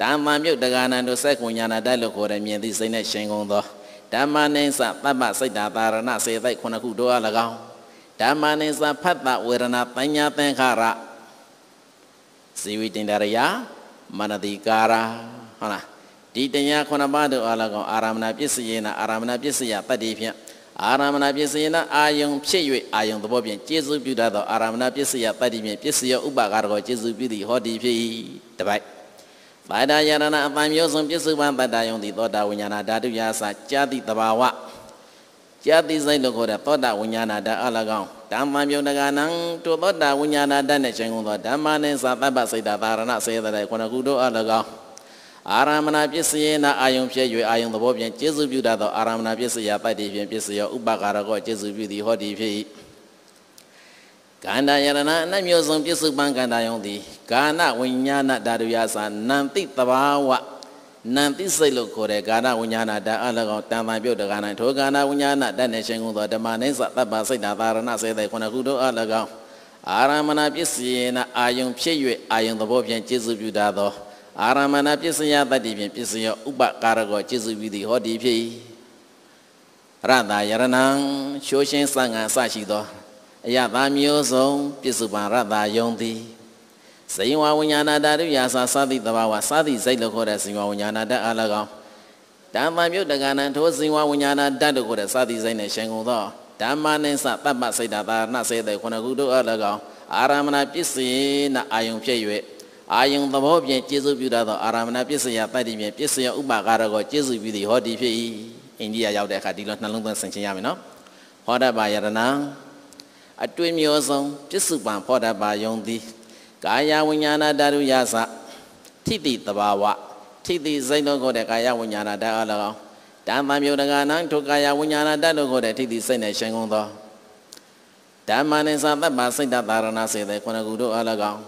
တာမမြုပ်တက္ကနာတို့စက်ခွန်ညာနာတိုက်လို့ခေါ်တဲ့မြင်သည့်စိတ်နဲ့ရှင်ကုန်သောဓမ္မနိစ္စတပ္ပစိတ်တာတာရဏစေတိုက်ခုနှစ်ခုတို့အား၎င်းဓမ္မနိစ္စဖတ်တဝေရဏပညာသင်္ခါရဇီဝိတင်တရယမနတိကာရဟုတ်လားဒီတရားခုနှစ်ပါးတို့အား၎င်းအာရမဏပစ္စယေနအာရမဏပစ္စယတတ္တိဖြင့်အာရမဏပစ္စယေနအာယုံဖြစ်၍အာယုံသဘောဖြင့်ကျေစုပြုတတ်သောအာရမဏပစ္စယတတ္တိဖြင့်ပစ္စယဥပါကာရကိုကျေစုပြုသည့်ဟောဒီဖြစ်၏တပိုက်ဘာဒာယရဏအပံမျိုးစုံပြစ္ဆုပံတတ္တယုံတိသောတာဝိညာဏဓာတုယာစကြာတိတဘာဝကြာတိစိတ်လို့ခေါ်တဲ့သောတာဝိညာဏဓာအလကောင်ဓမ္မမြုံတကနံတုသောတာဝိညာဏဓာနဲ့ချိန်ကုန်သောဓမ္မနဲ့စာသဗ္ဗစိတ်တာသာရဏစေတရေခုနကုတို့အလကောင်အာရမဏပစ္စယေနအာယုံဖြစ်၍အာယုံသဘောဖြင့်ကျေစုပြုတတ်သောအာရမဏပစ္စယပိုက်တည်ဖြင့်ပစ္စယဥပကာရကောကျေစုပြုသည်ဟောဒီဖြစ်၏ကန္တယရဏအနတ်မျိုးစုံပြစ္ဆုပန်ကန္တယုံသည်ကာဏဝိညာဏဓာတုယသာနံတိတဘာဝနံတိစိတ်လို့ခေါ်တဲ့ကာဏဝိညာဏဓာအလကောင်တံပံပြုတ်တကနိုင်ထိုကာဏဝိညာဏဓာတ်နဲ့ရှင်ကုန်သောဓမ္မနိစ္စသဗ္ဗစိတ်တာသာရဏစေတဲ့ခုနှစ်ခုတို့အလကောင်အာရမဏပစ္စယေနအာယုံဖြစ်၍အာယုံသဘောဖြင့်ကျေစုပြုတာသော အာရမဏပစ္စယတတ္တိဖြင့်ပစ္စယဥပကာရကောကျေစုပြုသည်ဟောဒီဖြစ်၏ရတယရဏံရှိုးရှင်းစံငံအစရှိသောအယတာမျိုးစုံပြစ္စုပန်ရတာယုံသည်ဇိဝဝိညာဏတရိယာစာသတိတဘာဝစသည်စိတ်လို့ခေါ်တဲ့ဇိဝဝိညာဏတအား၎င်းဓမ္မမြုပ်တက္ကနံထိုဇိဝဝိညာဏတတို့ခေါ်တဲ့စသည်စိတ်နဲ့ရှင်ကုန်သောဓမ္မနိစ္စတပ္ပစိတ်တာနစေတေခုနကုတို့အား၎င်းအာရမဏပစ္စည်းနအာယုံဖြစ်၍အာယုံသဘောဖြင့်ကျေစုပြုတတ်သောအာရမဏပစ္စယတတ္တိဖြင့်ပစ္စယဥပါကာရကိုကျေစုပြုသည်ဟောဒီဖြစ်၏အိန္ဒိယရောက်တဲ့အခါဒီလိုနှလုံးသွင်းဆင်ခြင်ရမယ်နော်ဟောတပါယရဏံအတွင်မျိုးစုံပြစ္စုပန်ဖောတပါယုံသည်ကာယဝိညာဏဓာတုယသထိတိတဘာဝထိတိစိတ်တို့ကိုတဲ့ကာယဝိညာဏဓာတ်အလောင်းဓမ္မမြုပ်တကနာထိုကာယဝိညာဏဓာတ်တို့ကိုတဲ့ထိတိစိတ်နဲ့ရှင်ကုန်သောဓမ္မနိသသဗ္ဗစိတ်တသာရဏစေတဲ့ခုနကူတို့အလောင်း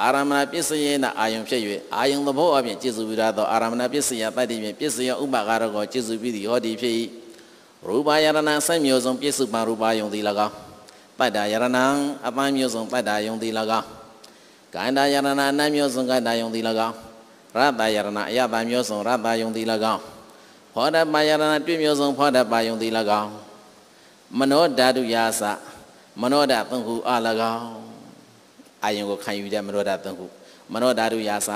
အာရမဏပစ္စယေနအာယုံဖြစ်၍အာယုံသဘောအပြင်ကျေစုပြုရသောအာရမဏပစ္စယတတ္တိဖြင့်ပစ္စယဥပကာရကိုကျေစုပြီးသည်ဟောဒီဖြစ်၏ရူပယရဏဆိုင်မျိုးစုံပြည့်စုံပါရူပယုံသည်၎င်းပတ္တာယရဏံအပန်းမျိုးစုံပတ္တာယုံတိလကောကန္တာယရဏအနတ်မျိုးစုံကန္တာယုံတိလကောရတ္တယရဏအယပန်မျိုးစုံရတ္တယုံတိလကောဖောတပယရဏတွေ့မျိုးစုံဖောတပယုံတိလကောမနောဓာတုယာသမနောဓာသုံးခုအလကောအာယုံကိုခံယူတဲ့မနောဓာသုံးခုမနောဓာတုယာသ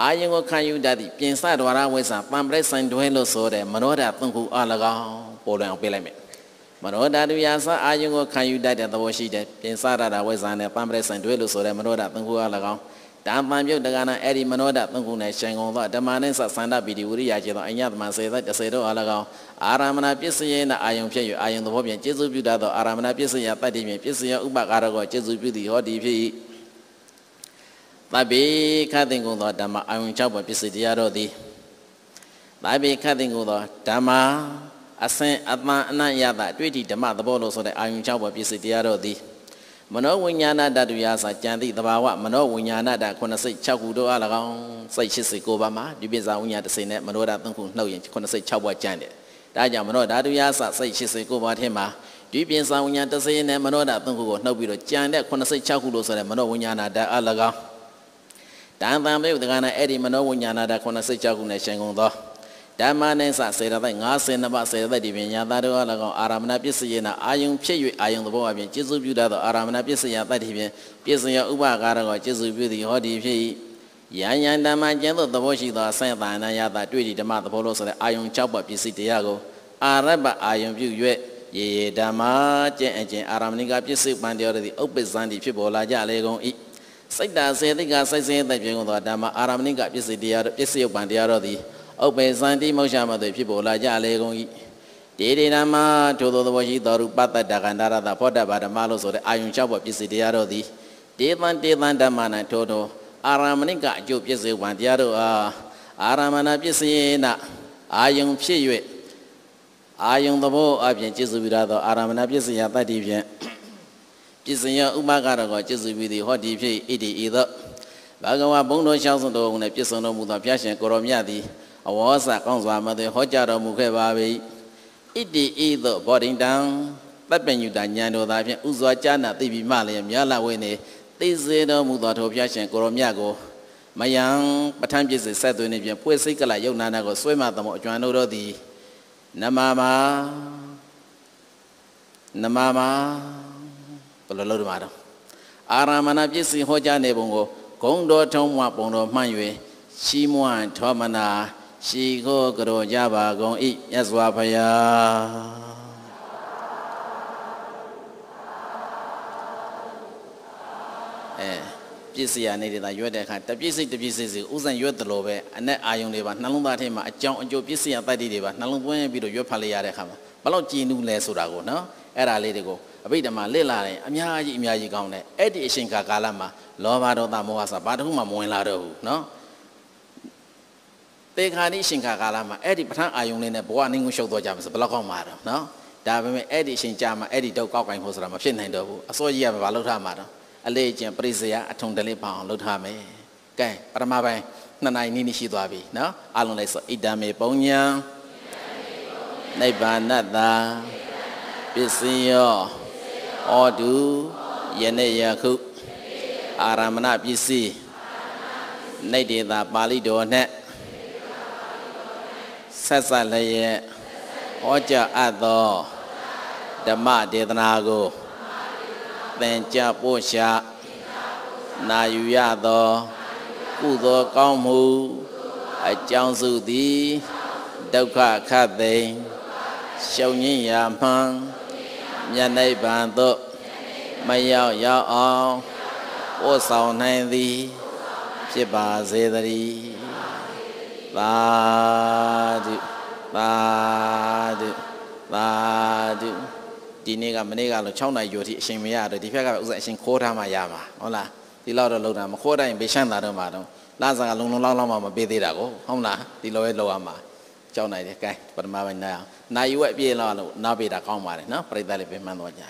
အာယုံကိုခံယူတတ်သည့်ပြင်စဒွါရဝိဇ္ဇာပံပရိဆိုင်တွဲလို့ဆိုတဲ့မနောဓာသုံးခုအလကောပေါ်လွင်အောင်ပြလိုက်မယ်မနောဓာတုယာစအာယုံကိုခံယူတတ်တဲ့သဘောရှိတယ်ပြင်စရတာဝိဇ္ဇာနဲ့ပံပရိစံတွဲလို့ဆိုတဲ့မနောဓာသုံးခုက၎င်းတံပံပြုတ်တကနာအဲ့ဒီမနောဓာသုံးခုနဲ့ရှင်ကုန်သောဓမ္မနဲ့ဆသန္တပိတိဝိရိယခြေသောအညတမစေသ30တို့အား၎င်းအာရမဏပစ္စယေနအာယုံဖြစ်၍အာယုံသဘောဖြင့်ကျေစုပြုတတ်သောအာရမဏပစ္စယတတ္တိဖြင့်ပစ္စယဥပကာရကောကျေစုပြုသည်ဟောဒီဖြစ်၏သဗ္ဗေခသင်္ကုသောဓမ္မအာယုံ6ပါးပစ္စည်းတရားတို့သည်သဗ္ဗေခသင်္ကုသောဓမ္မအစင်အပန်အနံ့ရတာတွေ့တီဓမ္မသဘောလို့ဆိုတဲ့အာယုံ၆ပေါ်ပစ္စည်းတရားတော်သည်မနောဝိညာဏဓာတုရာစာကြံသည့်သဘာဝမနောဝိညာဏဓာ9စိတ်6ခုတို့အား၎င်းစိတ်89ပါးမှာဒီပိစာဝိညာဉ်တစ်စိတ်နဲ့မနောဓာတ်3ခုနှုတ်ရင်9စိတ်6ပါးကြံတယ်။ဒါကြောင့်မနောဓာတုရာစာစိတ်89ပါးထဲမှာဒီပိစာဝိညာဉ်တစ်စိတ်နဲ့မနောဓာတ်3ခုကိုနှုတ်ပြီးတော့ကြံတဲ့9စိတ်6ခုလို့ဆိုတဲ့မနောဝိညာဏဓာတ်အား၎င်းတန်တန်ပြုတ်တက္ကနာအဲ့ဒီမနောဝိညာဏဓာတ်9စိတ်6ခုနဲ့ရှင်ကုန်သောဓမ္မနိစ္စစေတသိက်52ပါးစေတသိက်ဒီပင်ညာသားတို့အား၎င်းအာရမဏပစ္စယေနာအာယုံဖြစ်၍အာယုံသဘောအပြင်ကျေစုပြုတတ်သောအာရမဏပစ္စယသတ္တိဖြင့်ပစ္စယဥပကာရကိုကျေစုပြုသည်ဟောဒီဖြစ်၏ယံယံဓမ္မကျင့်သောသဘောရှိသောအဆင့်သာနာယတာတွေ့ဒီဓမ္မသဘောလို့ဆိုတဲ့အာယုံ6ပါးပစ္စည်းတရားကိုအာရပအာယုံပြု၍ယေဓမ္မကျင့်အကျင့်အာရမဏိကပစ္စည်းပန်တရားတို့သည်ဥပ္ပဇ္ဇန္တိဖြစ်ပေါ်လာကြလေကုန်၏စိတ်တာစေတိကစိတ်စင်းသက်ပြင်းသောဓမ္မအာရမဏိကပစ္စည်းတရားတို့ပစ္စယုပ္ပံတရားတို့သည်ဥပ္ပေသန္တိမောရှမသွေဖြစ်ပေါ်လာကြလေကုန်၏ဒေဒေနာမထိုသောသဘောရှိသောရူပတ္တကန္တရတဖောတဘာဓမ္မလို့ဆိုတဲ့အာယုံ၆ပေါ်ပစ္စည်းတရားတို့သည်ဒေသံဒေသံဓမ္မနာထိုသောအာရမဏိကအကျိုးပစ္စည်းဝံတရားတို့အားအာရမဏပစ္စည်းနာအာယုံဖြစ်၍အာယုံသဘောအပြင်ကျေစုပြုရသောအာရမဏပစ္စည်းယတတ္တိဖြင့်ပစ္စည်းယဥပကရကောကျေစုပြုသည်ဟောတိဖြစ်ဣတိဤသောဘဂဝါဘုံတော်ရှောင်းစွန်တော်ဦးနှင့်ပြည့်စုံတော်မူသောဘုရားရှင်ကိုရောမြတ်သည်အဝေါ်စာကောင်းစွာမသိဟောကြားတော်မူခဲ့ပါ၏ဣတိဣသို့ဘောဓိတံပပ္ပညုတညာတော်သာဖြင့်ဥစွာကြားနာသိပြီးမှလည်းမြတ်လဝိနေသိစေတော်မူသောထိုဘုရားရှင်ကိုရောမြတ်ကိုမယံပဋ္ဌာန်းပြည့်စုံဆက်သွင်းနေပြန်ပွေစိတ်ကလယုံနာနာကိုဆွဲမသမောအကျွမ်းတို့တော်သည်နမမနမမဘယ်လိုလုပ်ရမှာတော့အာရမဏပြည့်စုံဟောကြားနေပုံကိုဂုံတော်ထုံးမပုံတော်မှန်၍ချီးမွမ်းထောမနာရှီကိုကရောကြပါကုန်ဤမြတ်စွာဘုရားအဲပြည့်စရာနေတယ်သာရွက်တဲ့အခါတပြည့်စိတ်တပြည့်စိတ်စီဥစဉ်ရွက်တယ်လို့ပဲအ내အာယုံတွေပါနှလုံးသားထဲမှာအကြောင်းအကျိုးပြည့်စရာတိုက်တွေပါနှလုံးသွင်းပြီးတော့ရွက်ဖတ်လိုက်ရတဲ့အခါမှာဘလောက်ကြည်နူးလဲဆိုတာကိုနော်အဲ့ဒါလေးတွေကိုအဘိဓမ္မာလစ်လာတယ်အများကြီးအများကြီးကောင်းတယ်အဲ့ဒီအချိန်ကာလမှာလောဘဒေါသမောဟဆိုဘာတစ်ခုမှမဝင်လာတော့ဘူးနော်သေခါနိအရှင်ခါကာလမှာအဲ့ဒီပဋ္ဌာန်းအာယုံလေးနဲ့ဘဝအနှင်းကိုရှုပ်သွားကြမှာဆိုဘယ်လောက်ကောင်းမှာတော့နော်ဒါပေမဲ့အဲ့ဒီအရှင်ကြာမှာအဲ့ဒီတော့ကောက်ကင်ဖို့ဆိုတာမဖြစ်နိုင်တော့ဘူးအစောကြီးကဘာလုပ်ထားမှာတော့အလေးကျင့်ပရိစရာအထုံတလေးပါအောင်လုပ်ထားမယ်ကဲပထမပိုင်းနှစ်နိုင်နီးနီးရှိသွားပြီနော်အလုံးလိုက်ဆိုဣဒံမေပုံညာနိဗ္ဗာနတ္တာပစ္စယောဩတုယနေ့ယခုအာရမဏပစ္စည်းနိဒေတာပါဠိတော်နဲ့ဆက်ဆက်လျက်ဟောကြားအပ်သောဓမ္မဒေသနာကိုသင်ကြားပို့ရှာနာယူရသောကုသိုလ်ကောင်းမှုအကြောင်းစုသည်ဒုက္ခခတ်သိမ်ရှုံငင်းရာမှန်မြတ်နိဗ္ဗာန်သို့မရောက်ရောက်အောင်ပို့ဆောင်နိုင်သည်ဖြစ်ပါစေတည်းပါတိပါတိပါတိဒီနေ့ကမနေ့ကလို့6နိုင်ကျော်ထိအရှင်မရတော့ဒီဖက်ကပဲဥစ္စာအရှင်ခိုးထားမှရမှာဟုတ်လားဒီလောက်တော့လုံတာမခိုးတိုင်းဘေးရှမ်းတာတော့မှာတော့လာစားကလုံလုံလောက်လောက်မှမပေးသေးတာကိုဟုတ်လားဒီလိုပဲလောက်ရမှာကြောက်နိုင်တယ်ကဲပထမပိုင်းနားအောင်နာယူဝက်ပြေးလောက်လို့နားပေးတာကောင်းပါတယ်နော်ပြိတ္တလေးပြန်မှန်းသွားကြ